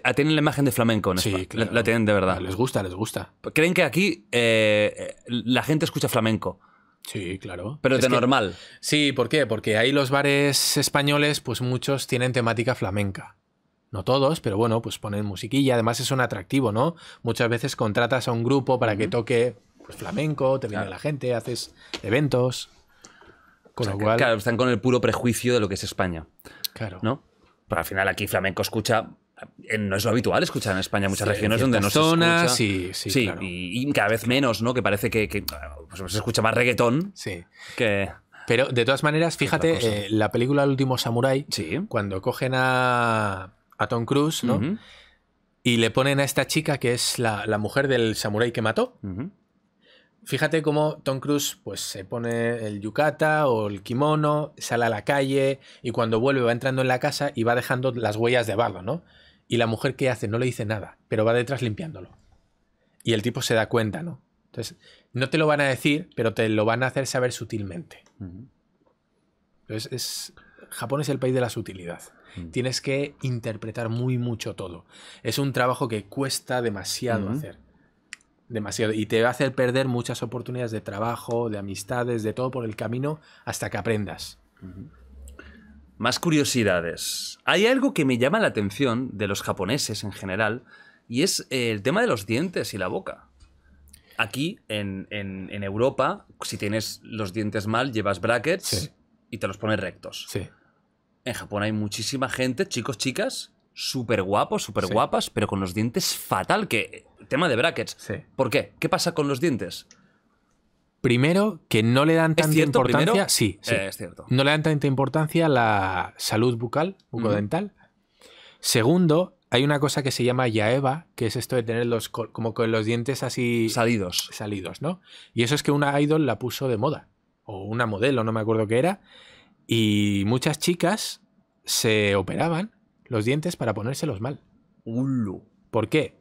Ah, tienen la imagen de flamenco en España. Claro. La, tienen de verdad. Les gusta, les gusta. Creen que aquí eh, eh, la gente escucha flamenco. Sí, claro. Pero de normal. Sí, ¿por qué? Porque ahí los bares españoles, pues muchos tienen temática flamenca no todos, pero bueno, pues ponen musiquilla, además es un atractivo, ¿no? Muchas veces contratas a un grupo para que toque pues, flamenco, te viene la gente, haces eventos. Claro, están con el puro prejuicio de lo que es España. Claro. ¿No? Pero al final aquí flamenco escucha no es lo habitual escuchar en España muchas regiones donde no se escucha. Sí, sí, sí y, cada vez menos, ¿no? Que parece que, pues, se escucha más reggaetón sí. que... Pero de todas maneras, fíjate, eh, la película El último samurái, cuando cogen a, a Tom Cruise, ¿no? Y le ponen a esta chica que es la, mujer del samurái que mató. Fíjate cómo Tom Cruise pues, se pone el yukata o el kimono, sale a la calle y cuando vuelve va entrando en la casa y va dejando las huellas de barro, ¿no? Y la mujer qué hace no le dice nada, pero va detrás limpiándolo. Y el tipo se da cuenta, ¿no? Entonces, no te lo van a decir, pero te lo van a hacer saber sutilmente. Entonces, es, Japón es el país de la sutilidad. Mm. Tienes que interpretar muy mucho todo. Es un trabajo que cuesta demasiado hacer. Demasiado. Y te va a hacer perder muchas oportunidades de trabajo, de amistades, de todo por el camino, hasta que aprendas. Más curiosidades. Hay algo que me llama la atención de los japoneses en general, y es eh, el tema de los dientes y la boca aquí en, Europa, si tienes los dientes mal, llevas brackets y te los pones rectos. Sí. En Japón hay muchísima gente, chicos, chicas, súper guapos, súper guapas, pero con los dientes fatal, que tema de brackets. ¿Por qué? ¿Qué pasa con los dientes? Primero, que no le dan tanta importancia. Eh, sí, es cierto. No le dan tanta importancia la salud bucal, bucodental. dental Segundo, hay una cosa que se llama yaeva, que es esto de tener los como con los dientes así. Salidos. Salidos, ¿no? Y eso es que una idol la puso de moda. O una modelo, no me acuerdo qué era y muchas chicas se operaban los dientes para ponérselos mal. ¿Por qué?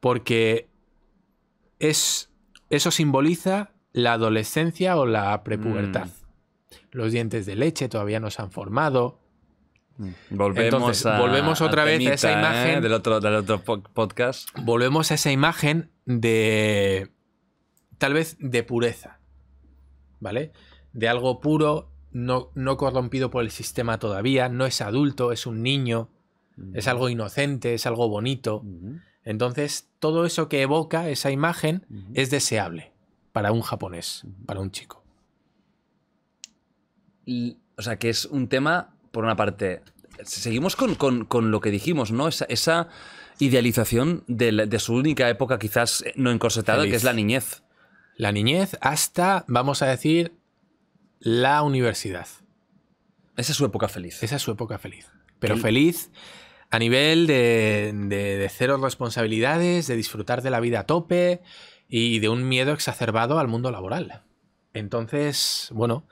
Porque es, eso simboliza la adolescencia o la prepubertad. Mm. Los dientes de leche todavía no se han formado. Mm. Volvemos, otra vez a esa ¿eh? imagen del, otro, del otro podcast. Volvemos a esa imagen de tal vez de pureza, ¿vale? De algo puro, no, corrompido por el sistema todavía, no es adulto, es un niño, es algo inocente, es algo bonito. Entonces, todo eso que evoca esa imagen es deseable para un japonés, para un chico. o sea, que es un tema, por una parte, seguimos con, lo que dijimos, ¿no? Esa, esa idealización de, su única época quizás no encorsetada, que es la niñez. La niñez hasta, vamos a decir, la universidad. Esa es su época feliz. Esa es su época feliz. Pero feliz a nivel de, cero responsabilidades, de disfrutar de la vida a tope y de un miedo exacerbado al mundo laboral. Entonces, bueno,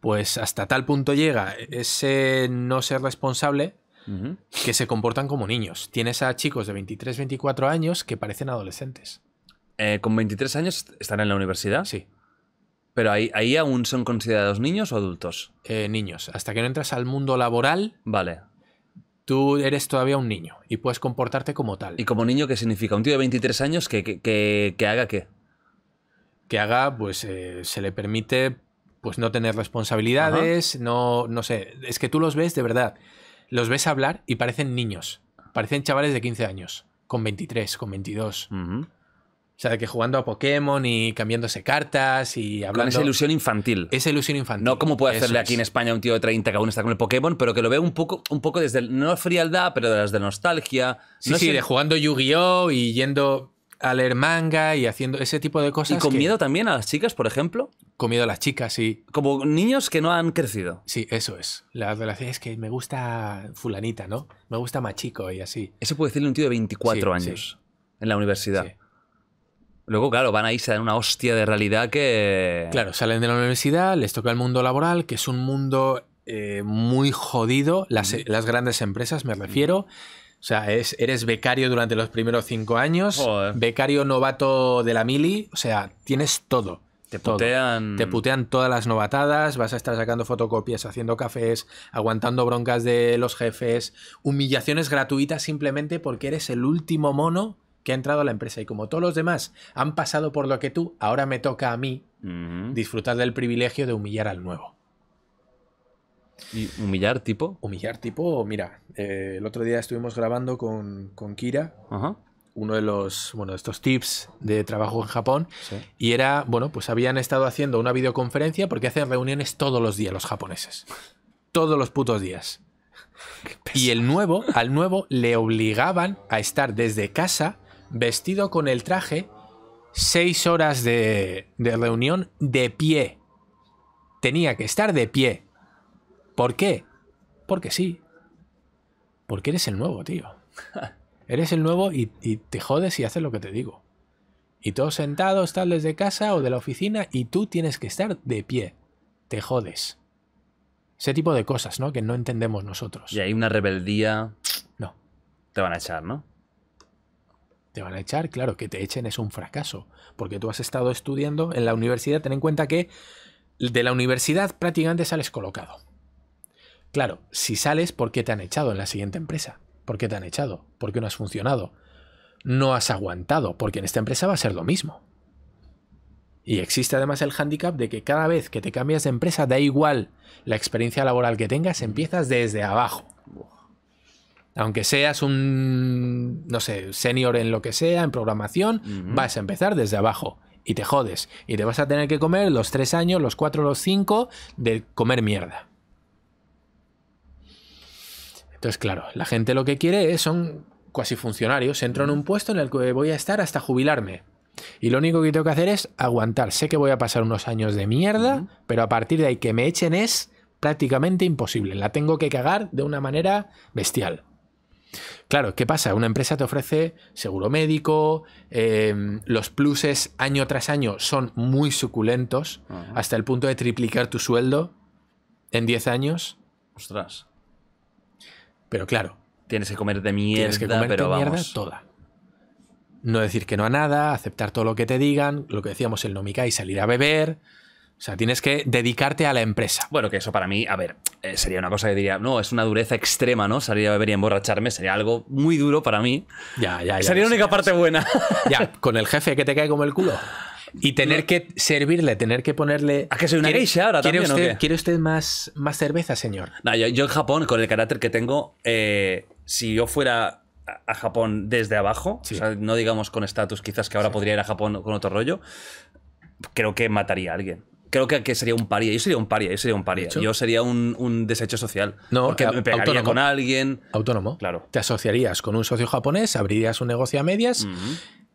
pues hasta tal punto llega ese no ser responsable que se comportan como niños. Tienes a chicos de 23, 24 años que parecen adolescentes. Eh, ¿Con 23 años están en la universidad? Sí. Pero ahí, aún son considerados niños o adultos. Eh, niños. Hasta que no entras al mundo laboral. Vale. Tú eres todavía un niño y puedes comportarte como tal. ¿Y como niño qué significa? ¿Un tío de 23 años que, haga qué? Que haga, pues eh, se le permite pues no tener responsabilidades, no, no sé. Es que tú los ves de verdad. Los ves hablar y parecen niños. Parecen chavales de 15 años, con 23, con 22. O sea, de que jugando a Pokémon y cambiándose cartas y hablando. Con esa ilusión infantil. Esa ilusión infantil. No como puede hacerle aquí en España un tío de 30 que aún está con el Pokémon, pero que lo ve un poco, un poco desde, no frialdad, pero desde nostalgia. Sí, sí, de jugando Yu-Gi-Oh! y yendo a leer manga y haciendo ese tipo de cosas. ¿Y con miedo también a las chicas, por ejemplo? Con miedo a las chicas, sí. Como niños que no han crecido. Sí, eso es. La relación es que me gusta fulanita, ¿no? Me gusta más chico y así. Eso puede decirle un tío de 24 años en la universidad. Sí. Luego, claro, van a se dan una hostia de realidad que... Claro, salen de la universidad, les toca el mundo laboral, que es un mundo eh, muy jodido, las, grandes empresas me refiero. O sea, eres becario durante los primeros cinco años, becario novato de la mili, o sea, tienes todo. Te putean... Te putean todas las novatadas, vas a estar sacando fotocopias, haciendo cafés, aguantando broncas de los jefes, humillaciones gratuitas simplemente porque eres el último mono que ha entrado a la empresa y como todos los demás han pasado por lo que tú, ahora me toca a mí disfrutar del privilegio de humillar al nuevo. ¿Y humillar tipo? Humillar tipo, mira, eh, el otro día estuvimos grabando con, Kira uno de los, bueno, estos tips de trabajo en Japón y era, bueno, pues habían estado haciendo una videoconferencia porque hacen reuniones todos los días los japoneses. Todos los putos días. Y el nuevo, al nuevo le obligaban a estar desde casa vestido con el traje, seis horas de, reunión de pie. Tenía que estar de pie. ¿Por qué? Porque sí. Porque eres el nuevo, tío. (laughs) eres el nuevo y, te jodes y haces lo que te digo. Y todos sentados, tal de casa o de la oficina, y tú tienes que estar de pie. Te jodes. Ese tipo de cosas, ¿no? Que no entendemos nosotros. Y hay una rebeldía. No. Te van a echar, ¿no? Te van a echar, claro, que te echen es un fracaso, porque tú has estado estudiando en la universidad, ten en cuenta que de la universidad prácticamente sales colocado. Claro, si sales, ¿por qué te han echado en la siguiente empresa? ¿Por qué te han echado? ¿Por qué no has funcionado? No has aguantado, porque en esta empresa va a ser lo mismo. Y existe además el hándicap de que cada vez que te cambias de empresa, da igual la experiencia laboral que tengas, empiezas desde abajo. Aunque seas un, no sé, senior en lo que sea, en programación, vas a empezar desde abajo y te jodes. Y te vas a tener que comer los tres años, los cuatro, los cinco de comer mierda. Entonces, claro, la gente lo que quiere es, son cuasi funcionarios. Entro en un puesto en el que voy a estar hasta jubilarme. Y lo único que tengo que hacer es aguantar. Sé que voy a pasar unos años de mierda, pero a partir de ahí que me echen es prácticamente imposible. La tengo que cagar de una manera bestial. Claro, ¿qué pasa? Una empresa te ofrece seguro médico, eh, los pluses año tras año son muy suculentos, hasta el punto de triplicar tu sueldo en 10 años. Ostras. Pero claro. Tienes que comer de mierda, que pero toda. No decir que no a nada, aceptar todo lo que te digan, lo que decíamos el y salir a beber, o sea, tienes que dedicarte a la empresa. Bueno, que eso para mí, a ver, eh, sería una cosa que diría, no, es una dureza extrema, ¿no? Salir a beber y emborracharme sería algo muy duro para mí. Ya, ya, ya. Sería la única parte buena. (laughs) ya, con el jefe que te cae como el culo. Y tener que servirle, tener que ponerle. ¿A ah, que soy una ahora ¿quiere Usted, más, más cerveza, señor? yo, en Japón, con el carácter que tengo, eh, si yo fuera a Japón desde abajo, o sea, no digamos con estatus, quizás que ahora podría ir a Japón con otro rollo, creo que mataría a alguien creo que, que, sería un paria. Yo sería un paria, yo sería un paria. Yo sería un, desecho social. No, porque me eh, pegaría autónomo. con alguien. Autónomo. Claro. Te asociarías con un socio japonés, abrirías un negocio a medias.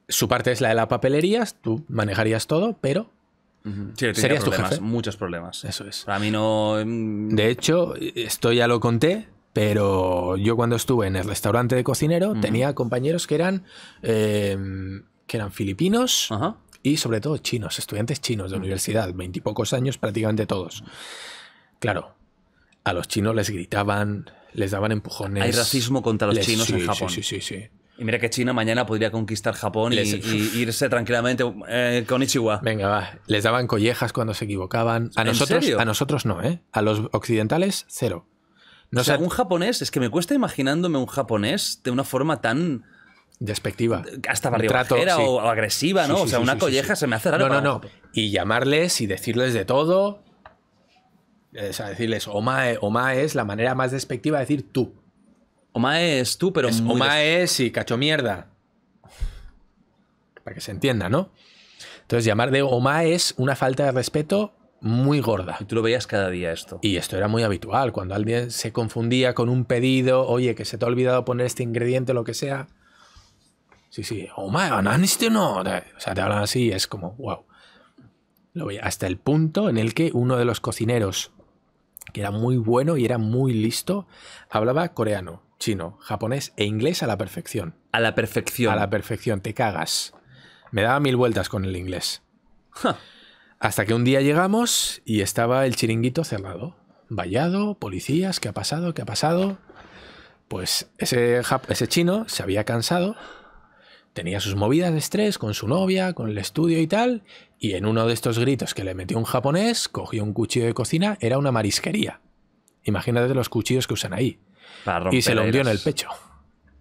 Su parte es la de la papelería, tú manejarías todo, pero. serías tu jefe. Muchos problemas. Eso es. Para mí no. Mm, de hecho, esto ya lo conté. Pero yo cuando estuve en el restaurante de cocinero tenía compañeros que eran, eh, que eran filipinos, y sobre todo chinos, estudiantes chinos de universidad, veintipocos años prácticamente todos. Claro, a los chinos les gritaban, les daban empujones. Hay racismo contra los chinos en Japón. Sí, sí, sí, Y mira que China mañana podría conquistar Japón y, irse tranquilamente eh, con Ichiwa. Venga, va. Les daban collejas cuando se equivocaban. A nosotros, a nosotros no, ¿eh? A los occidentales, cero. No sé un japonés, es que me cuesta imaginándome un japonés de una forma tan Despectiva. Hasta barriojera o, agresiva, ¿no? o sea, una colleja se me hace raro. No, no, no. Y llamarles y decirles de todo. O sea, decirles, Omae, Omae es la manera más despectiva de decir tú. Omae es tú, pero. Es, omae es y cacho mierda. Para que se entienda, ¿no? Entonces, llamar de Omae es una falta de respeto muy gorda. Y tú lo veías cada día esto. Y esto era muy habitual. Cuando alguien se confundía con un pedido, oye, que se te ha olvidado poner este ingrediente, o lo que sea. Sí, sí, oh my, no. O sea, te hablan así y es como, wow. Lo hasta el punto en el que uno de los cocineros, que era muy bueno y era muy listo, hablaba coreano, chino, japonés e inglés a la perfección. A la perfección. A la perfección, te cagas. Me daba mil vueltas con el inglés. Hasta que un día llegamos y estaba el chiringuito cerrado. Vallado, policías, ¿qué ha pasado? ¿Qué ha pasado? Pues ese, ese chino se había cansado tenía sus movidas de estrés con su novia, con el estudio y tal, y en uno de estos gritos que le metió un japonés, cogió un cuchillo de cocina, era una marisquería. Imagínate los cuchillos que usan ahí. y se lo hundió en el pecho.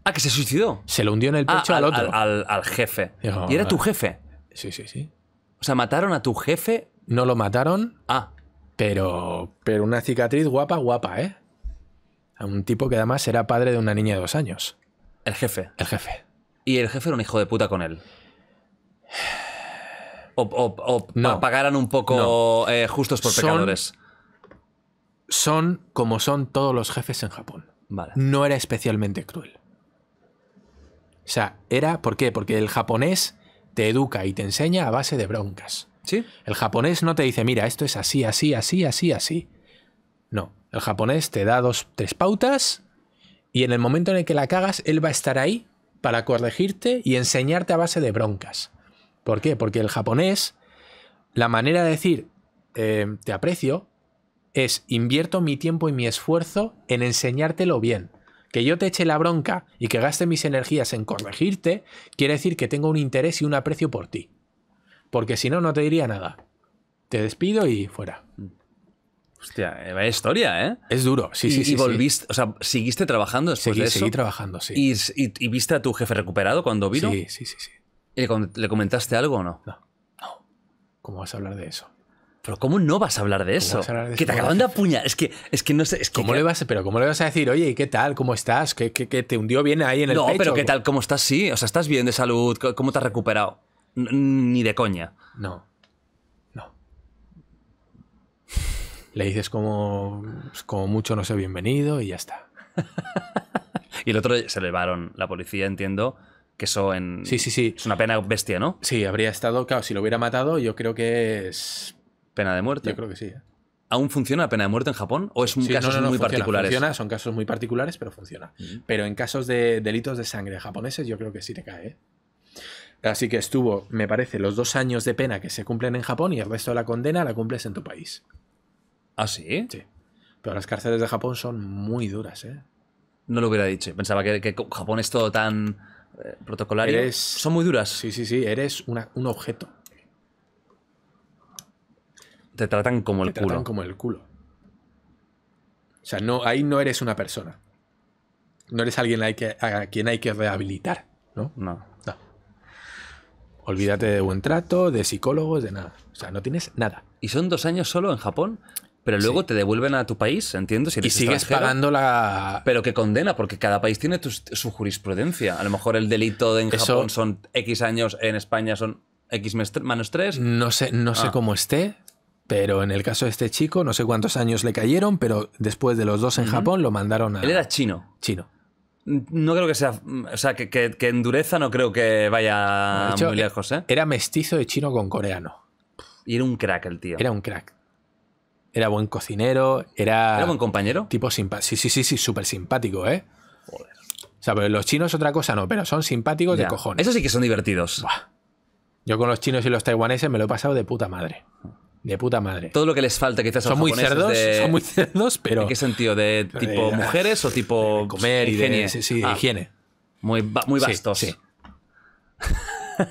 Ah, que se suicidó. Se lo hundió en el ah, pecho al, otro. Al, jefe. y era tu jefe. Sí, sí, sí. O sea, mataron a tu jefe. No lo mataron. Ah. Pero, pero una cicatriz guapa, guapa, ¿eh? A un tipo que además era padre de una niña de dos años. El jefe. El jefe y el jefe era un hijo de puta con él. O, pagaran un poco eh, justos por pecadores. Son, como son todos los jefes en Japón. Vale. No era especialmente cruel. O sea, era. ¿Por qué? Porque el japonés te educa y te enseña a base de broncas. ¿Sí? El japonés no te dice, mira, esto es así, así, así, así, así. No. El japonés te da dos, tres pautas y en el momento en el que la cagas, él va a estar ahí para corregirte y enseñarte a base de broncas. ¿Por qué? Porque el japonés, la manera de decir eh, te aprecio es invierto mi tiempo y mi esfuerzo en enseñártelo bien. Que yo te eche la bronca y que gaste mis energías en corregirte, quiere decir que tengo un interés y un aprecio por ti. Porque si no, no te diría nada. Te despido y fuera. Mm. Hostia, eh, vaya historia, ¿eh? Es duro, sí, sí, sí. volviste, o sea, ¿siguiste trabajando después de Seguí trabajando, sí. ¿Y, viste a tu jefe recuperado cuando vino? Sí, sí, sí. sí. le, comentaste algo o no? No. No. ¿Cómo vas a hablar de eso? Pero ¿cómo no vas a hablar de eso? que te acaban de apuñar. Es que, es que no sé. Es ¿Cómo, le vas, pero ¿Cómo le vas a decir, oye, qué tal? ¿Cómo estás? ¿Qué, qué, te hundió bien ahí en el no, pecho? No, pero ¿qué tal? ¿Cómo estás? Sí. O sea, ¿estás bien de salud? ¿Cómo te has recuperado? ni de coña. No. le dices como, como mucho no sé bienvenido y ya está. (laughs) y el otro se lo llevaron la policía, entiendo. Que eso en. Sí, sí, sí. Es una pena bestia, ¿no? Sí, habría estado. Claro, si lo hubiera matado, yo creo que es. Pena de muerte. Yo creo que sí. ¿eh? ¿Aún funciona la pena de muerte en Japón? ¿O es un sí, no, no, no, muy funciona, son casos muy particulares, pero funciona. Pero en casos de delitos de sangre japoneses, yo creo que sí te cae. ¿eh? Así que estuvo, me parece, los dos años de pena que se cumplen en Japón y el resto de la condena la cumples en tu país. ¿Ah, sí? Sí. Pero las cárceles de Japón son muy duras, ¿eh? No lo hubiera dicho. Pensaba que, Japón es todo tan eh, protocolario. Son muy duras. Sí, sí, sí. Eres un objeto. Te tratan como el culo. Te tratan como el culo. O sea, no, ahí no eres una persona. No eres alguien a, quien hay que rehabilitar, No. no. Olvídate de buen trato, de psicólogos, de nada. O sea, no tienes nada. ¿Y son dos años solo en Japón? Pero luego te devuelven a tu país, entiendo. y sigues pagando la. Pero que condena, porque cada país tiene su jurisprudencia. A lo mejor el delito en Japón son X años, en España son X menos 3. No sé, no sé ah. cómo esté, pero en el caso de este chico, no sé cuántos años le cayeron, pero después de los dos en Japón lo mandaron a. Él era chino. Chino. No creo que sea. O sea, que, que, que no creo que vaya a muy lejos, ¿eh? Era mestizo de chino con coreano. Y era un crack el tío. Era un crack. Era buen cocinero, era... ¿Era buen compañero? Tipo simpático. Sí, sí, sí, sí, súper simpático, ¿eh? O sea, pero los chinos otra cosa no, pero son simpáticos de cojones. Eso sí que son divertidos. Yo con los chinos y los taiwaneses me lo he pasado de puta madre. De puta madre. Todo lo que les falta quizás son muy cerdos, son muy cerdos, pero ¿En qué sentido? ¿De tipo mujeres o tipo comer y de, sí, ah. higiene? Muy, muy vastos. sí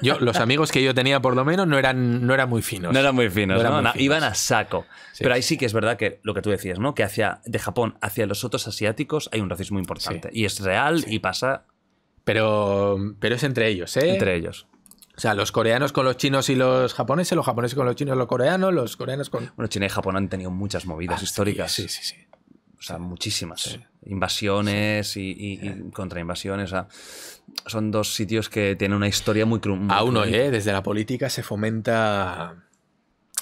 los amigos que yo tenía, por lo menos, no eran, no eran muy finos. No eran muy finos, iban a saco. Pero ahí sí que es verdad que lo que tú decías, ¿no? Que hacia, de Japón hacia los otros asiáticos hay un racismo importante. Y es real y pasa. Pero, pero es entre ellos, ¿eh? Entre ellos. O sea, los coreanos con los chinos y los japoneses, los japoneses con los chinos y los coreanos, los coreanos con. Bueno, China y Japón han tenido muchas movidas ah, históricas. Sí, sí, sí. O sea, muchísimas. Invasiones y, y contrainvasiones son dos sitios que tienen una historia muy cruel. Aún ¿eh? oye, desde la política se fomenta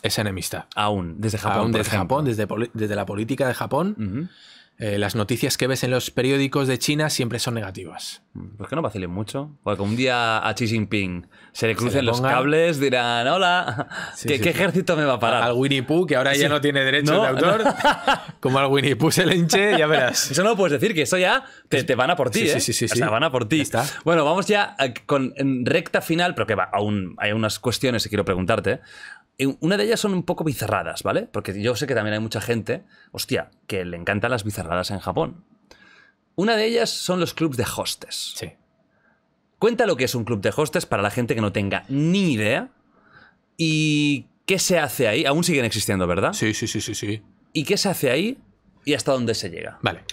esa enemistad. Aún, desde Japón. desde Japón, desde, la política de Japón. Eh, las noticias que ves en los periódicos de China siempre son negativas. ¿Por qué no vacilen mucho? Porque un día a Xi Jinping se le crucen los cables, dirán, hola, ¿qué, ejército me va a parar? Al Winnie Pooh, que ahora ya no tiene derecho de autor, (laughs) como al Winnie Pooh se le hinche, ya verás. Eso no lo puedes decir, que eso ya te, van a por ti, ¿eh? Sí, sí, o van a por ti. Bueno, vamos ya eh, con recta final, pero que va, aún hay unas cuestiones que quiero preguntarte. Una de ellas son un poco bizarradas, ¿vale? Porque yo sé que también hay mucha gente, hostia, que le encantan las bizarradas en Japón. Una de ellas son los clubs de hostes. Sí. Cuenta lo que es un club de hostes para la gente que no tenga ni idea. ¿Y qué se hace ahí? Aún siguen existiendo, ¿verdad? Sí, sí, sí, sí, sí. ¿Y qué se hace ahí y hasta dónde se llega? Vale.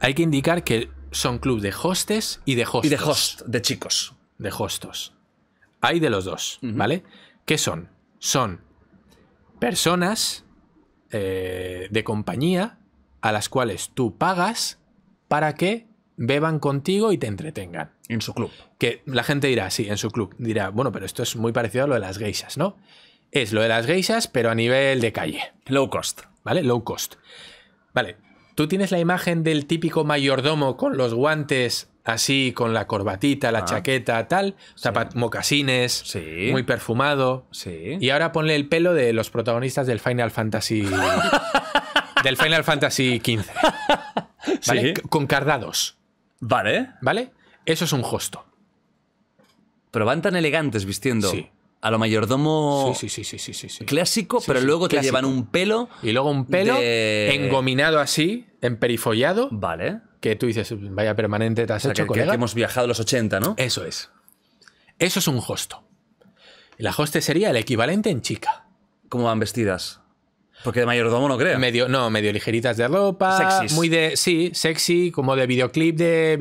Hay que indicar que son club de hostes y de hostes. Y de host, de chicos. De hostos. Hay de los dos, ¿vale? ¿Qué son? Son personas eh, de compañía a las cuales tú pagas para que beban contigo y te entretengan. En su club. Que la gente dirá, sí, en su club. Dirá, bueno, pero esto es muy parecido a lo de las geishas, ¿no? Es lo de las geishas, pero a nivel de calle. Low cost. ¿Vale? Low cost. Vale. Tú tienes la imagen del típico mayordomo con los guantes así con la corbatita, la ah. chaqueta, tal, mocasines, muy perfumado. Y ahora ponle el pelo de los protagonistas del Final Fantasy (laughs) del Final Fantasy XV. (laughs) Con cardados. Vale. ¿Vale? Eso es un justo, Pero van tan elegantes vistiendo. a lo mayordomo clásico, pero luego te llevan un pelo. Y luego un pelo engominado así, emperifollado. Vale que tú dices, vaya permanente, te has hecho, que, hemos viajado los 80, ¿no? Eso es. Eso es un hosto. La hoste sería el equivalente en chica. ¿Cómo van vestidas? Porque de mayordomo no creo. Medio, no, medio ligeritas de ropa. Sexy. Muy de. Sí, sexy, como de videoclip de e,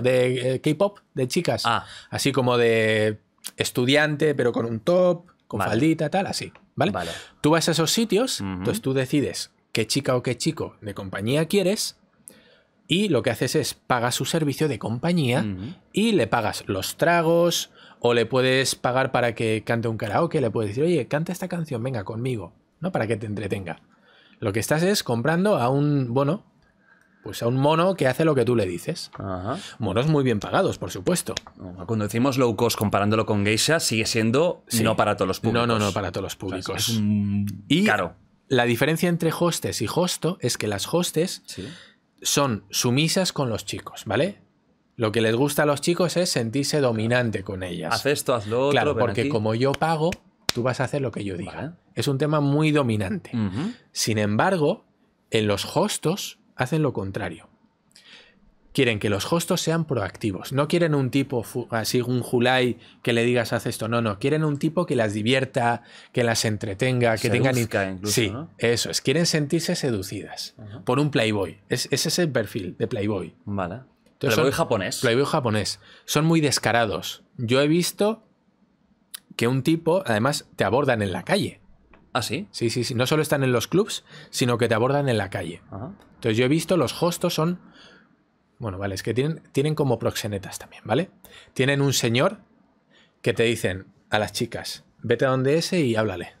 de, eh, K-pop, de chicas. Ah. Así como de estudiante, pero con un top, con faldita, tal, así. ¿Vale? vale. Tú vas a esos sitios, entonces tú decides qué chica o qué chico de compañía quieres y lo que haces es pagas su servicio de compañía y le pagas los tragos o le puedes pagar para que cante un karaoke, le puedes decir, oye, canta esta canción, venga conmigo, ¿no? Para que te entretenga. Lo que estás es comprando a un, bueno, pues a un mono que hace lo que tú le dices. Monos muy bien pagados, por supuesto. Cuando decimos low cost comparándolo con geisha, sigue siendo no para todos los públicos. No, no, no para todos los públicos. Y claro la diferencia entre hostes y hosto es que las hostes son sumisas con los chicos, ¿vale? Lo que les gusta a los chicos es sentirse dominante con ellas. Haz esto, hazlo, Claro, porque como yo pago, tú vas a hacer lo que yo diga. Es un tema muy dominante. Sin embargo, en los hostos hacen lo contrario quieren que los hostos sean proactivos. No quieren un tipo así, un Julai que le digas haz esto. No, no. Quieren un tipo que las divierta, que las entretenga, que tengan. Incluso, sí, eso es. Quieren sentirse seducidas por un Playboy. ese es el perfil de Playboy. Vale. playboy japonés. Playboy japonés. Son muy descarados. Yo he visto que un tipo, además, te abordan en la calle. ¿Ah, sí? Sí, sí, sí. No solo están en los clubs, sino que te abordan en la calle. Entonces yo he visto, los hostos son bueno, vale, es que tienen, tienen como proxenetas también, ¿vale? Tienen un señor que te dicen a las chicas, vete a donde ese y háblale.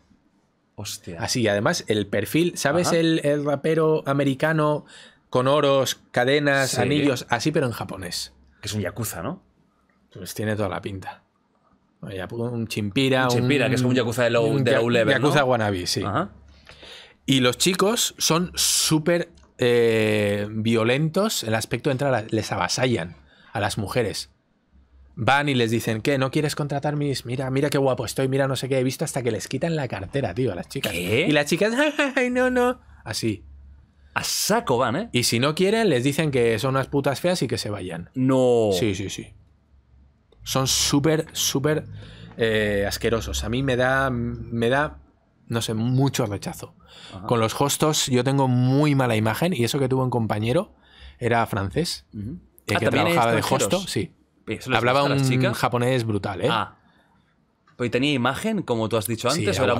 Hostia. Así, además, el perfil, ¿sabes el, rapero americano con oros, cadenas, anillos, así, pero en japonés? Que es un yakuza, ¿no? Pues tiene toda la pinta. Un chimpira. Un chimpira, que es como un yakuza de low, level. Yakuza wannabe, sí. Y los chicos son súper eh, violentos, el aspecto entrar les avasallan a las mujeres. Van y les dicen, ¿qué? ¿No quieres contratar mis? Mira, mira qué guapo estoy, mira no sé qué he visto, hasta que les quitan la cartera, tío, a las chicas. ¿Qué? Y las chicas, (laughs) ay, no, no. Así. A saco van, ¿eh? Y si no quieren, les dicen que son unas putas feas y que se vayan. No. Sí, sí, sí. Son súper, súper eh, asquerosos. A mí me da, me da no sé, mucho rechazo. Con los hostos yo tengo muy mala imagen y eso que tuvo un compañero era francés, el eh, ah, que trabajaba de hosto, sí. Hablaba un japonés brutal, ¿eh? Ah. tenía imagen, como tú has dicho antes? era,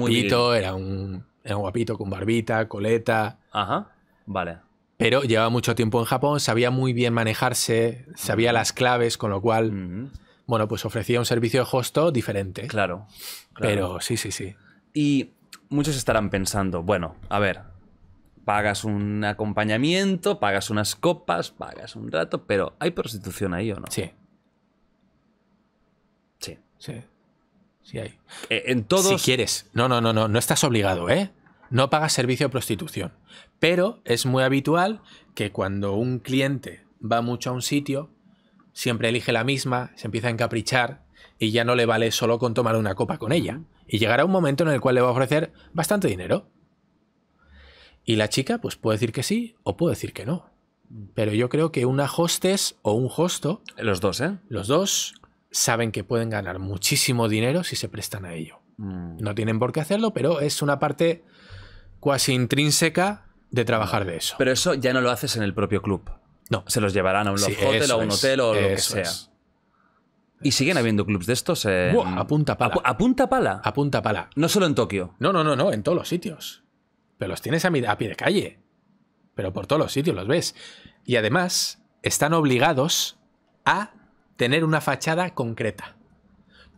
era un, era guapito con barbita, coleta. Ajá, vale. Pero llevaba mucho tiempo en Japón, sabía muy bien manejarse, sabía las claves, con lo cual, bueno, pues ofrecía un servicio de hosto diferente. Claro, claro. Pero sí, sí, sí. Y muchos estarán pensando, bueno, a ver, pagas un acompañamiento, pagas unas copas, pagas un rato, pero ¿hay prostitución ahí o no? Sí. Sí. Sí. Sí hay. Eh, en todo. Si quieres. No, no, no, no, no estás obligado, ¿eh? No pagas servicio de prostitución. Pero es muy habitual que cuando un cliente va mucho a un sitio, siempre elige la misma, se empieza a encaprichar y ya no le vale solo con tomar una copa con ella. Y llegará un momento en el cual le va a ofrecer bastante dinero. Y la chica, pues puede decir que sí o puede decir que no. Mm. Pero yo creo que una hostess o un hosto. Los dos, ¿eh? Los dos saben que pueden ganar muchísimo dinero si se prestan a ello. Mm. No tienen por qué hacerlo, pero es una parte cuasi intrínseca de trabajar de eso. Pero eso ya no lo haces en el propio club. No. Se los llevarán a un hotel o a un hotel o lo que sea. Y siguen habiendo clubs de estos. a punta pala. A, pala. pala. No solo en Tokio. No, no, no, no, en todos los sitios. Pero los tienes a, pie de calle. Pero por todos los sitios los ves. Y además, están obligados a tener una fachada concreta.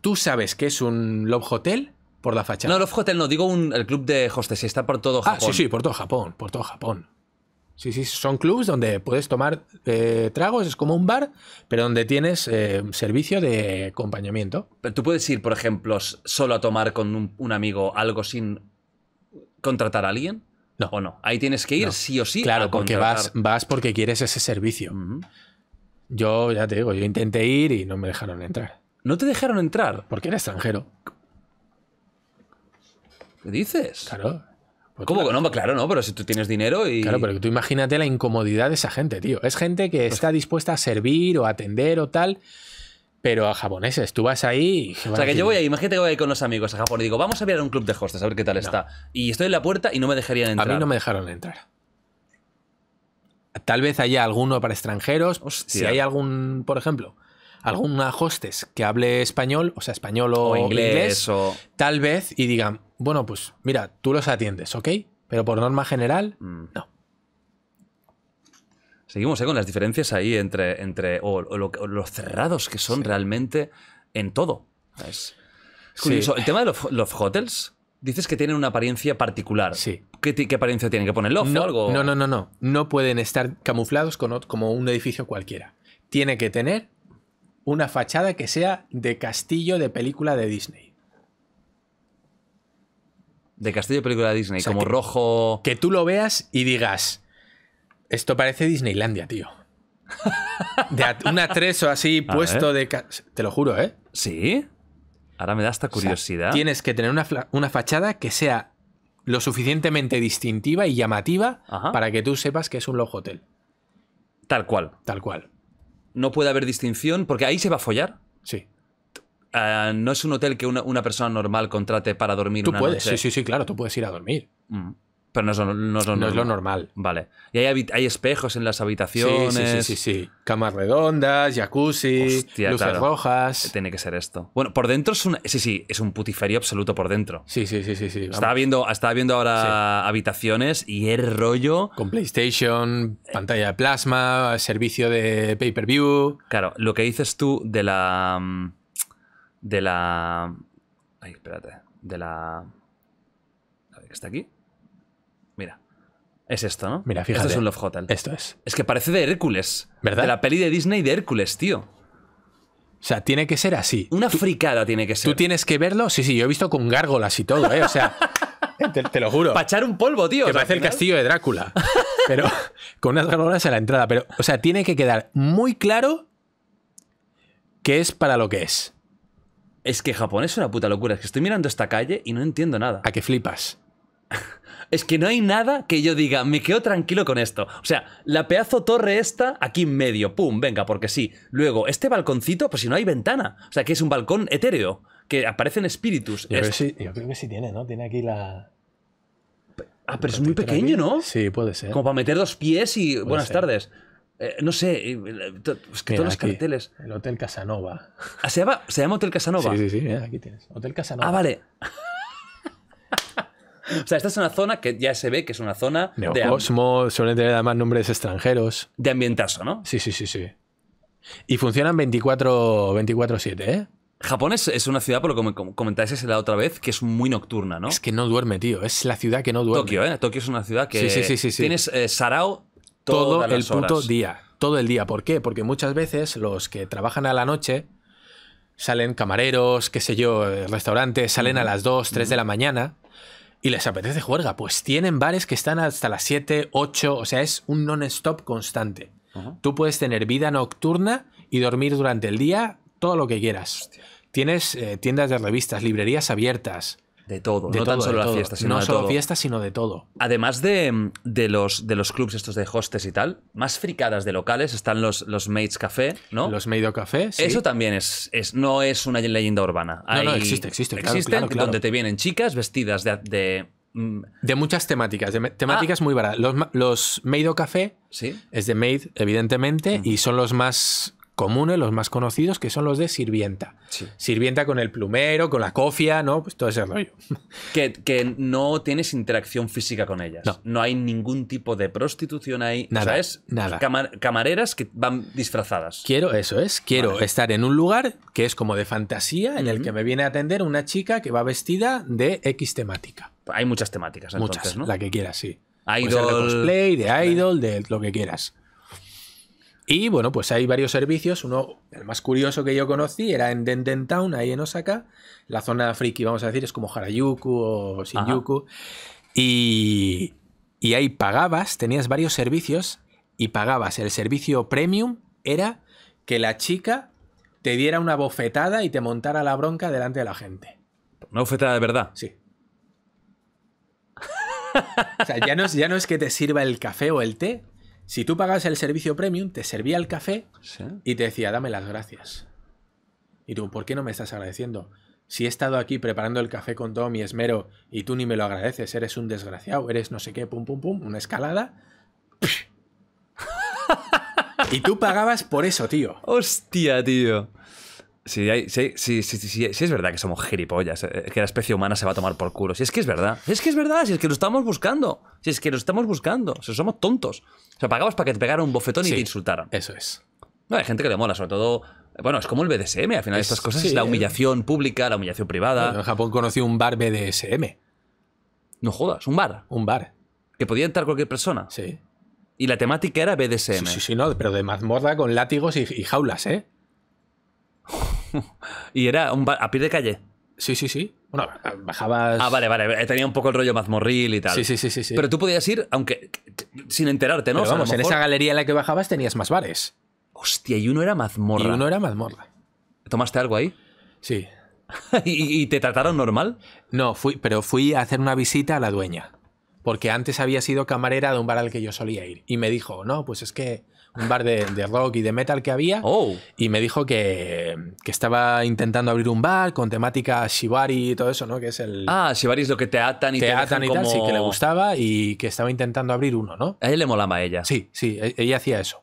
Tú sabes que es un Love Hotel por la fachada. No, Love Hotel no, digo un, el club de hostes, está por todo Japón. Ah, sí, sí, por todo Japón, por todo Japón. Sí, sí, son clubs donde puedes tomar eh, tragos, es como un bar, pero donde tienes eh, servicio de acompañamiento. Pero tú puedes ir, por ejemplo, solo a tomar con un, amigo algo sin contratar a alguien. No. no? Ahí tienes que ir sí o sí. Claro, porque vas, vas porque quieres ese servicio. Yo, ya te digo, yo intenté ir y no me dejaron entrar. ¿No te dejaron entrar? Porque era extranjero. ¿Qué dices? Claro, pues ¿Cómo? Claro. No, claro, no, pero si tú tienes dinero y. Claro, pero tú imagínate la incomodidad de esa gente, tío. Es gente que pues está dispuesta a servir o atender o tal. Pero a japoneses, tú vas ahí. o sea, que yo voy ahí, imagínate que voy con los amigos a Japón y digo, vamos a ver a un club de hostas, a ver qué tal está. Y estoy en la puerta y no me dejarían entrar. A mí no me dejaron entrar. Tal vez haya alguno para extranjeros. Si hay algún, por ejemplo, alguna hostess que hable español, o sea, español o, inglés, tal vez, y digan, bueno, pues mira, tú los atiendes, ¿ok? Pero por norma general, mm. no. Seguimos ¿eh? con las diferencias ahí entre, entre o, los cerrados que son realmente en todo. El tema de los, los hotels, dices que tienen una apariencia particular. Sí. ¿Qué, apariencia tienen? ¿Que ponen no, No, no, no, no. pueden estar camuflados como un edificio cualquiera. Tiene que tener una fachada que sea de castillo de película de Disney. De castillo de película de Disney, como rojo. Que tú lo veas y digas, esto parece Disneylandia, tío. (laughs) De un atrezo así puesto de... Te lo juro, ¿eh? Sí. Ahora me da esta curiosidad. tienes que tener una, fachada que sea lo suficientemente distintiva y llamativa para que tú sepas que es un low Hotel. Tal cual. Tal cual no puede haber distinción, porque ahí se va a follar. Sí. Ah, no es un hotel que una, persona normal contrate para dormir. Tú puedes, sí, sí, sí, claro, tú puedes ir a dormir. Mm. Pero no, no, es lo normal. Vale. Y hay, espejos en las habitaciones. Sí, sí, sí. sí, Camas redondas, jacuzzi, luces rojas. Eh, tiene que ser esto. Bueno, por dentro es un. Sí, sí, es un putiferio absoluto por dentro. Sí, sí, sí, sí. sí estaba, viendo, viendo ahora habitaciones y el rollo. Con PlayStation, pantalla de plasma, servicio de pay-per-view. Claro, lo que dices tú de la. Mm, de la. Ay, espérate. De la. A ver, ¿qué está aquí? Es esto, ¿no? Mira, fíjate. Esto es un Love Hotel. Esto es. Es que parece de Hércules. ¿Verdad? De la peli de Disney de Hércules, tío. O sea, tiene que ser así. Una fricada tiene que ser. Tú tienes que verlo. Sí, sí, yo he visto con gárgolas y todo, ¿eh? O sea, (laughs) te, lo juro. Pachar echar un polvo, tío. Que parece el castillo de Drácula. Pero (laughs) con unas gárgolas a la entrada. Pero, o sea, tiene que quedar muy claro que es para lo que es. Es que Japón es una puta locura. Es que estoy mirando esta calle y no entiendo nada. A que flipas. (laughs) es que no hay nada que yo diga, me quedo tranquilo con esto. O sea, la pedazo torre esta aquí en medio, pum, venga, porque sí. Luego, este balconcito, pues si no hay ventana. O sea, que es un balcón etéreo, que aparecen espíritus. Yo, creo, que sí tiene, ¿no? Tiene aquí la... Ah, pero es muy pequeño, ¿no? Sí, puede ser. Como para meter dos pies y buenas tardes. Eh, no sé, eh, es que todos los carteles. El Hotel Casanova. ¿Ah, se, llama, Hotel Casanova. Sí, sí, sí, aquí tienes. Hotel Casanova. Ah, vale. O sea, esta es una zona que ya se ve que es una zona. de... de suelen tener además nombres extranjeros. De ambientazo, ¿no? Sí, sí, sí, sí. Y funcionan 24-7, ¿eh? Japón es, una ciudad, por lo que comentáis la otra vez, que es muy nocturna, ¿no? Es que no duerme, tío. Es la ciudad que no duerme. Tokio, ¿eh? Tokio es una ciudad que sí, sí, sí, tienes eh, Sarao todo el punto día. Todo el día. ¿Por qué? Porque muchas veces los que trabajan a la noche salen camareros, qué sé yo, eh, restaurantes, salen a las 2, 3 de la mañana y les apetece juerga, pues tienen bares que están hasta las 7, 8, o sea, es un non-stop constante. Tú puedes tener vida nocturna y dormir durante el día todo lo que quieras. Tienes eh, tiendas de revistas, librerías abiertas, de todo, no tan solo las fiesta, sino no solo fiestas, fiesta, sino de todo. Además de, los, de los clubs estos de hostes y tal, más fricadas de locales están los, los Maids Café, ¿no? Los Maid Café, Eso también es, es, no es una leyenda urbana. no, no, existe, existe. existen donde te vienen chicas vestidas de... de, mm, muchas temáticas, ah. temáticas muy baratas. Los, los Café ¿Sí? es de Maid, evidentemente, y son los más comunes, los más conocidos, que son los de sirvienta. Sirvienta con el plumero, con la cofia, ¿no? Pues todo ese rollo. (laughs) Que, no tienes interacción física con ellas. No. hay ningún tipo de prostitución ahí. Nada. es nada. camareras que van disfrazadas. Quiero, eso es. Quiero estar en un lugar que es como de fantasía, en el que me viene a atender una chica que va vestida de X temática. Hay muchas temáticas, muchas, ¿no? La que quieras, sí. Idol. de cosplay, de idol, de lo que quieras. Y bueno, pues hay varios servicios. Uno, el más curioso que yo conocí, era en Denden Town, ahí en Osaka. La zona friki, vamos a decir, es como Harajuku o Shinjuku. Y, y ahí pagabas, tenías varios servicios y pagabas. El servicio premium era que la chica te diera una bofetada y te montara la bronca delante de la gente. ¿Una bofetada de verdad? Sí. (laughs) o sea, ya no, ya no es que te sirva el café o el té, si tú pagabas el servicio premium, te servía el café y te decía, dame las gracias. Y tú, ¿por qué no me estás agradeciendo? Si he estado aquí preparando el café con todo mi esmero y tú ni me lo agradeces, eres un desgraciado, eres no sé qué, pum, pum, pum, una escalada. (laughs) y tú pagabas por eso, tío. Hostia, tío. Si, es verdad que somos gilipollas, eh, que la especie humana se va a tomar por culo. Si es que es verdad, si es que es verdad, si es que lo estamos buscando, si es que lo estamos buscando, si somos tontos. O sea, pagamos para que te pegaran un bofetón y te insultaran. Eso es. No, hay gente que le mola, sobre todo. Bueno, es como el BDSM, al final estas cosas es la eh. humillación pública, la humillación privada. en Japón conocí un bar BDSM. No jodas, un bar. Un bar. Que podía entrar cualquier persona. Sí. Y la temática era BDSM. Sí, sí, no, pero de mazmorra con látigos y jaulas, ¿eh? (laughs) y era un bar, a pie de calle. Sí, sí, sí. Bueno, bajabas. Ah, vale, vale. Eh, tenía un poco el rollo mazmorril y tal. Sí, sí, sí, sí. Pero tú podías ir, aunque. sin enterarte, ¿no? vamos, en esa galería en la que bajabas tenías más bares. Hostia, y uno era mazmorra. Y uno era mazmorra. ¿Tomaste algo ahí? Sí. (laughs) ¿Y, ¿Y, te trataron normal? No, fui, pero fui a hacer una visita a la dueña. Porque antes había sido camarera de un bar al que yo solía ir. Y me dijo, no, pues es que un bar de, rock y de metal que había. Oh. Y me dijo que, que, estaba intentando abrir un bar con temática shibari y todo eso, ¿no? Que es el. Ah, shibari es lo que te atan y te, atan y como... tal, sí, que le gustaba y que estaba intentando abrir uno, ¿no? A él le molaba a ella. Sí, sí, e, ella hacía eso.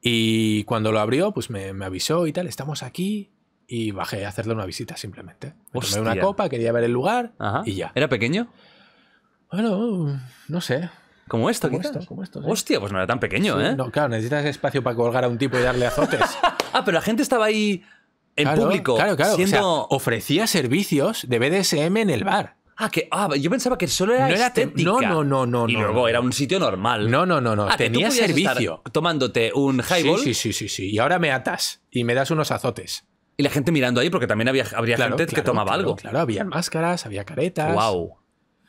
Y cuando lo abrió, pues me, me avisó y tal, estamos aquí, y bajé a hacerle una visita simplemente. Me tomé una copa, quería ver el lugar y ya. ¿Era pequeño? Bueno, no sé. Como esto, como esto, Hostia, pues no era tan pequeño, ¿eh? No, claro, necesitas espacio para colgar a un tipo y darle azotes. (laughs) ah, pero la gente estaba ahí en público. Claro, claro. ofrecía servicios de BDSM en el bar. Ah, que ah, yo pensaba que solo era no era estética. No, no, no, no. Y luego era un sitio normal. No, no, no, no. Ah, tenía servicio. tomándote un highball. Sí, sí, sí, sí, Y ahora me atas y me das unos azotes. Y la gente mirando ahí, porque también había, habría gente que tomaba algo. Claro, había máscaras, había caretas. Wow.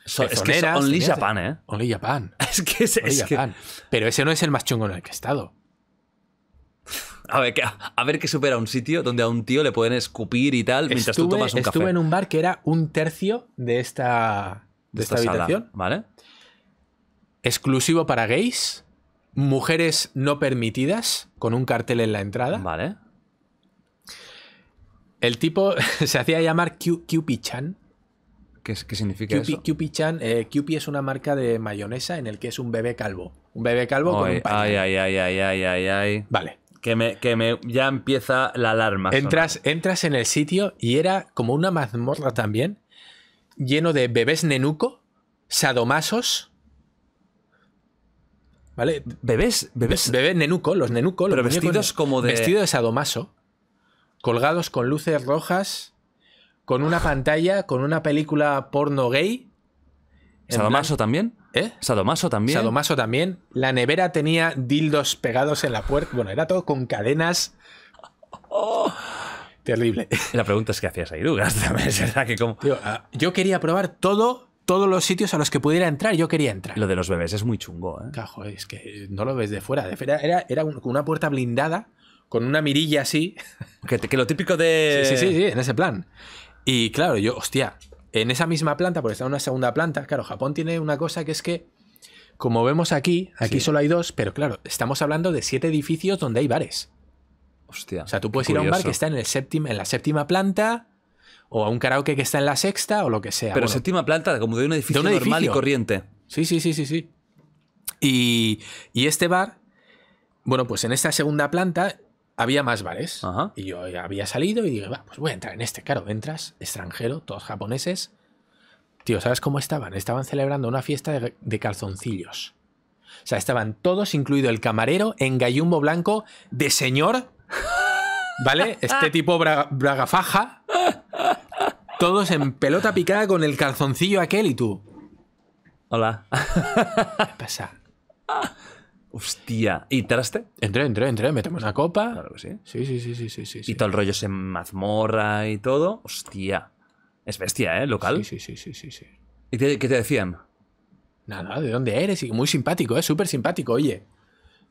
¿eh? (laughs) es que es Only Japan, ¿eh? Only Japan. es que es, Pero ese no es el más chungo en el que he estado. A ver, a ver qué supera un sitio donde a un tío le pueden escupir y tal mientras tú tomas un Estuve en un bar que era un tercio de esta, de, esta, habitación. ¿Vale? Exclusivo para gays, mujeres no permitidas, con un cartel en la entrada. Vale. El tipo (laughs) se hacía llamar Q, chan ¿Qué, significa eso? Kewpie Chan, eh, es una marca de mayonesa en el que es un bebé calvo. Un bebé calvo con un pañal. Ay, ay, ay, ay, ay, ay. Vale. Que que me, ya empieza la alarma. Entras, entras en el sitio y era como una mazmorra también, lleno de bebés nenuco, sadomasos. ¿Vale? Bebés, bebés. nenuco, los nenuco, los vestidos como de. Vestido de sadomaso, colgados con luces rojas con una pantalla, con una película porno gay. ¿Sadomaso también? ¿Eh? ¿Sadomaso también? Sadomaso también. La nevera tenía dildos pegados en la puerta. Bueno, era todo con cadenas. Oh. terrible. La pregunta es que hacías ahí, Dugas. (laughs) como... Ah, yo quería probar todo todos los sitios a los que pudiera entrar, yo quería entrar. Lo de los bebés es muy chungo, ¿eh? es que no lo ves de fuera. era, era una puerta blindada con una mirilla así. Que, lo típico de. sí, sí, sí, en ese plan. Y claro, yo, hostia, en esa misma planta, porque está en una segunda planta, claro, Japón tiene una cosa que es que, como vemos aquí, aquí solo hay dos, pero claro, estamos hablando de siete edificios donde hay bares. Hostia. O sea, tú puedes ir a un bar que está en, el en la séptima planta, o a un karaoke que está en la sexta, o lo que sea. Pero séptima planta, como de un edificio, normal y corriente. Sí, sí, sí, sí, sí. Y, y este bar, bueno, pues en esta segunda planta había más bares. Y yo había salido y dije, pues voy a entrar en este. Claro, entras, extranjero, todos japoneses. Tío, ¿sabes cómo estaban? Estaban celebrando una fiesta de, calzoncillos. O sea, estaban todos, incluido el camarero, en gallumbo blanco de señor. ¿Vale? Este (laughs) tipo braga bragafaja. Todos en pelota picada con el calzoncillo aquel y tú. Hola. ¿Qué pasa? (laughs) Hostia. ¿Y traste? Entré, entré, entré. Metemos la copa. Claro que sí. Sí, sí, sí, sí, sí. y todo el rollo se mazmorra y todo. Hostia. Es bestia, ¿eh? Local. Sí, sí, sí, sí, sí. ¿Y qué te decían? Nada, ¿de dónde eres? Y muy simpático, ¿eh? Súper simpático, oye.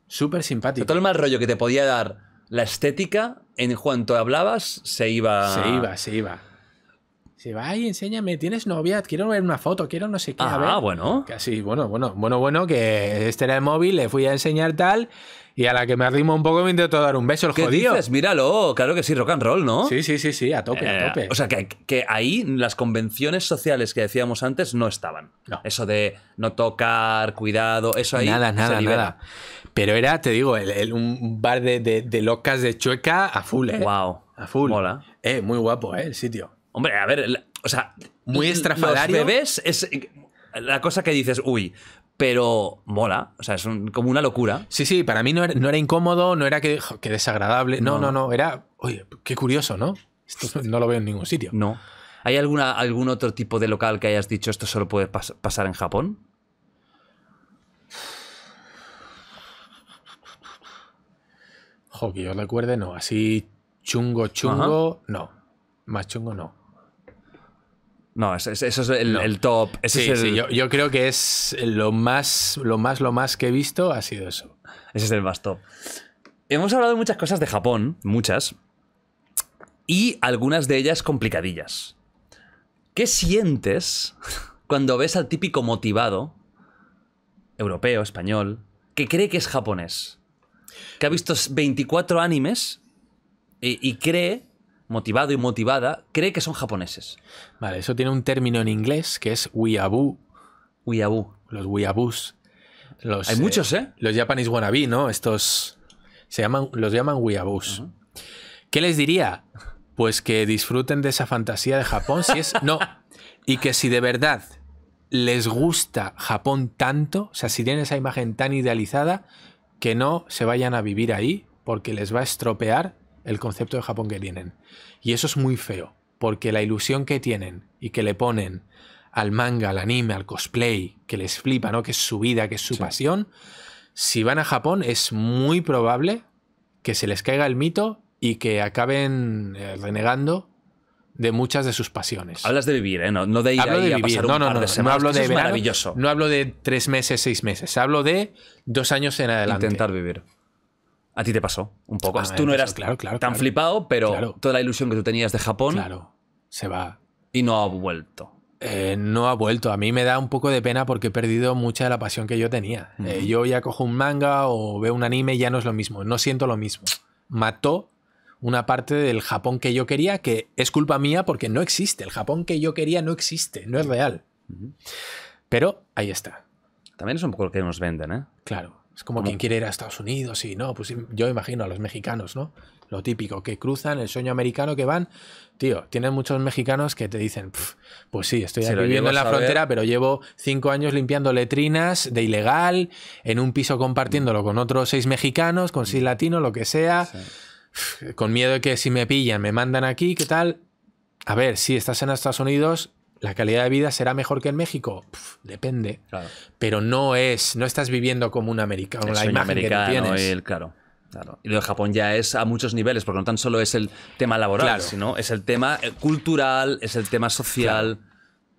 Súper simpático. Todo el mal rollo que te podía dar la estética, en cuanto hablabas, se iba... Se iba, se iba. Se va y enséñame, tienes novia, quiero ver una foto, quiero no sé qué. Ah, bueno. bueno, bueno, bueno, bueno, que este era el móvil, le fui a enseñar tal, y a la que me arrimo un poco me intento dar un beso, el ¿Qué Dices? Míralo, claro que sí, rock and roll, ¿no? Sí, sí, sí, sí, a tope, a eh, tope. O sea, que, ahí las convenciones sociales que decíamos antes no estaban. Eso de no tocar, cuidado, eso ahí. Nada, nada, nada. Pero era, te digo, el, un bar de, locas de chueca a full, ¿eh? Wow. A full. Mola. Eh, muy guapo, ¿eh? El sitio. Hombre, a ver, o sea, muy estrafalario. Los bebés es eh, la cosa que dices, uy, pero mola, o sea, es como una locura. Sí, sí, para mí no era, incómodo, no era que, desagradable, no, no, no, era, oye, qué curioso, ¿no? no lo veo en ningún sitio. No. ¿Hay alguna, algún otro tipo de local que hayas dicho esto solo puede pasar en Japón? Jo, que yo recuerde, no. Así chungo, chungo, no. Más chungo, no. No, eso, es el, top. yo, creo que es lo más, lo más, lo más que he visto ha sido eso. Ese es el más top. Hemos hablado de muchas cosas de Japón, muchas, y algunas de ellas complicadillas. ¿Qué sientes (laughs) cuando ves al típico motivado, europeo, español, que cree que es japonés? Que ha visto 24 animes y cree motivado y motivada, cree que son japoneses. Vale, eso tiene un término en inglés que es weeaboo. Weeaboo. Los weeaboos. Los, Hay muchos, ¿eh? ¿eh? Los Japanese wannabe, ¿no? Estos se llaman, los llaman weeaboos. ¿Qué les diría? Pues que disfruten de esa fantasía de Japón, si es... No, y que si de verdad les gusta Japón tanto, o sea, si tienen esa imagen tan idealizada, que no se vayan a vivir ahí porque les va a estropear el concepto de Japón que tienen. Y eso es muy feo, porque la ilusión que tienen y que le ponen al manga, al anime, al cosplay, que les flipa, ¿no? Que es su vida, que es su pasión. Si van a Japón, es muy probable que se les caiga el mito y que acaben eh, renegando de muchas de sus pasiones. Hablas de vivir, ¿eh? No, no de ir a pasar de semanas, de No hablo de tres meses, seis meses. Hablo de dos años en adelante. Intentar vivir. A ti te pasó un poco. Ah, tú no eras tan flipado, pero toda la ilusión que tú tenías de Japón. se va. Y no ha vuelto. Eh, no ha vuelto. A mí me da un poco de pena porque he perdido mucha de la pasión que yo tenía. Eh, yo ya cojo un manga o veo un anime y ya no es lo mismo. No siento lo mismo. Mató una parte del Japón que yo quería, que es culpa mía porque no existe. El Japón que yo quería no existe, no es real. Pero ahí está. También es un poco lo que nos venden, ¿eh? Claro. Es como quien quiere ir a Estados Unidos y no, pues yo imagino a los mexicanos, ¿no? Lo típico, que cruzan el sueño americano que van. Tío, tienen muchos mexicanos que te dicen, pues sí, estoy viviendo en la frontera, pero llevo cinco años limpiando letrinas de ilegal, en un piso compartiéndolo con otros seis mexicanos, con seis latinos, lo que sea, con miedo de que si me pillan, me mandan aquí, ¿qué tal? A ver, si estás en Estados Unidos, la calidad de vida será mejor que en México. depende. Pero no es, no estás viviendo como un americano, la imagen que tienes. claro. Y lo de Japón ya es a muchos niveles, porque no tan solo es el tema laboral, sino es el tema eh, cultural, es el tema social,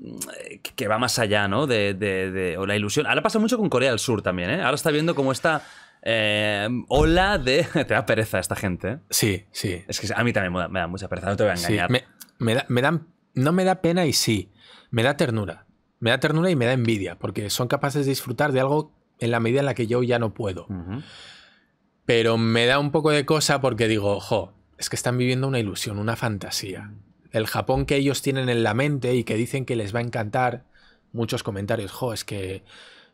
eh, que va más allá, ¿no? De, de, de o la ilusión. Ahora pasa mucho con Corea del Sur también, ¿eh? Ahora está viendo cómo está eh, ola de. (laughs) Te da pereza esta gente. Sí, sí. Es que a mí también me da, mucha pereza, no te voy a engañar. me, me, dan no me da pena y sí, me da ternura. Me da ternura y me da envidia, porque son capaces de disfrutar de algo en la medida en la que yo ya no puedo. Pero me da un poco de cosa porque digo, jo, es que están viviendo una ilusión, una fantasía. El Japón que ellos tienen en la mente y que dicen que les va a encantar, muchos comentarios, jo, es que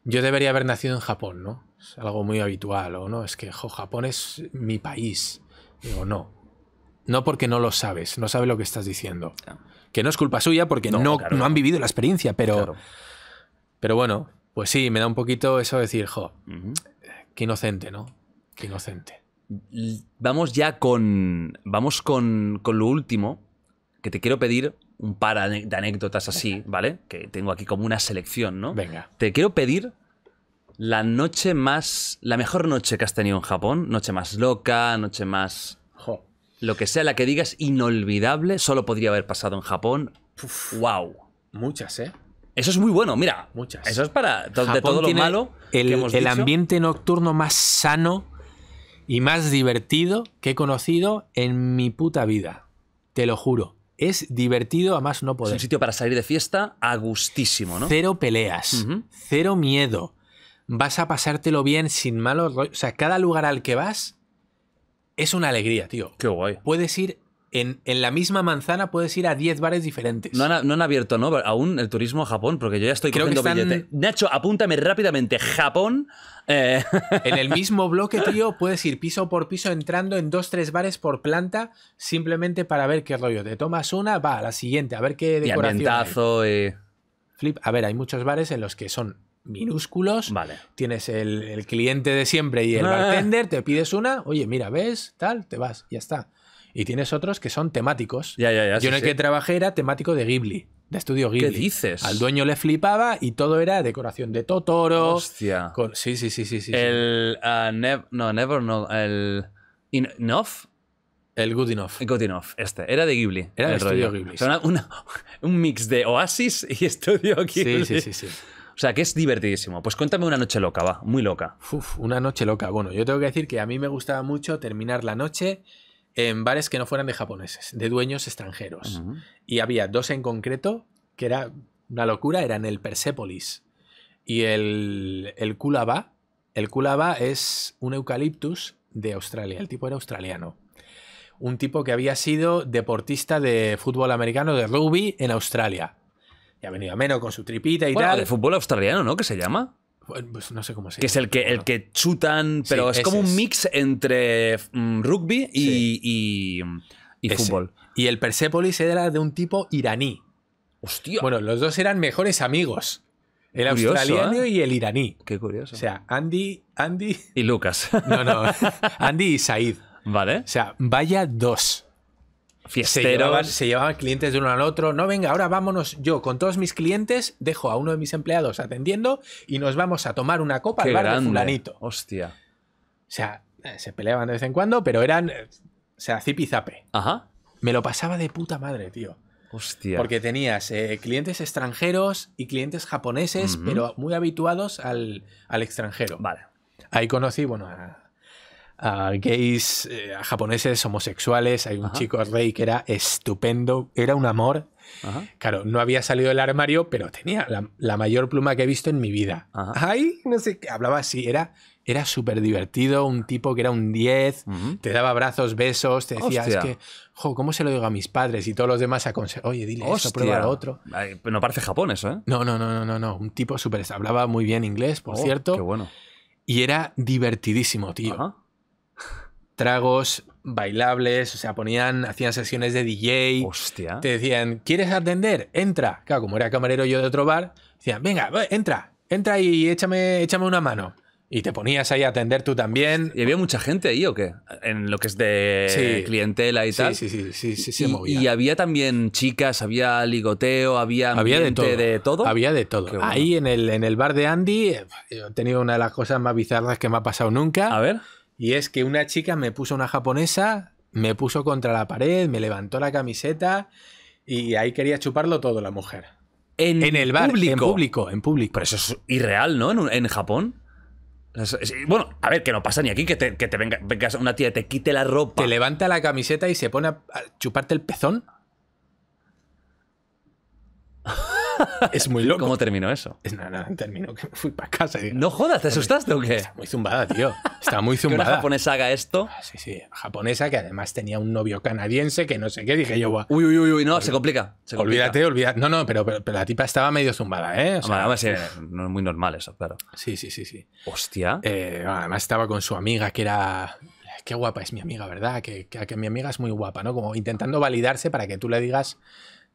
yo debería haber nacido en Japón, ¿no? Es algo muy habitual, o no, es que jo, Japón es mi país. Digo, no. No porque no lo sabes, no sabes lo que estás diciendo. Que no es culpa suya porque no, no, han vivido la experiencia, pero, pero bueno, pues sí, me da un poquito eso de decir, jo, qué inocente, ¿no? Qué inocente. Vamos ya con, vamos con, con lo último, que te quiero pedir un par de anécdotas así, ¿vale? Que tengo aquí como una selección, ¿no? Venga. Te quiero pedir la noche más. La mejor noche que has tenido en Japón. Noche más loca, noche más lo que sea la que digas, inolvidable, solo podría haber pasado en Japón. wow. Muchas, ¿eh? Eso es muy bueno, mira. Muchas. Eso es para todo lo malo. El, ambiente nocturno más sano y más divertido que he conocido en mi puta vida. Te lo juro. Es divertido a más no poder. Es un sitio para salir de fiesta a gustísimo, ¿no? Cero peleas, cero miedo. Vas a pasártelo bien sin malos O sea, cada lugar al que vas es una alegría, tío. Qué guay. Puedes ir en, la misma manzana puedes ir a 10 bares diferentes. No han, abierto ¿no? aún el turismo a Japón, porque yo ya estoy Creo Nacho, apúntame rápidamente. Japón. Eh. En el (laughs) mismo bloque, tío, puedes ir piso por piso entrando en dos, tres bares por planta, simplemente para ver qué rollo. Te tomas una, va a la siguiente, a ver qué decoración. Y eh. Flip, a ver, hay muchos bares en los que son minúsculos. Vale. Tienes el, cliente de siempre y el ah. bartender, te pides una, oye, mira, ves, tal, te vas, ya está. Y tienes otros que son temáticos. Yo en el que trabajé era temático de Ghibli, de estudio Ghibli. ¿Qué dices? Al dueño le flipaba y todo era decoración de Totoro. Hostia. Sí, sí, sí, sí, sí. El ah, no, Never no, el Enough. El Good Enough. El Good Enough, este. Era de Ghibli. Era de Estudio Ghibli. un mix de Oasis y Estudio Ghibli. Sí, sí, sí. sí. O sea, que es divertidísimo. Pues cuéntame una noche loca, va, muy loca. Uf, una noche loca. Bueno, yo tengo que decir que a mí me gustaba mucho terminar la noche en bares que no fueran de japoneses, de dueños extranjeros. Y había dos en concreto que era una locura, eran el Persepolis y el, el Kulaba. El Kulaba es un eucaliptus de Australia, el tipo era australiano. Un tipo que había sido deportista de fútbol americano, de rugby, en Australia y ha venido a menos con su tripita y tal. De fútbol australiano, ¿no? ¿Qué se llama? Pues no sé cómo se llama. Que es el que, el que chutan, pero es como un mix entre mm, rugby y, fútbol. Y el Persepolis era de un tipo iraní. Hostia. Bueno, los dos eran mejores amigos. El australiano ¿eh? y el iraní. Qué curioso. O sea, Andy, Andy. Y Lucas. No, no. (laughs) Andy y Said. Vale. O sea, vaya dos. Se llevaban, clientes de uno al otro. No, venga, ahora vámonos yo con todos mis clientes, dejo a uno de mis empleados atendiendo y nos vamos a tomar una copa al bar de fulanito. Hostia. O sea, eh, se peleaban de vez en cuando, pero eran, eh, o sea, zipizape. Ajá. Me lo pasaba de puta madre, tío. Hostia. Porque tenías eh, clientes extranjeros y clientes japoneses, pero muy habituados al, al extranjero. Vale. Ahí conocí, bueno, a, a gays, eh, japoneses, homosexuales. Hay un chico rey que era estupendo, era un amor. Claro, no había salido del armario, pero tenía la, mayor pluma que he visto en mi vida. Ay, no sé qué, hablaba así, era, era súper divertido, un tipo que era un 10, te daba abrazos, besos, te decía, es que, jo, ¿cómo se lo digo a mis padres? Y todos los demás oye, dile eso, prueba lo otro. no parece japonés, ¿eh? No, no, no, no, no, un tipo súper, hablaba muy bien inglés, por oh, cierto. Qué bueno. Y era divertidísimo, tío tragos bailables, o sea, ponían, hacían sesiones de DJ. Hostia. Te decían, ¿quieres atender? Entra. Claro, como era camarero yo de otro bar, decían, venga, entra, entra y échame, échame una mano. Y te ponías ahí a atender tú también. ¿Y había mucha gente ahí o qué? En lo que es de clientela y tal. Sí, sí, sí, sí, y, había también chicas, había ligoteo, había, había de, todo. Había de todo. Ahí en el, en el bar de Andy eh, he tenido una de las cosas más bizarras que me ha pasado nunca. A ver. Y es que una chica me puso una japonesa, me puso contra la pared, me levantó la camiseta y ahí quería chuparlo todo la mujer. En, el bar, en público, en público. Pero eso es irreal, ¿no? En, Japón. Bueno, a ver, que no pasa ni aquí que te, que te venga, una tía y te quite la ropa. Te levanta la camiseta y se pone a chuparte el pezón. Es muy loco. ¿Cómo terminó eso? No, no, terminó que me fui para casa. No jodas, ¿te asustaste o qué? Está muy zumbada, tío. Está muy (laughs) zumbada. ¿Que una japonesa haga esto? Ah, sí, sí. Japonesa que además tenía un novio canadiense que no sé qué. Dije yo, Uy, uy, uy, uy, no, se complica, se Olvídate, olvídate. No, no, pero, la tipa estaba medio zumbada, ¿eh? además, no es muy normal eso, claro. Sí, sí, sí, sí. Hostia. Eh, además estaba con su amiga que era qué guapa es mi amiga, ¿verdad? Que, mi amiga es muy guapa, ¿no? Como intentando validarse para que tú le digas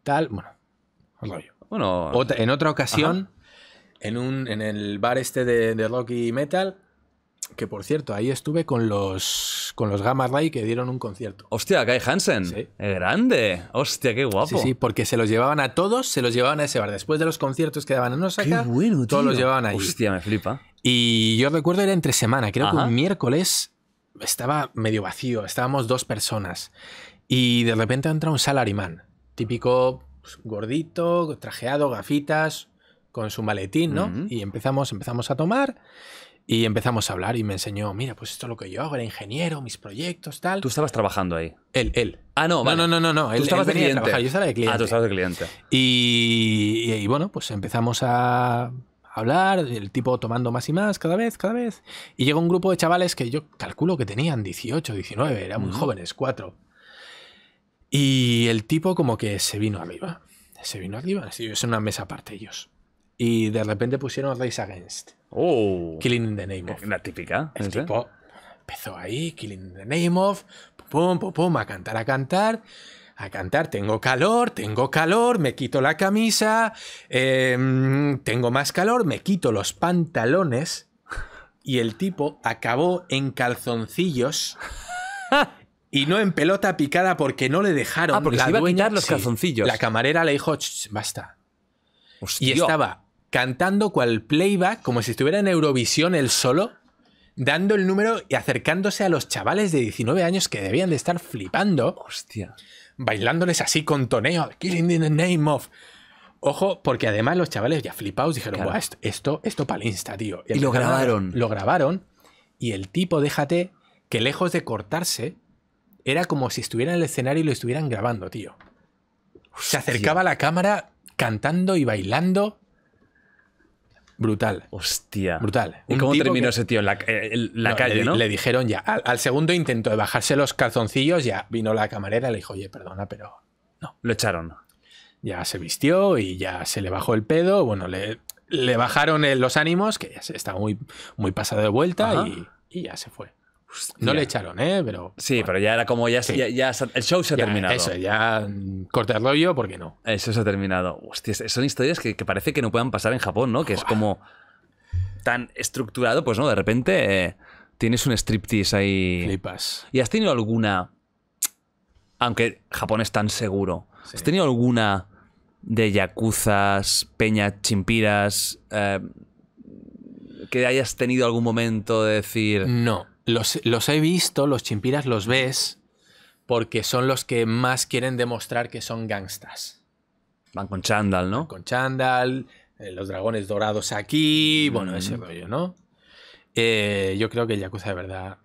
tal. Bueno, bueno. en otra ocasión, en, un, en el bar este de, de rock y metal, que por cierto, ahí estuve con los, con los Gamma Ray que dieron un concierto. Hostia, Kai Hansen. Grande. Hostia, qué guapo. Sí, sí, porque se los llevaban a todos, se los llevaban a ese bar. Después de los conciertos que daban en Osaka, todos los llevaban ahí. Hostia, me flipa. Y yo recuerdo era entre semana, creo que un miércoles estaba medio vacío, estábamos dos personas. Y de repente entra un salaryman, típico pues, gordito, trajeado, gafitas, con su maletín, ¿no? Y empezamos, empezamos a tomar y empezamos a hablar y me enseñó, mira, pues esto es lo que yo hago, era ingeniero, mis proyectos, tal. Tú estabas trabajando ahí. Él, él. Ah, no, no, no, no, no, Tú estabas de cliente. yo estaba de cliente. Ah, tú estabas de cliente. Y, bueno, pues empezamos a hablar, el tipo tomando más y más cada vez, cada vez. Y llegó un grupo de chavales que yo calculo que tenían 18, 19, eran muy jóvenes, cuatro. Y el tipo como que se vino arriba. Se vino arriba. Si es una mesa aparte ellos. Y de repente pusieron Race Against. Oh. Killing in the Name of. La típica. El tipo empezó ahí, Killing in the Name of. Pum, pum, pum, a cantar, a cantar. A cantar, tengo calor, tengo calor, me quito la camisa, em, tengo más calor, me quito los pantalones. Y el tipo acabó en calzoncillos (laughs) Y no en pelota picada porque no le dejaron. Ah, porque se iba a quitar los calzoncillos. La camarera le dijo, basta. Y estaba cantando cual playback, como si estuviera en Eurovisión él solo, dando el número y acercándose a los chavales de 19 años que debían de estar flipando. Hostia. Bailándoles así con toneo. Killing in the name of. Ojo, porque además los chavales ya flipados dijeron, esto, esto, para el Insta, tío. y lo grabaron. Lo grabaron. Y el tipo, déjate, que lejos de cortarse, era como si estuviera en el escenario y lo estuvieran grabando, tío. Se acercaba a la cámara cantando y bailando. Brutal. Hostia. Brutal. ¿Y cómo terminó ese tío en la, eh, calle, le, no? Le dijeron ya. Al, segundo intento de bajarse los calzoncillos, ya vino la camarera le dijo, oye, perdona, pero no. Lo echaron. Ya se vistió y ya se le bajó el pedo. Bueno, le, bajaron eh, los ánimos, que ya se muy, muy pasado de vuelta y, ya se fue. No le echaron, ¿eh? Pero, sí, pero ya era como ya, el show se ha terminado. Eso, ya mm, cortarlo yo ¿por qué no? Eso se ha terminado. Hostia, son historias que, que, parece que no puedan pasar en Japón, ¿no? Que es como tan estructurado, pues no, de repente eh, tienes un striptease ahí. Flipas. ¿Y has tenido alguna? Aunque Japón es tan seguro. ¿Has tenido alguna de yacuzas, peñas, chimpiras? Eh, que hayas tenido algún momento de decir. No los, he visto, los chimpiras los ves, porque son los que más quieren demostrar que son gangstas. Van con chándal, ¿no? con chándal, eh, los dragones dorados aquí, bueno, ese mm. rollo, ¿no? Eh, yo creo que el Yakuza de verdad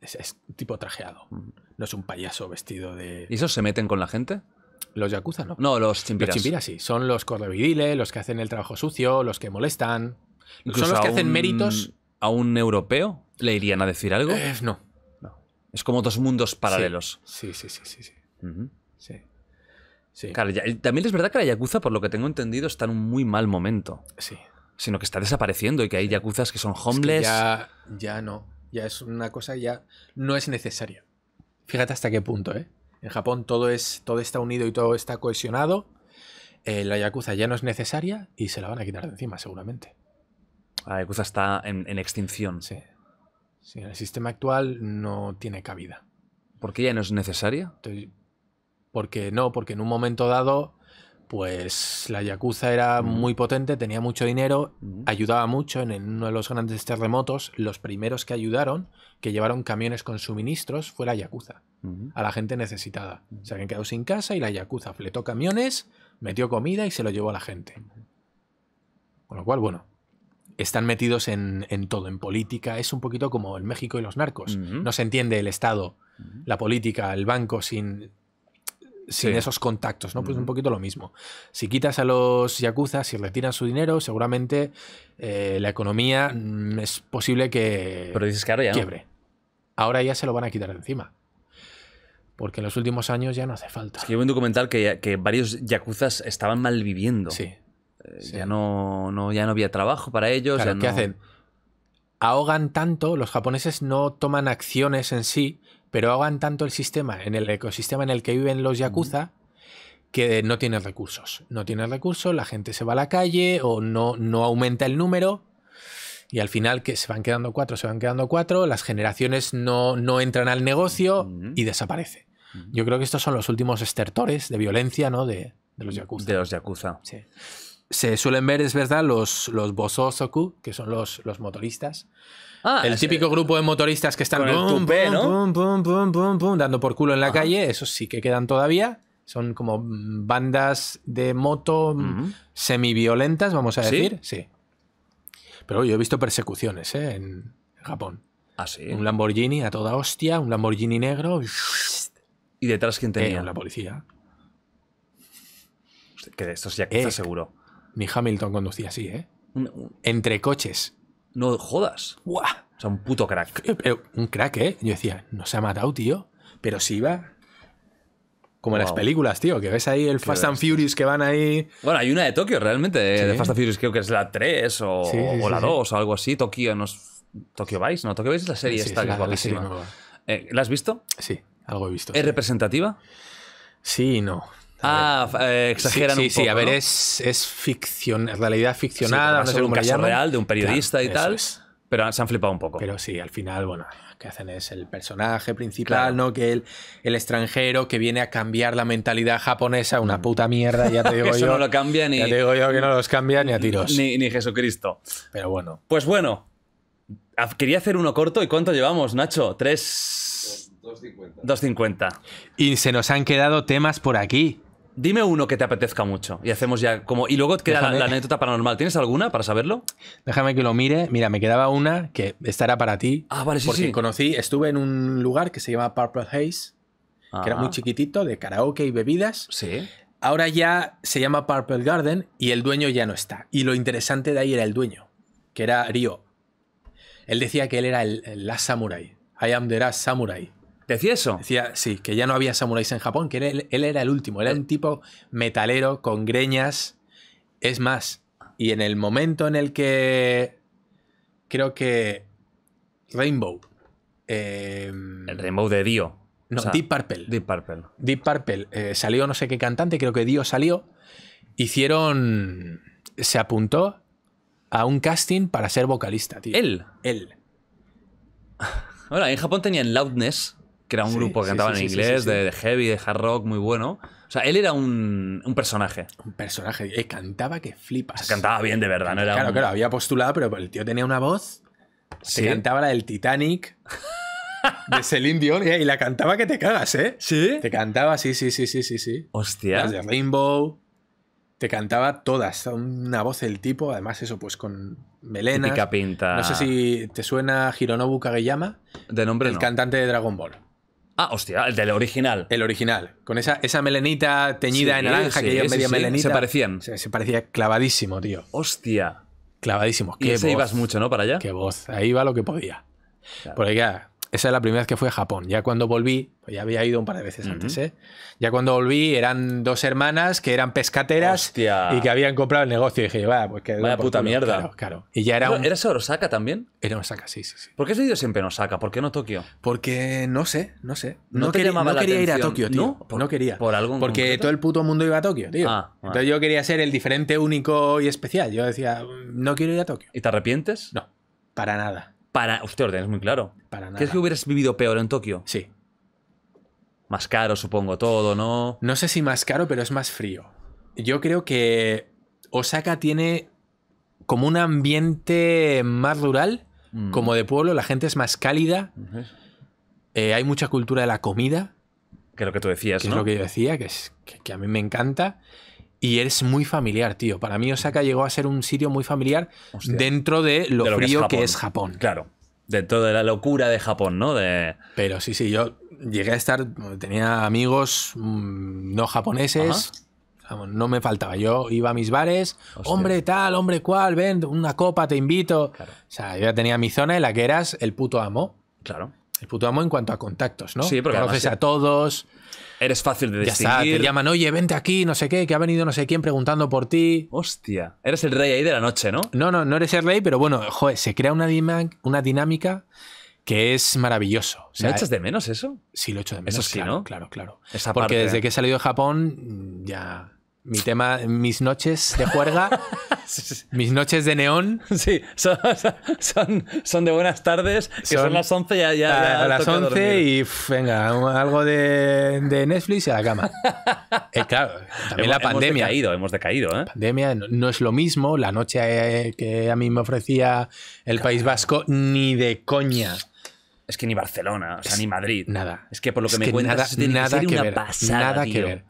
es, tipo trajeado. Mm. No es un payaso vestido de... ¿Y esos se meten con la gente? Los Yakuza no. No, los chimpiras. Los chimpiras sí. Son los correvidiles, los que hacen el trabajo sucio, los que molestan. son los que hacen méritos a un europeo, ¿le irían a decir algo? Eh, no. no. Es como dos mundos paralelos. Sí, sí, sí, sí. Claro, también es verdad que la Yakuza, por lo que tengo entendido, está en un muy mal momento. Sí. Sino que está desapareciendo y que hay Yakuzas que son homeless. ya, ya no. Ya es una cosa, ya no es necesaria. Fíjate hasta qué punto, ¿eh? En Japón todo, es, todo está unido y todo está cohesionado. Eh, la Yakuza ya no es necesaria y se la van a quitar de encima, seguramente. La yakuza está en, extinción. Sí. sí. En el sistema actual no tiene cabida. ¿Por qué ya no es necesaria? porque no, porque en un momento dado, pues la Yakuza era mm. muy potente, tenía mucho dinero, mm. ayudaba mucho en uno de los grandes terremotos. Los primeros que ayudaron, que llevaron camiones con suministros, fue la Yakuza, mm-hmm. a la gente necesitada. Mm-hmm. Se que quedado sin casa y la Yakuza fletó camiones, metió comida y se lo llevó a la gente. Mm-hmm. Con lo cual, bueno, están metidos en, todo, en política. Es un poquito como el México y los narcos. No se entiende el Estado, la política, el banco sin, sin esos contactos, ¿no? Pues un poquito lo mismo. Si quitas a los yacuzas si retiran su dinero, seguramente eh, la economía mm, es posible que, ya quiebre. Ahora ya se lo van a quitar encima. Porque en los últimos años ya no hace falta. Es un documental que, que varios yacuzas estaban mal viviendo. Sí. Eh, ya, no, ya no había trabajo para ellos. ¿Qué hacen? Ahogan tanto, los japoneses no toman acciones en sí, pero ahogan tanto el sistema, en el ecosistema en el que viven los yakuza, que no tienen recursos. No tienen recursos, la gente se va a la calle o no, no aumenta el número. Y al final que se van quedando cuatro, se van quedando cuatro, las generaciones no, entran al negocio y desaparece. Yo creo que estos son los últimos estertores de violencia, ¿no? De, de los Yakuza. De los Yakuza. Sí se suelen ver, es verdad, los, los bososoku, que son los, los motoristas. Ah, el típico grupo de motoristas que están dando por culo en la calle, esos sí que quedan todavía. Son como bandas de moto semi-violentas vamos a decir. ¿Sí? Pero yo he visto persecuciones ¿eh? en Japón. Ah, Un Lamborghini a toda hostia, un Lamborghini negro. ¿Y detrás quién tenía? Eh, la policía. Que de estos ya que eh, seguro. Ni Hamilton conducía así, ¿eh? Entre coches. No jodas. O sea, un puto crack. Eh, eh, un crack, ¿eh? Yo decía, no se ha matado, tío. Pero si iba. Como en las películas, tío, que ves ahí el Fast and Furious que van ahí. Bueno, hay una de Tokio realmente, eh, de Fast and Furious, creo que es la 3 o, la 2 o algo así. Tokio, no Tokio Vice, no, Tokio Vice es la serie esta guapísima. La, ¿La has visto? Sí, algo he visto. ¿Es representativa? Sí no. Ah, eh, exageran sí, un poco, Sí, a ver, es, es ficción, realidad ficcionada, no ser un caso real de un periodista y tal. Pero se han flipado un poco. Pero sí, al final, bueno, qué hacen es el personaje principal, ¿no? Que el, el extranjero que viene a cambiar la mentalidad japonesa, una mm. puta mierda, ya te (laughs) digo Eso no lo cambia ni. Ya te digo yo que no los cambia ni a (laughs) tiros. Ni, ni Jesucristo. Pero bueno. Pues bueno, quería hacer uno corto. ¿Y cuánto llevamos, Nacho? Tres. 2.50. 2.50. Y se nos han quedado temas por aquí. Dime uno que te apetezca mucho y hacemos ya como. Y luego queda la, anécdota paranormal. ¿Tienes alguna para saberlo? Déjame que lo mire. Mira, me quedaba una que esta era para ti. Ah, vale, sí, Porque conocí, estuve en un lugar que se llama Purple Haze, que era muy ah. chiquitito, de karaoke y bebidas. Sí. Ahora ya se llama Purple Garden y el dueño ya no está. Y lo interesante de ahí era el dueño, que era Ryo. Él decía que él era el, samurai. I am the last samurai. Decía eso. Decía, sí, que ya no había samuráis en Japón, que él, era el último. Era eh. un tipo metalero, con greñas. Es más, y en el momento en el que creo que Rainbow. Em, el Rainbow de Dio. No, Deep Purple. Deep Purple. Deep Purple. Eh, salió no sé qué cantante, creo que Dio salió. Hicieron. Se apuntó a un casting para ser vocalista, tío. Él. Él. (laughs) Ahora, en Japón tenían Loudness, que era un grupo que cantaba en inglés, de, heavy, de hard rock, muy bueno. O sea, él era un, personaje. Un personaje. Eh, cantaba que flipas. cantaba bien, de verdad. no era claro, claro, había postulado, pero el tío tenía una voz. Se cantaba la del Titanic. (laughs) de Celine Dion y la cantaba que te cagas, ¿eh? Sí. Te cantaba, sí, sí, sí, sí, sí, sí. Hostia. Las de Rainbow. Te cantaba todas. Una voz del tipo, además, eso, pues con melena. pinta. No sé si te suena Hironobu Kageyama. De nombre El cantante de Dragon Ball. Ah, hostia, el del original. El original. Con esa, esa melenita teñida en naranja que yo media melenita. Se parecían. Se, parecía clavadísimo, tío. Hostia. Clavadísimo. ¿Qué y ese ibas mucho, ¿no? Para allá. Qué voz. Ahí va lo que podía. Por allá esa es la primera vez que fui a Japón. Ya cuando volví, pues ya había ido un par de veces antes, ¿eh? Ya cuando volví eran dos hermanas que eran pescateras y que habían comprado el negocio. Y dije, vaya, pues que. una puta mierda. Claro, Y ya era. Un... ¿Eres Osaka también? Era Osaka, sí, sí, ¿Por qué has ido siempre en Osaka? ¿Por qué no Tokio? Porque no sé, no sé. No, quería, ir a Tokio, tío. ¿No? quería. Por Porque todo el puto mundo iba a Tokio, tío. Ah, Entonces yo quería ser el diferente, único y especial. Yo decía, no quiero ir a Tokio. ¿Y te arrepientes? No, para nada. Para. Usted lo es muy claro. Para ¿Crees que hubieras vivido peor en Tokio? Sí. Más caro, supongo, todo, ¿no? No sé si más caro, pero es más frío. Yo creo que Osaka tiene como un ambiente más rural, mm. como de pueblo, la gente es más cálida. Eh, hay mucha cultura de la comida. Que es lo que tú decías, ¿no? Es lo que yo decía, que, es, que a mí me encanta. Y es muy familiar, tío. Para mí Osaka llegó a ser un sitio muy familiar dentro de lo, frío que es, Japón. Claro. Dentro De la locura de Japón, ¿no? De... Pero sí, sí, yo llegué a estar, tenía amigos mm, no japoneses, no me faltaba. Yo iba a mis bares, hombre tal, hombre cual, ven, una copa, te invito. O sea, yo ya tenía mi zona en la que eras el puto amo. Claro. El puto amo en cuanto a contactos, ¿no? Sí, porque conoces a todos. Eres fácil de distinguir. Ya está, te llaman, oye, vente aquí, no sé qué, que ha venido no sé quién preguntando por ti. Hostia, eres el rey ahí de la noche, ¿no? No, no, no eres el rey, pero bueno, joder, se crea una, dinámica que es maravilloso. lo echas de menos eso? Sí, lo echo de menos. Eso sí, claro, ¿no? Claro, claro. Porque desde que he salido de Japón, ya mi tema, mis noches de juerga, (laughs) mis noches de neón. Sí, son, son, de buenas tardes, que son, las 11 ya. ya a, las 11 y venga, algo de, Netflix y a la cama. (laughs) Eh, claro, también la pandemia. Hemos decaído, hemos decaído. ¿eh? pandemia no, es lo mismo, la noche eh, que a mí me ofrecía el País Vasco, ni de coña. Es que ni Barcelona, o sea, ni Madrid. Nada. Es que por lo que me que nada, que, que ver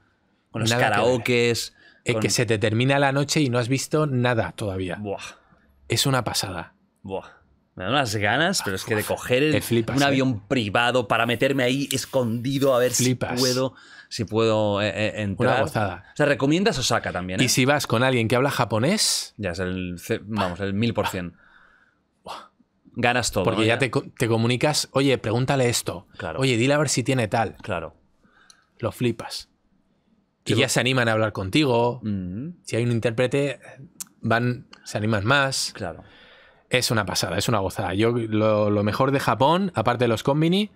con los karaokes. Que, que se te termina la noche y no has visto nada todavía. Es una pasada. Buah. Me dan unas ganas, pero es que de coger un ¿eh? avión privado para meterme ahí escondido a ver si puedo, si puedo eh, eh, entrar. Una gozada. O sea, recomiendas Osaka también. Y si vas con alguien que habla japonés. Ya es el, vamos, el mil por cien. Ganas todo. Porque ya, Te, comunicas, oye, pregúntale esto. Oye, dile a ver si tiene tal. Claro. Lo flipas. Y ya se animan a hablar contigo. Si hay un intérprete, van, se animan más. Claro. Es una pasada, es una gozada. Yo, lo, mejor de Japón, aparte de los combini,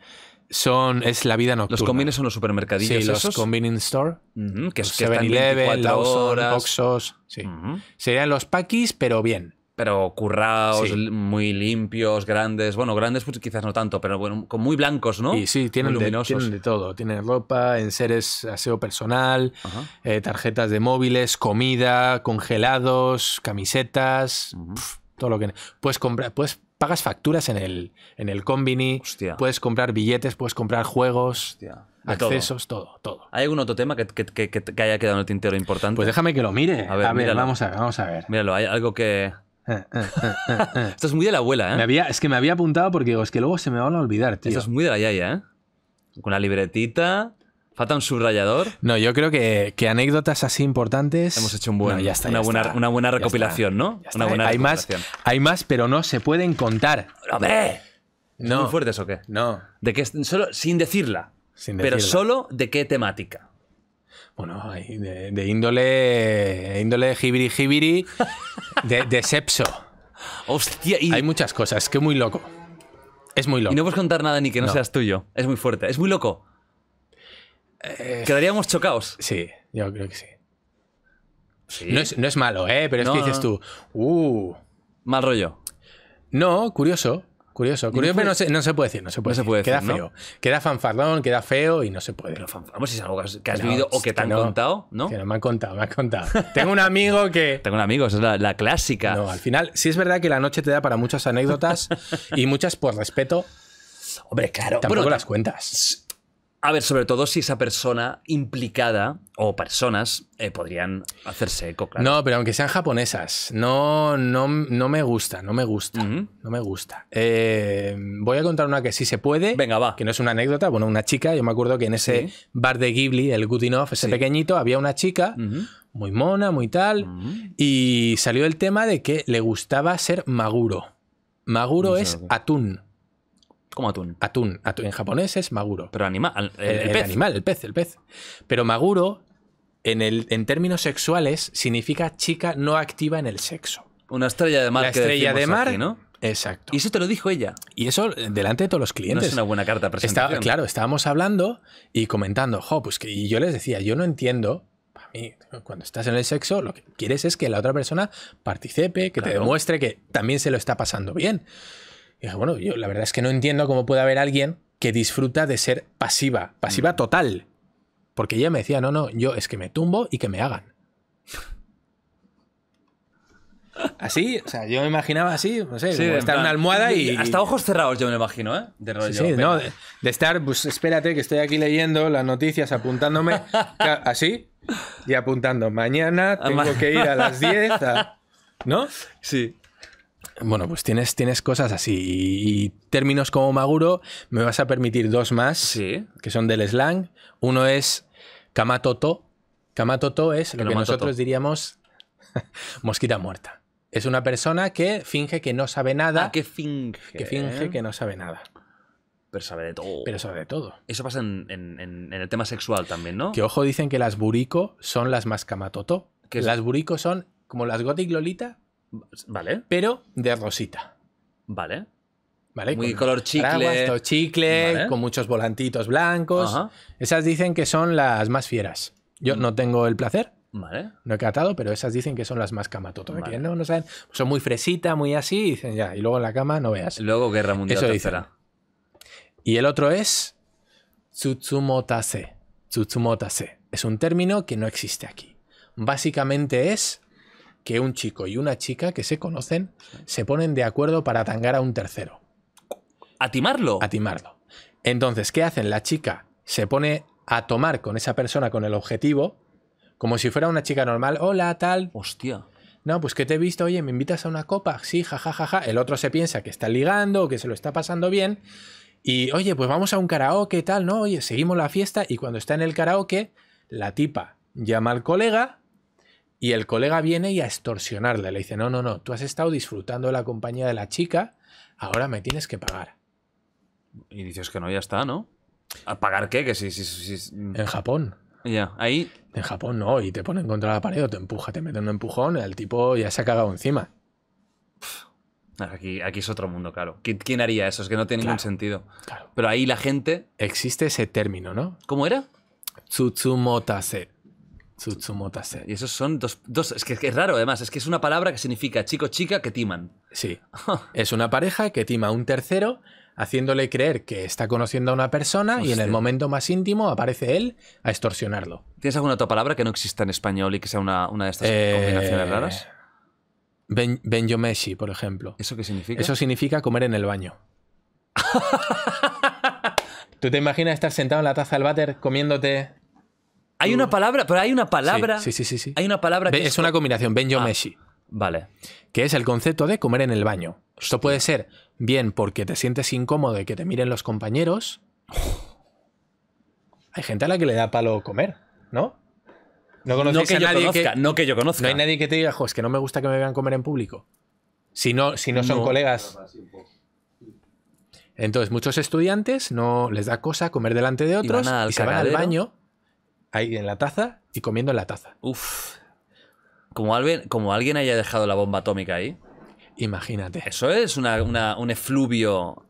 son, es la vida nocturna. Los Combini son los supermercadillos. los combini store. que que, que 7-Eleven, Oxos. Sí. Serían los pakis, pero bien pero currados, muy limpios, grandes. Bueno, grandes pues, quizás no tanto, pero bueno, con muy blancos, ¿no? Y sí, tienen, de, tienen de, todo. Tienen ropa, enseres, aseo personal, eh, tarjetas de móviles, comida, congelados, camisetas, todo lo que... Puedes comprar, puedes pagas facturas en el, en el combini, puedes comprar billetes, puedes comprar juegos, accesos, todo. todo, ¿Hay algún otro tema que, haya quedado en el tintero importante? Pues déjame que lo mire. A ver, vamos a ver, vamos a ver. Míralo, hay algo que, (laughs) Esto es muy de la abuela, ¿eh? es que me había apuntado porque es que luego se me van a olvidar, Esto es muy de la yaya, ¿eh? Con la libretita. Falta un subrayador. No, yo creo que, anécdotas así importantes. Hemos hecho un buen, ya está, una, buena, recopilación, ¿no? hay, Más, hay más, pero no se pueden contar. ¡Hombre! No. ¿Son muy fuertes o qué? No. De solo, sin decirla. Sin decirla. Pero solo de qué temática bueno, hay de, índole, índole jibiri jibiri, de, sepso. Hostia, y... Hay muchas cosas, es que muy loco. Es muy loco. Y no puedes contar nada ni que no, seas tuyo. Es muy fuerte, es muy loco. Eh, Quedaríamos chocados. Sí, yo creo que sí. No, es, malo, ¿eh? Pero es que dices tú, uh... Mal rollo. No, curioso. Curioso, curioso, pero pues. no se, no se, puede decir, no se puede, se puede decir, Queda feo. Queda fanfarrón, queda feo y no se puede. Pero fanfarrón, pues si es algo que has, vivido o que te han contado, ¿no? Que no me han contado, me han contado. (laughs) Tengo un amigo que. (laughs) Tengo un amigo, es la, la, clásica. No, al final, sí es verdad que la noche te da para muchas anécdotas (laughs) y muchas por respeto. Hombre, claro. Tampoco las cuentas. A ver, sobre todo si esa persona implicada o personas eh, podrían hacerse eco, claro. No, pero aunque sean japonesas, no, no, no me gusta, no me gusta, no me gusta. Eh, voy a contar una que sí se puede. Venga, va. Que no es una anécdota, bueno, una chica. Yo me acuerdo que en ese bar de Ghibli, el Good Enough, ese pequeñito, había una chica. Muy mona, muy tal. Y salió el tema de que le gustaba ser maguro. Maguro es atún. Como atún. Atún. atún. En japonés es maguro. Pero animal. El, pez. animal, el pez, el pez. Pero maguro, en, el, en términos sexuales, significa chica no activa en el sexo. Una estrella de mar. La estrella de mar. ¿no? Exacto. Y eso te lo dijo ella. Y eso eh, delante de todos los clientes. No es una buena carta presentación. claro, estábamos hablando y comentando, pues y yo les decía, yo no entiendo. A mí, cuando estás en el sexo, lo que quieres es que la otra persona participe, que te demuestre que también se lo está pasando bien. Y dije, bueno, yo la verdad es que no entiendo cómo puede haber alguien que disfruta de ser pasiva, pasiva mm. total. Porque ella me decía, no, no, yo es que me tumbo y que me hagan. (laughs) Así, o sea, yo me imaginaba así, no sé, estar en una almohada y. Hasta ojos cerrados, yo me imagino, ¿eh? De Sí, no, de, estar, pues espérate, que estoy aquí leyendo las noticias, apuntándome, (laughs) así, y apuntando. Mañana ah, tengo que ir a las 10, (laughs) ¿no? Sí. Bueno, pues tienes, tienes cosas así. Y términos como Maguro, me vas a permitir dos más, que son del slang. Uno es Kamatoto. Kamatoto es lo que nosotros diríamos (laughs) mosquita muerta. Es una persona que finge que no sabe nada. Ah, que finge. Que finge que no sabe nada. Pero sabe de todo. Pero sabe de todo. Eso pasa en, el tema sexual también, ¿no? Que ojo, dicen que las burico son las más kamatoto. Que las burico son como las gothic lolita, Vale. Pero de rosita. Vale. ¿Vale? Muy color chicle. chicle, con muchos volantitos blancos. Esas dicen que son las más fieras. Yo mm. no tengo el placer. Vale. No he catado, pero esas dicen que son las más camatoto. No, no saben. Son muy fresita, muy así. Y luego en la cama no veas. Luego guerra mundial. Eso tercera. Y el otro es Tsutsumotase. Tsutsumotase. Es un término que no existe aquí. Básicamente es que un chico y una chica que se conocen se ponen de acuerdo para tangar a un tercero. ¿A timarlo? A timarlo. Entonces, ¿qué hacen? La chica se pone a tomar con esa persona con el objetivo, como si fuera una chica normal. Hola, tal. Hostia. No, pues que te he visto, oye, ¿me invitas a una copa? Sí, jajajaja. Ja, ja, ja. El otro se piensa que está ligando, que se lo está pasando bien. Y, oye, pues vamos a un karaoke, tal, ¿no? Oye, seguimos la fiesta. Y cuando está en el karaoke, la tipa llama al colega y el colega viene y a extorsionarle. Le dice, no, no, no, tú has estado disfrutando de la compañía de la chica, ahora me tienes que pagar. Y dices que no, ya está, ¿no? ¿A pagar qué? Que sí sí En Japón. Ya, ahí. En Japón no, y te ponen contra la pared o te empuja, te meten un empujón, el tipo ya se ha cagado encima. Aquí, aquí es otro mundo, claro. ¿Quién haría eso? Es que no tiene ningún sentido. Pero ahí la gente. Existe ese término, ¿no? ¿Cómo era? Tsutsumotase. Y esos son dos, es, que, es, raro además, es que es una palabra que significa chico chica que timan. Sí. (laughs) es una pareja que tima a un tercero haciéndole creer que está conociendo a una persona y en el momento más íntimo aparece él a extorsionarlo. ¿Tienes alguna otra palabra que no exista en español y que sea una, de estas eh, combinaciones raras? Ben, por ejemplo. ¿Eso qué significa? Eso significa comer en el baño. (laughs) ¿Tú te imaginas estar sentado en la taza del váter comiéndote hay una mm. palabra, pero hay una palabra. Sí, sí, sí. sí. Hay una palabra Es, una combinación, Benjo ah, Messi. Vale. Que es el concepto de comer en el baño. Esto puede ser bien porque te sientes incómodo y que te miren los compañeros. Hay gente a la que le da palo comer, ¿no? No, que yo nadie conozca, no que yo conozca. No hay nadie que te diga, es que no me gusta que me vean comer en público. Si no, si no son colegas. Entonces, muchos estudiantes no les da cosa comer delante de otros y se van al baño ahí en la taza y comiendo en la taza. Uf. Como alguien, como alguien haya dejado la bomba atómica ahí. Imagínate. Eso es un efluvio.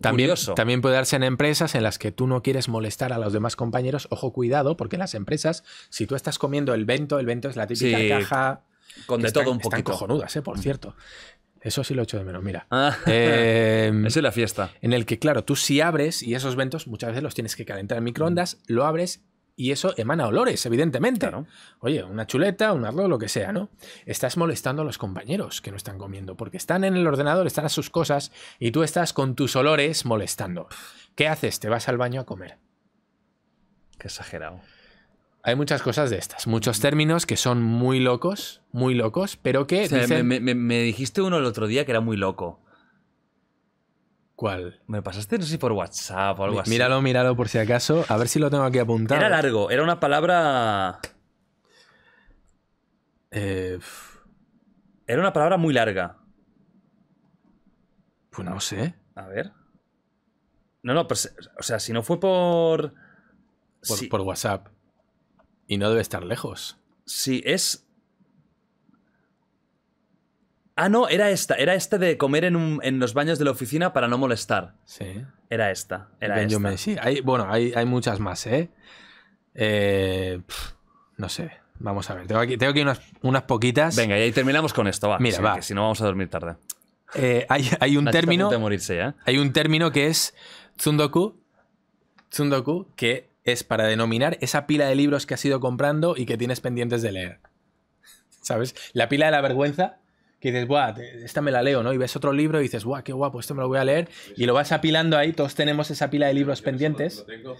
También, también puede darse en empresas en las que tú no quieres molestar a los demás compañeros. Ojo, cuidado, porque en las empresas, si tú estás comiendo el vento, el vento es la típica caja. Con de todo un poquito. Están cojonudas, ¿eh? por cierto. Eso sí lo echo de menos, mira. Ah. (laughs) Em, Esa es la fiesta. En el que, claro, tú si abres, y esos ventos muchas veces los tienes que calentar en microondas, lo abres y eso emana olores, evidentemente. Oye, una chuleta, un arroz, lo que sea, ¿no? Estás molestando a los compañeros que no están comiendo, porque están en el ordenador, están a sus cosas, y tú estás con tus olores molestando. ¿Qué haces? Te vas al baño a comer. Qué exagerado. Hay muchas cosas de estas, muchos términos que son muy locos, muy locos, pero que... me dijiste uno el otro día que era muy loco. ¿Cuál? Me pasaste, no sé si por WhatsApp o algo así. Míralo, míralo por si acaso. A ver si lo tengo aquí apuntado. Era largo, era una palabra. Eh, era una palabra muy larga. Pues no sé. A ver. No, no, pero, o sea, si no fue por. Por, por WhatsApp. Y no debe estar lejos. Sí, es Ah, no, era esta. Era esta de comer en, los baños de la oficina para no molestar. Sí. Era esta. Era esta. Hay, bueno, hay, muchas más, ¿eh? eh no sé. Vamos a ver. Tengo aquí, tengo unas, poquitas. Venga, y ahí terminamos con esto, va. Mira, va. si no, vamos a dormir tarde. Eh, hay, un término. De morirse, ¿eh? Hay un término que es Tsundoku. Tsundoku, que es para denominar esa pila de libros que has ido comprando y que tienes pendientes de leer. ¿Sabes? La pila de la vergüenza que dices, guau, esta me la leo, ¿no? Y ves otro libro y dices, guau, qué guapo, esto me lo voy a leer. Y lo vas apilando ahí, todos tenemos esa pila de libros pendientes. Lo tengo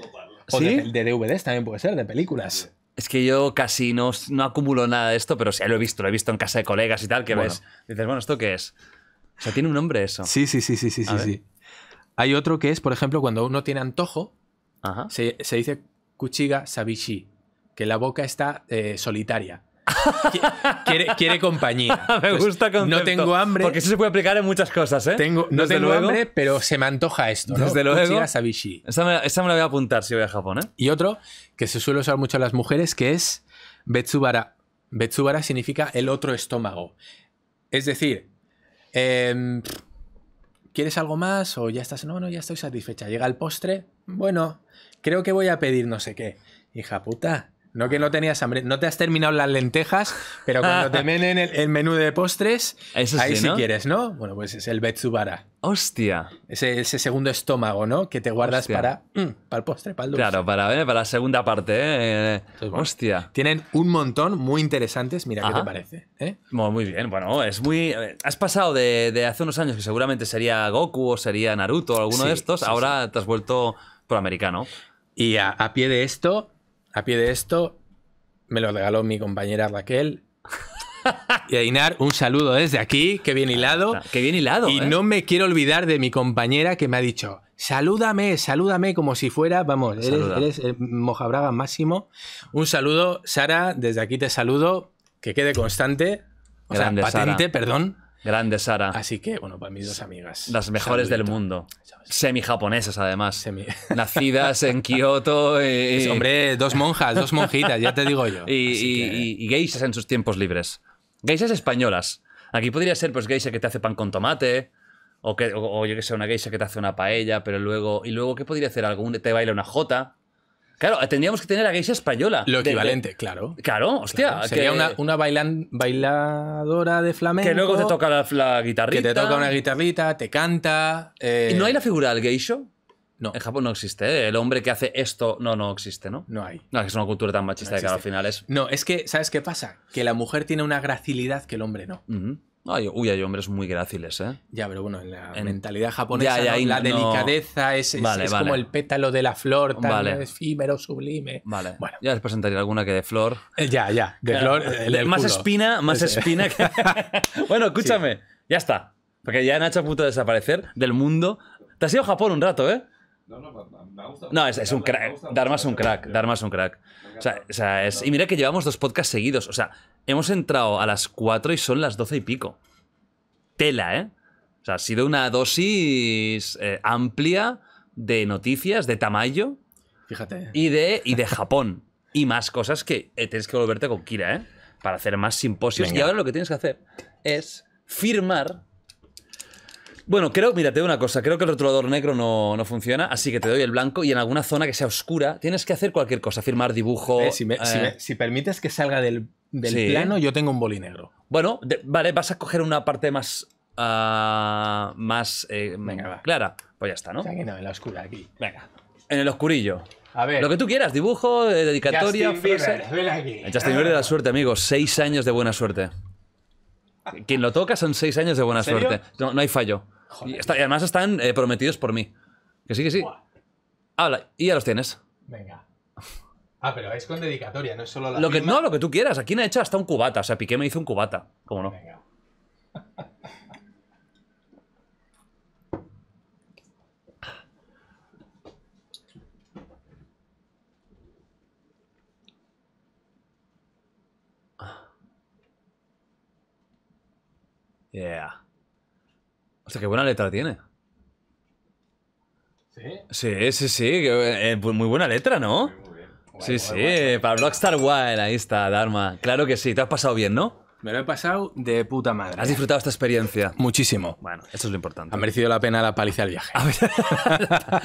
O ¿Sí? de, de, DVDs también puede ser, de películas. Es que yo casi no, no acumulo nada de esto, pero sí, lo he visto, lo he visto en casa de colegas y tal, que ves. Dices, bueno, ¿esto qué es? O sea, tiene un nombre eso. Sí, sí, sí, sí, sí, sí, Hay otro que es, por ejemplo, cuando uno tiene antojo, Se, dice kuchiga sabishi, que la boca está eh, solitaria. Quiere, compañía. (laughs) me gusta No tengo hambre. Porque eso se puede aplicar en muchas cosas, ¿eh? Tengo, no tengo hambre, pero se me antoja esto. ¿no? luego. Esa me, me, la voy a apuntar si voy a Japón, ¿eh? Y otro que se suele usar mucho a las mujeres, que es Betsubara. Betsubara significa el otro estómago. Es decir, em, ¿quieres algo más? O ya estás, no, no, ya estoy satisfecha. Llega el postre, bueno, creo que voy a pedir no sé qué. Hija puta, no que no tenías hambre, no te has terminado las lentejas, pero cuando te menen (laughs) el, el menú de postres, ahí sí, quieres, ¿no? Bueno, pues es el Betsubara. Hostia. Ese, segundo estómago, ¿no? Que te guardas para, mm, para el postre, para el dulce. Claro, para, eh, para la segunda parte, ¿eh? eh, eh. Hostia. Tienen un montón muy interesantes, mira qué te parece. muy bien, bueno, es muy... Has pasado de, hace unos años que seguramente sería Goku o sería Naruto o alguno de estos, ahora te has vuelto proamericano. Y a pie de esto, a pie de esto, me lo regaló mi compañera Raquel. (laughs) Y Ainar, un saludo desde aquí, que bien hilado. Ah, que bien hilado. Y ¿eh? no me quiero olvidar de mi compañera que me ha dicho, salúdame, salúdame como si fuera, vamos, eres, Mojabraga máximo. Un saludo, Sara, desde aquí te saludo, que quede constante, o sea, patente, perdón. Grande Sara. Así que, bueno, para mis dos amigas. Las mejores del mundo. Semi-japonesas, además. (laughs) Nacidas en Kioto. Hombre, dos monjas, dos monjitas, ya te digo yo. Y, y, geishas en sus tiempos libres. Geishas españolas. Aquí podría ser, pues, geisha que te hace pan con tomate. O, que, o, yo que sé, una geisha que te hace una paella, pero luego. Y luego, ¿qué podría hacer? Algún te baila una jota. Claro, tendríamos que tener a geisha española. Lo equivalente, claro. Claro, hostia. Sería una, una bailan... bailadora de flamenco. Que luego te toca la, guitarrita. Que te toca una guitarrita, te canta. Eh, ¿Y no hay la figura del geisho? No. En Japón no existe. ¿eh? El hombre que hace esto no, no existe, ¿no? No hay. No, es una cultura tan machista que al final es. No, es que, ¿sabes qué pasa? Que la mujer tiene una gracilidad que el hombre no. Uh uy, hay hombres muy gráciles, ¿eh? Ya, pero bueno, en la mentalidad japonesa, ya, la delicadeza es, como el pétalo de la flor, tan efímero, sublime. Vale. Bueno. Ya les presentaría alguna que de flor. Eh, ya, ya, de flor. más espina, más espina que. (laughs) bueno, escúchame, ya está. Porque ya Nacho a punto de desaparecer del mundo. Te has ido a Japón un rato, ¿eh? No, no, me ha No, es, un crack. Darma es un crack. Darma es un crack. O sea, o sea es... y mira que llevamos dos podcasts seguidos. O sea, Hemos entrado a las 4 y son las 12 y pico. Tela, ¿eh? O sea, ha sido una dosis eh, amplia de noticias de tamaño. Fíjate. Y de, y de Japón. y más cosas que eh, tienes que volverte con Kira, ¿eh? Para hacer más simposios. Y ahora lo que tienes que hacer es firmar. Bueno, creo, mira, te doy una cosa. Creo que el rotulador negro no, funciona, así que te doy el blanco y en alguna zona que sea oscura tienes que hacer cualquier cosa. Firmar dibujo. Eh, si permites que salga del del plano, yo tengo un boli Bueno, vale, vas a coger una parte más. Uh, más eh, clara. Pues ya está, ¿no? Aquí no, en la oscura aquí. Venga. En el oscurillo. A ver. Lo que tú quieras, dibujo, eh, dedicatoria, Justin frase. Bieber, ven aquí. Justin Bieber de la suerte, amigos. Seis años de buena suerte. Quien lo toca son seis años de buena suerte. No, hay fallo. y además están eh, prometidos por mí. Que sí, que sí. Habla, y ya los tienes. Venga. Ah, pero es con dedicatoria, no es solo la lo que, No, lo que tú quieras. Aquí me ha hecho hasta un cubata. O sea, Piqué me hizo un cubata. ¿Cómo no? Venga. Yeah. O sea, qué buena letra tiene. ¿Sí? Sí, sí, sí. muy buena letra, ¿no? sí, sí, para Blockstar Wild, ahí está, Dharma. Claro que sí, te has pasado bien, ¿no? Me lo he pasado de puta madre. ¿Has eh. disfrutado esta experiencia? Muchísimo. Bueno, eso es lo importante. Ha merecido la pena la paliza del viaje. (laughs)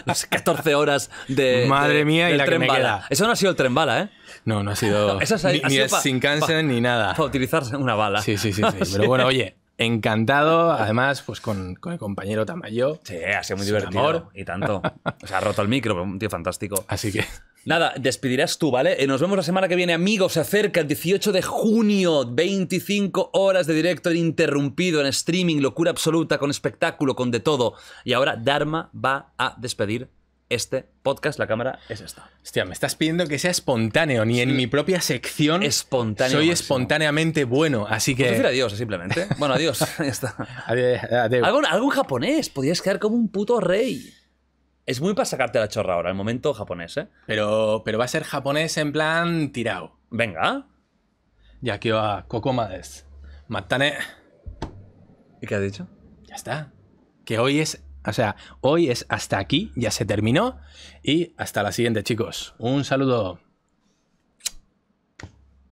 Las 14 horas de. Madre mía, y la tren bala. Eso no ha sido el tren bala, ¿eh? No, no ha sido. (laughs) Eso es, ni, es sin cáncer ni nada. Para utilizarse una bala. Sí, sí, sí. sí. Pero bueno, oye, encantado, además, pues con, el compañero Tamayo. Sí, ha sido muy divertido. Y tanto. O sea, ha roto el micro, un tío fantástico. Así que. Nada, despedirás tú, ¿vale? Eh, nos vemos la semana que viene, amigos. Se acerca el 18 de junio, 25 horas de directo interrumpido en streaming, locura absoluta, con espectáculo, con de todo. Y ahora Dharma va a despedir este podcast, la cámara es esta. Hostia, me estás pidiendo que sea espontáneo, ni en mi propia sección. Espontáneo. Soy espontáneamente bueno, así que. Pues decir adiós, simplemente. Bueno, adiós. (laughs) está. Adiós, ¿Algo, japonés, Podrías quedar como un puto rey. Es muy para sacarte la chorra ahora, el momento japonés, ¿eh? Pero, pero va a ser japonés en plan tirado. Venga. Ya que va Mades. Matane. ¿Y qué has dicho? Ya está. Que hoy es o sea, hoy es hasta aquí, ya se terminó y hasta la siguiente chicos. Un saludo.